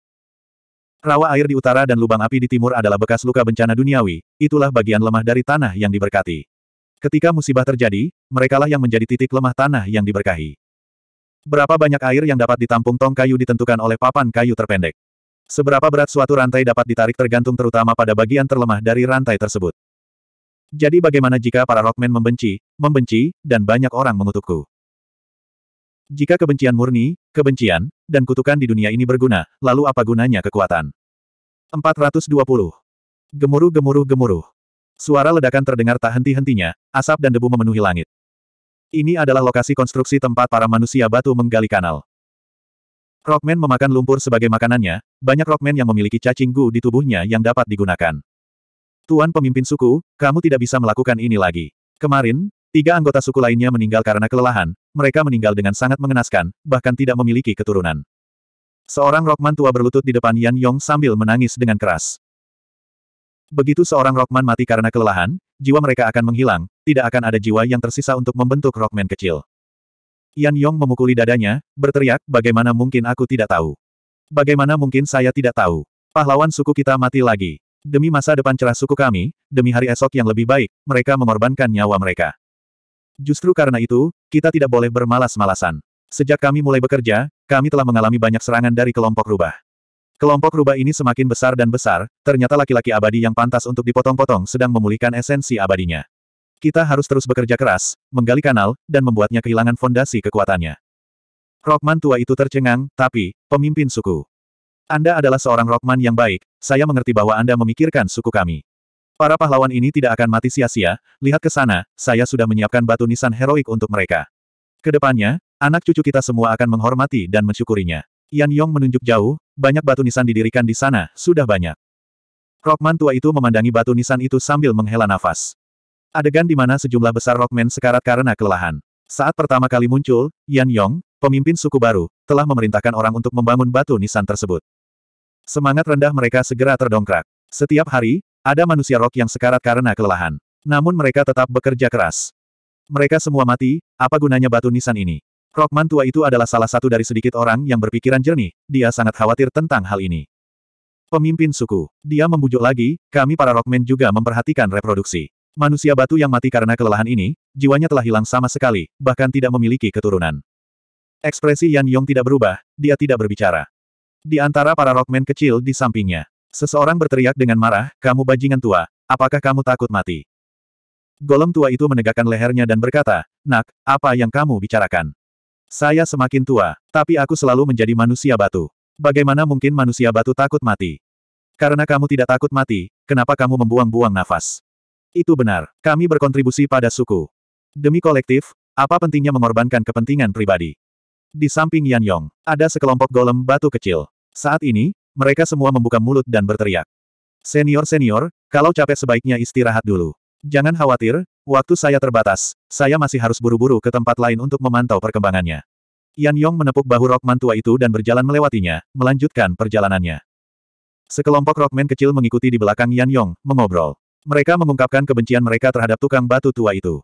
Rawa air di utara dan lubang api di timur adalah bekas luka bencana duniawi, itulah bagian lemah dari tanah yang diberkati. Ketika musibah terjadi, merekalah yang menjadi titik lemah tanah yang diberkahi. Berapa banyak air yang dapat ditampung tong kayu ditentukan oleh papan kayu terpendek. Seberapa berat suatu rantai dapat ditarik tergantung terutama pada bagian terlemah dari rantai tersebut. Jadi bagaimana jika para Rockman membenci, membenci, dan banyak orang mengutukku? Jika kebencian murni, kebencian, dan kutukan di dunia ini berguna, lalu apa gunanya kekuatan? 420. Gemuruh gemuruh gemuruh. Suara ledakan terdengar tak henti-hentinya, asap dan debu memenuhi langit. Ini adalah lokasi konstruksi tempat para manusia batu menggali kanal. Rockman memakan lumpur sebagai makanannya, banyak Rockman yang memiliki cacing gu di tubuhnya yang dapat digunakan. Tuan pemimpin suku, kamu tidak bisa melakukan ini lagi. Kemarin, tiga anggota suku lainnya meninggal karena kelelahan, mereka meninggal dengan sangat mengenaskan, bahkan tidak memiliki keturunan. Seorang Rokman tua berlutut di depan Yan Yong sambil menangis dengan keras. Begitu seorang Rokman mati karena kelelahan, jiwa mereka akan menghilang, tidak akan ada jiwa yang tersisa untuk membentuk Rokman kecil. Yan Yong memukuli dadanya, berteriak, bagaimana mungkin aku tidak tahu? Bagaimana mungkin saya tidak tahu? Pahlawan suku kita mati lagi. Demi masa depan cerah suku kami, demi hari esok yang lebih baik, mereka mengorbankan nyawa mereka. Justru karena itu, kita tidak boleh bermalas-malasan. Sejak kami mulai bekerja, kami telah mengalami banyak serangan dari kelompok rubah. Kelompok rubah ini semakin besar dan besar, ternyata laki-laki abadi yang pantas untuk dipotong-potong sedang memulihkan esensi abadinya. Kita harus terus bekerja keras, menggali kanal, dan membuatnya kehilangan fondasi kekuatannya. Rokman tua itu tercengang, tapi, pemimpin suku. Anda adalah seorang Rockman yang baik, saya mengerti bahwa Anda memikirkan suku kami. Para pahlawan ini tidak akan mati sia-sia, lihat ke sana, saya sudah menyiapkan batu nisan heroik untuk mereka. Kedepannya, anak cucu kita semua akan menghormati dan mensyukurinya. Yan Yong menunjuk jauh, banyak batu nisan didirikan di sana, sudah banyak. Rockman tua itu memandangi batu nisan itu sambil menghela nafas. Adegan di mana sejumlah besar Rockman sekarat karena kelelahan. Saat pertama kali muncul, Yan Yong, pemimpin suku baru, telah memerintahkan orang untuk membangun batu nisan tersebut. Semangat rendah mereka segera terdongkrak. Setiap hari, ada manusia rok yang sekarat karena kelelahan. Namun mereka tetap bekerja keras. Mereka semua mati, apa gunanya batu nisan ini? Rokman tua itu adalah salah satu dari sedikit orang yang berpikiran jernih, dia sangat khawatir tentang hal ini. Pemimpin suku, dia membujuk lagi, kami para Rockman juga memperhatikan reproduksi. Manusia batu yang mati karena kelelahan ini, jiwanya telah hilang sama sekali, bahkan tidak memiliki keturunan. Ekspresi Yan Yong tidak berubah, dia tidak berbicara. Di antara para rockman kecil di sampingnya, seseorang berteriak dengan marah, kamu bajingan tua, apakah kamu takut mati? Golem tua itu menegakkan lehernya dan berkata, Nak, apa yang kamu bicarakan? Saya semakin tua, tapi aku selalu menjadi manusia batu. Bagaimana mungkin manusia batu takut mati? Karena kamu tidak takut mati, kenapa kamu membuang-buang nafas? Itu benar, kami berkontribusi pada suku. Demi kolektif, apa pentingnya mengorbankan kepentingan pribadi? Di samping Yan Yong, ada sekelompok golem batu kecil. Saat ini, mereka semua membuka mulut dan berteriak. Senior-senior, kalau capek sebaiknya istirahat dulu. Jangan khawatir, waktu saya terbatas, saya masih harus buru-buru ke tempat lain untuk memantau perkembangannya. Yan Yong menepuk bahu rockman tua itu dan berjalan melewatinya, melanjutkan perjalanannya. Sekelompok rockman kecil mengikuti di belakang Yan Yong, mengobrol. Mereka mengungkapkan kebencian mereka terhadap tukang batu tua itu.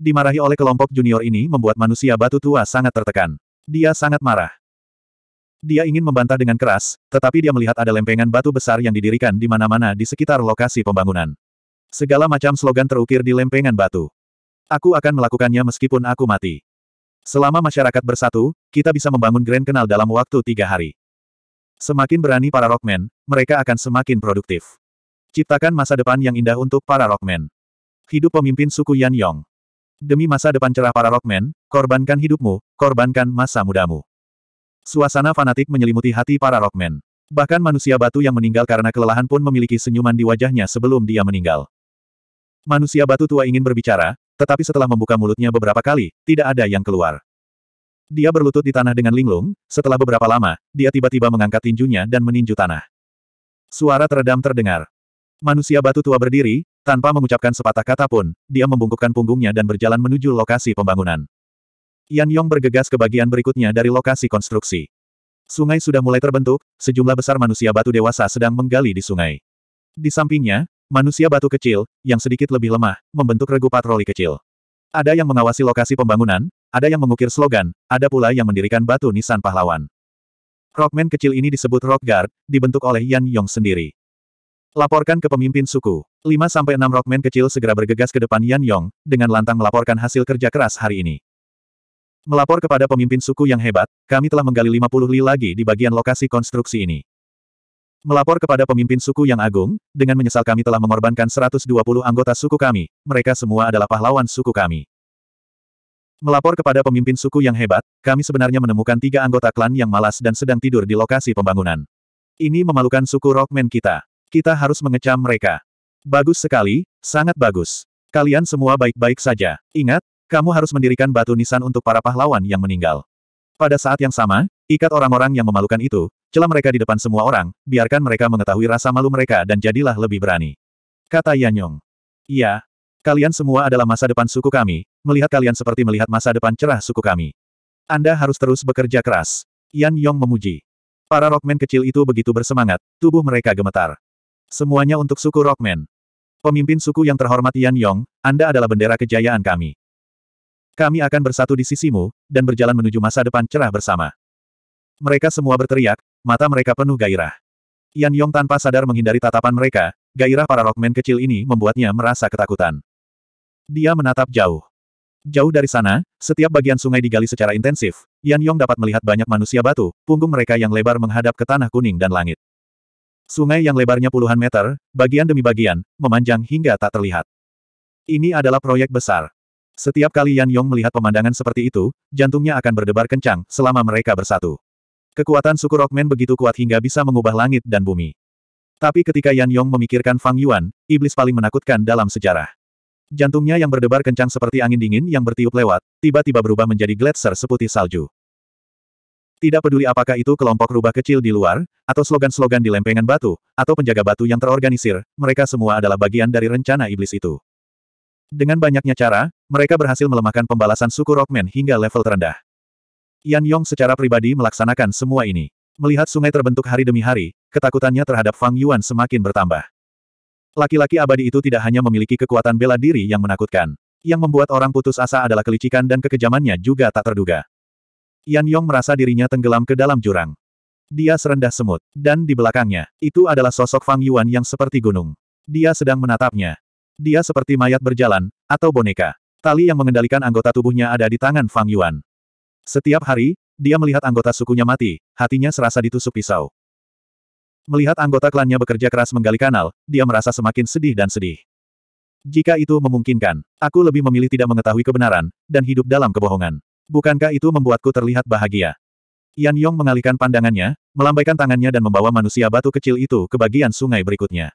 Dimarahi oleh kelompok junior ini membuat manusia batu tua sangat tertekan. Dia sangat marah. Dia ingin membantah dengan keras, tetapi dia melihat ada lempengan batu besar yang didirikan di mana-mana di sekitar lokasi pembangunan. Segala macam slogan terukir di lempengan batu. Aku akan melakukannya meskipun aku mati. Selama masyarakat bersatu, kita bisa membangun Grand Kenal dalam waktu tiga hari. Semakin berani para Rockman, mereka akan semakin produktif. Ciptakan masa depan yang indah untuk para Rockman. Hidup pemimpin suku Yan Yong. Demi masa depan cerah para Rockman, korbankan hidupmu, korbankan masa mudamu. Suasana fanatik menyelimuti hati para Rockman. Bahkan manusia batu yang meninggal karena kelelahan pun memiliki senyuman di wajahnya sebelum dia meninggal. Manusia batu tua ingin berbicara, tetapi setelah membuka mulutnya beberapa kali, tidak ada yang keluar. Dia berlutut di tanah dengan linglung, setelah beberapa lama, dia tiba-tiba mengangkat tinjunya dan meninju tanah. Suara teredam terdengar. Manusia batu tua berdiri, tanpa mengucapkan sepatah kata pun, dia membungkukkan punggungnya dan berjalan menuju lokasi pembangunan. Yan Yong bergegas ke bagian berikutnya dari lokasi konstruksi. Sungai sudah mulai terbentuk, sejumlah besar manusia batu dewasa sedang menggali di sungai. Di sampingnya, manusia batu kecil, yang sedikit lebih lemah, membentuk regu patroli kecil. Ada yang mengawasi lokasi pembangunan, ada yang mengukir slogan, ada pula yang mendirikan batu nisan pahlawan. Rockman kecil ini disebut Rock Guard, dibentuk oleh Yan Yong sendiri. Laporkan ke pemimpin suku. 5-6 Rockman kecil segera bergegas ke depan Yan Yong, dengan lantang melaporkan hasil kerja keras hari ini. Melapor kepada pemimpin suku yang hebat, kami telah menggali 50 li lagi di bagian lokasi konstruksi ini. Melapor kepada pemimpin suku yang agung, dengan menyesal kami telah mengorbankan 120 anggota suku kami, mereka semua adalah pahlawan suku kami. Melapor kepada pemimpin suku yang hebat, kami sebenarnya menemukan tiga anggota klan yang malas dan sedang tidur di lokasi pembangunan. Ini memalukan suku Rockman kita. Kita harus mengecam mereka. Bagus sekali, sangat bagus. Kalian semua baik-baik saja. Ingat, kamu harus mendirikan batu nisan untuk para pahlawan yang meninggal. Pada saat yang sama, ikat orang-orang yang memalukan itu, celah mereka di depan semua orang, biarkan mereka mengetahui rasa malu mereka dan jadilah lebih berani. Kata Yanyong. Iya, Kalian semua adalah masa depan suku kami. Melihat kalian seperti melihat masa depan cerah suku kami. Anda harus terus bekerja keras. Yan Yong memuji. Para rockman kecil itu begitu bersemangat, tubuh mereka gemetar. Semuanya untuk suku rockman. Pemimpin suku yang terhormat Yan Yong, Anda adalah bendera kejayaan kami. Kami akan bersatu di sisimu, dan berjalan menuju masa depan cerah bersama. Mereka semua berteriak, mata mereka penuh gairah. Yan Yong tanpa sadar menghindari tatapan mereka, gairah para rockman kecil ini membuatnya merasa ketakutan. Dia menatap jauh. Jauh dari sana, setiap bagian sungai digali secara intensif, Yan Yong dapat melihat banyak manusia batu, punggung mereka yang lebar menghadap ke tanah kuning dan langit. Sungai yang lebarnya puluhan meter, bagian demi bagian, memanjang hingga tak terlihat. Ini adalah proyek besar. Setiap kali Yan Yong melihat pemandangan seperti itu, jantungnya akan berdebar kencang selama mereka bersatu. Kekuatan suku Rockman begitu kuat hingga bisa mengubah langit dan bumi. Tapi ketika Yan Yong memikirkan Fang Yuan, iblis paling menakutkan dalam sejarah. Jantungnya yang berdebar kencang seperti angin dingin yang bertiup lewat, tiba-tiba berubah menjadi gletser seputih salju. Tidak peduli apakah itu kelompok rubah kecil di luar, atau slogan-slogan di lempengan batu, atau penjaga batu yang terorganisir, mereka semua adalah bagian dari rencana iblis itu. Dengan banyaknya cara, mereka berhasil melemahkan pembalasan suku Rockman hingga level terendah. Yan Yong secara pribadi melaksanakan semua ini. Melihat sungai terbentuk hari demi hari, ketakutannya terhadap Fang Yuan semakin bertambah. Laki-laki abadi itu tidak hanya memiliki kekuatan bela diri yang menakutkan. Yang membuat orang putus asa adalah kelicikan dan kekejamannya juga tak terduga. Yan Yong merasa dirinya tenggelam ke dalam jurang. Dia serendah semut, dan di belakangnya, itu adalah sosok Fang Yuan yang seperti gunung. Dia sedang menatapnya, dia seperti mayat berjalan, atau boneka. Tali yang mengendalikan anggota tubuhnya ada di tangan Fang Yuan. Setiap hari, dia melihat anggota sukunya mati, hatinya serasa ditusuk pisau. Melihat anggota klannya bekerja keras menggali kanal, dia merasa semakin sedih dan sedih. Jika itu memungkinkan, aku lebih memilih tidak mengetahui kebenaran, dan hidup dalam kebohongan. Bukankah itu membuatku terlihat bahagia? Yan Yong mengalihkan pandangannya, melambaikan tangannya dan membawa manusia batu kecil itu ke bagian sungai berikutnya.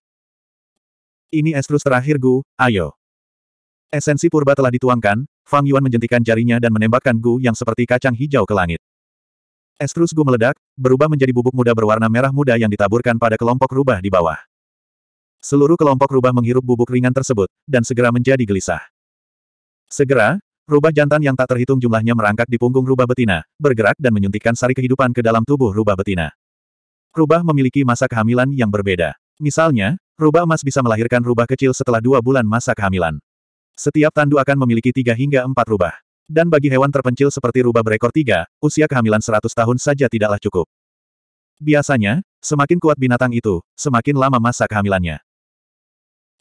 Ini estrus terakhir Gu, ayo. Esensi purba telah dituangkan, Fang Yuan menjentikan jarinya dan menembakkan Gu yang seperti kacang hijau ke langit. Estrus Gu meledak, berubah menjadi bubuk muda berwarna merah muda yang ditaburkan pada kelompok rubah di bawah. Seluruh kelompok rubah menghirup bubuk ringan tersebut, dan segera menjadi gelisah. Segera, rubah jantan yang tak terhitung jumlahnya merangkak di punggung rubah betina, bergerak dan menyuntikkan sari kehidupan ke dalam tubuh rubah betina. Rubah memiliki masa kehamilan yang berbeda. Misalnya, Rubah emas bisa melahirkan rubah kecil setelah dua bulan masa kehamilan. Setiap tandu akan memiliki tiga hingga empat rubah. Dan bagi hewan terpencil seperti rubah berekor tiga, usia kehamilan seratus tahun saja tidaklah cukup. Biasanya, semakin kuat binatang itu, semakin lama masa kehamilannya.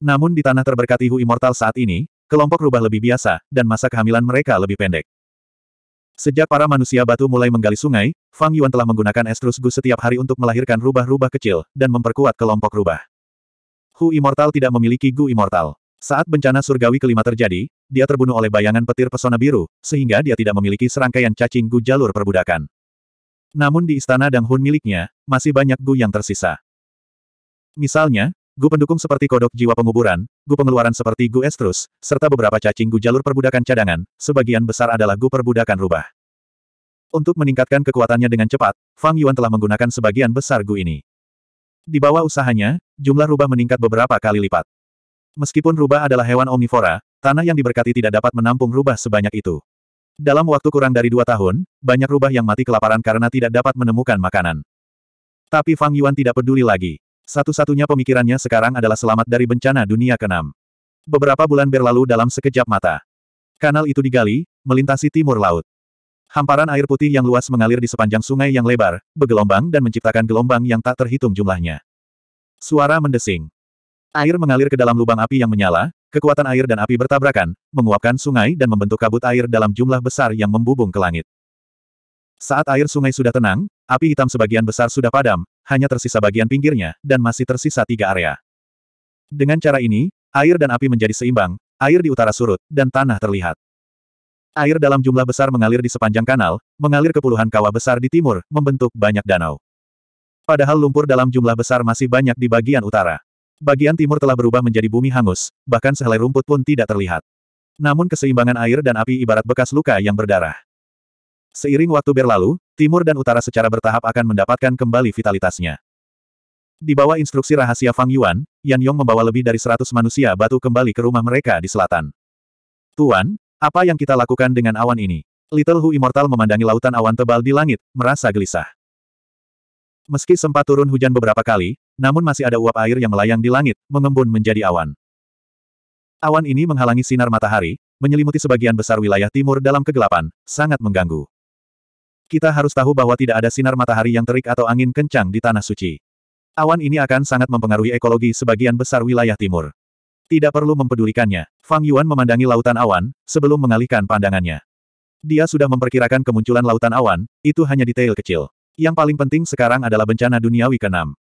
Namun di tanah terberkati Hu Immortal saat ini, kelompok rubah lebih biasa, dan masa kehamilan mereka lebih pendek. Sejak para manusia batu mulai menggali sungai, Fang Yuan telah menggunakan estrus gu setiap hari untuk melahirkan rubah-rubah kecil, dan memperkuat kelompok rubah. Hu Immortal tidak memiliki Gu Immortal. Saat bencana surgawi kelima terjadi, dia terbunuh oleh bayangan petir pesona biru, sehingga dia tidak memiliki serangkaian cacing Gu jalur perbudakan. Namun di istana Dang Hun miliknya, masih banyak Gu yang tersisa. Misalnya, Gu pendukung seperti kodok jiwa penguburan, Gu pengeluaran seperti Gu estrus, serta beberapa cacing Gu jalur perbudakan cadangan, sebagian besar adalah Gu perbudakan rubah. Untuk meningkatkan kekuatannya dengan cepat, Fang Yuan telah menggunakan sebagian besar Gu ini. Di bawah usahanya, jumlah rubah meningkat beberapa kali lipat. Meskipun rubah adalah hewan omnivora, tanah yang diberkati tidak dapat menampung rubah sebanyak itu. Dalam waktu kurang dari dua tahun, banyak rubah yang mati kelaparan karena tidak dapat menemukan makanan. Tapi Fang Yuan tidak peduli lagi. Satu-satunya pemikirannya sekarang adalah selamat dari bencana dunia keenam. Beberapa bulan berlalu dalam sekejap mata. Kanal itu digali, melintasi timur laut. Hamparan air putih yang luas mengalir di sepanjang sungai yang lebar, bergelombang dan menciptakan gelombang yang tak terhitung jumlahnya. Suara mendesing. Air mengalir ke dalam lubang api yang menyala, kekuatan air dan api bertabrakan, menguapkan sungai dan membentuk kabut air dalam jumlah besar yang membubung ke langit. Saat air sungai sudah tenang, api hitam sebagian besar sudah padam, hanya tersisa bagian pinggirnya, dan masih tersisa tiga area. Dengan cara ini, air dan api menjadi seimbang, air di utara surut, dan tanah terlihat. Air dalam jumlah besar mengalir di sepanjang kanal, mengalir ke puluhan kawah besar di timur, membentuk banyak danau. Padahal lumpur dalam jumlah besar masih banyak di bagian utara. Bagian timur telah berubah menjadi bumi hangus, bahkan sehelai rumput pun tidak terlihat. Namun keseimbangan air dan api ibarat bekas luka yang berdarah. Seiring waktu berlalu, timur dan utara secara bertahap akan mendapatkan kembali vitalitasnya. Di bawah instruksi rahasia Fang Yuan, Yan Yong membawa lebih dari 100 manusia batu kembali ke rumah mereka di selatan. Tuan, apa yang kita lakukan dengan awan ini? Little Hu Immortal memandangi lautan awan tebal di langit, merasa gelisah. Meski sempat turun hujan beberapa kali, namun masih ada uap air yang melayang di langit, mengembun menjadi awan. Awan ini menghalangi sinar matahari, menyelimuti sebagian besar wilayah timur dalam kegelapan, sangat mengganggu. Kita harus tahu bahwa tidak ada sinar matahari yang terik atau angin kencang di Tanah Suci. Awan ini akan sangat mempengaruhi ekologi sebagian besar wilayah timur. Tidak perlu mempedulikannya. Fang Yuan memandangi lautan awan, sebelum mengalihkan pandangannya. Dia sudah memperkirakan kemunculan lautan awan, itu hanya detail kecil. Yang paling penting sekarang adalah bencana duniawi keenam.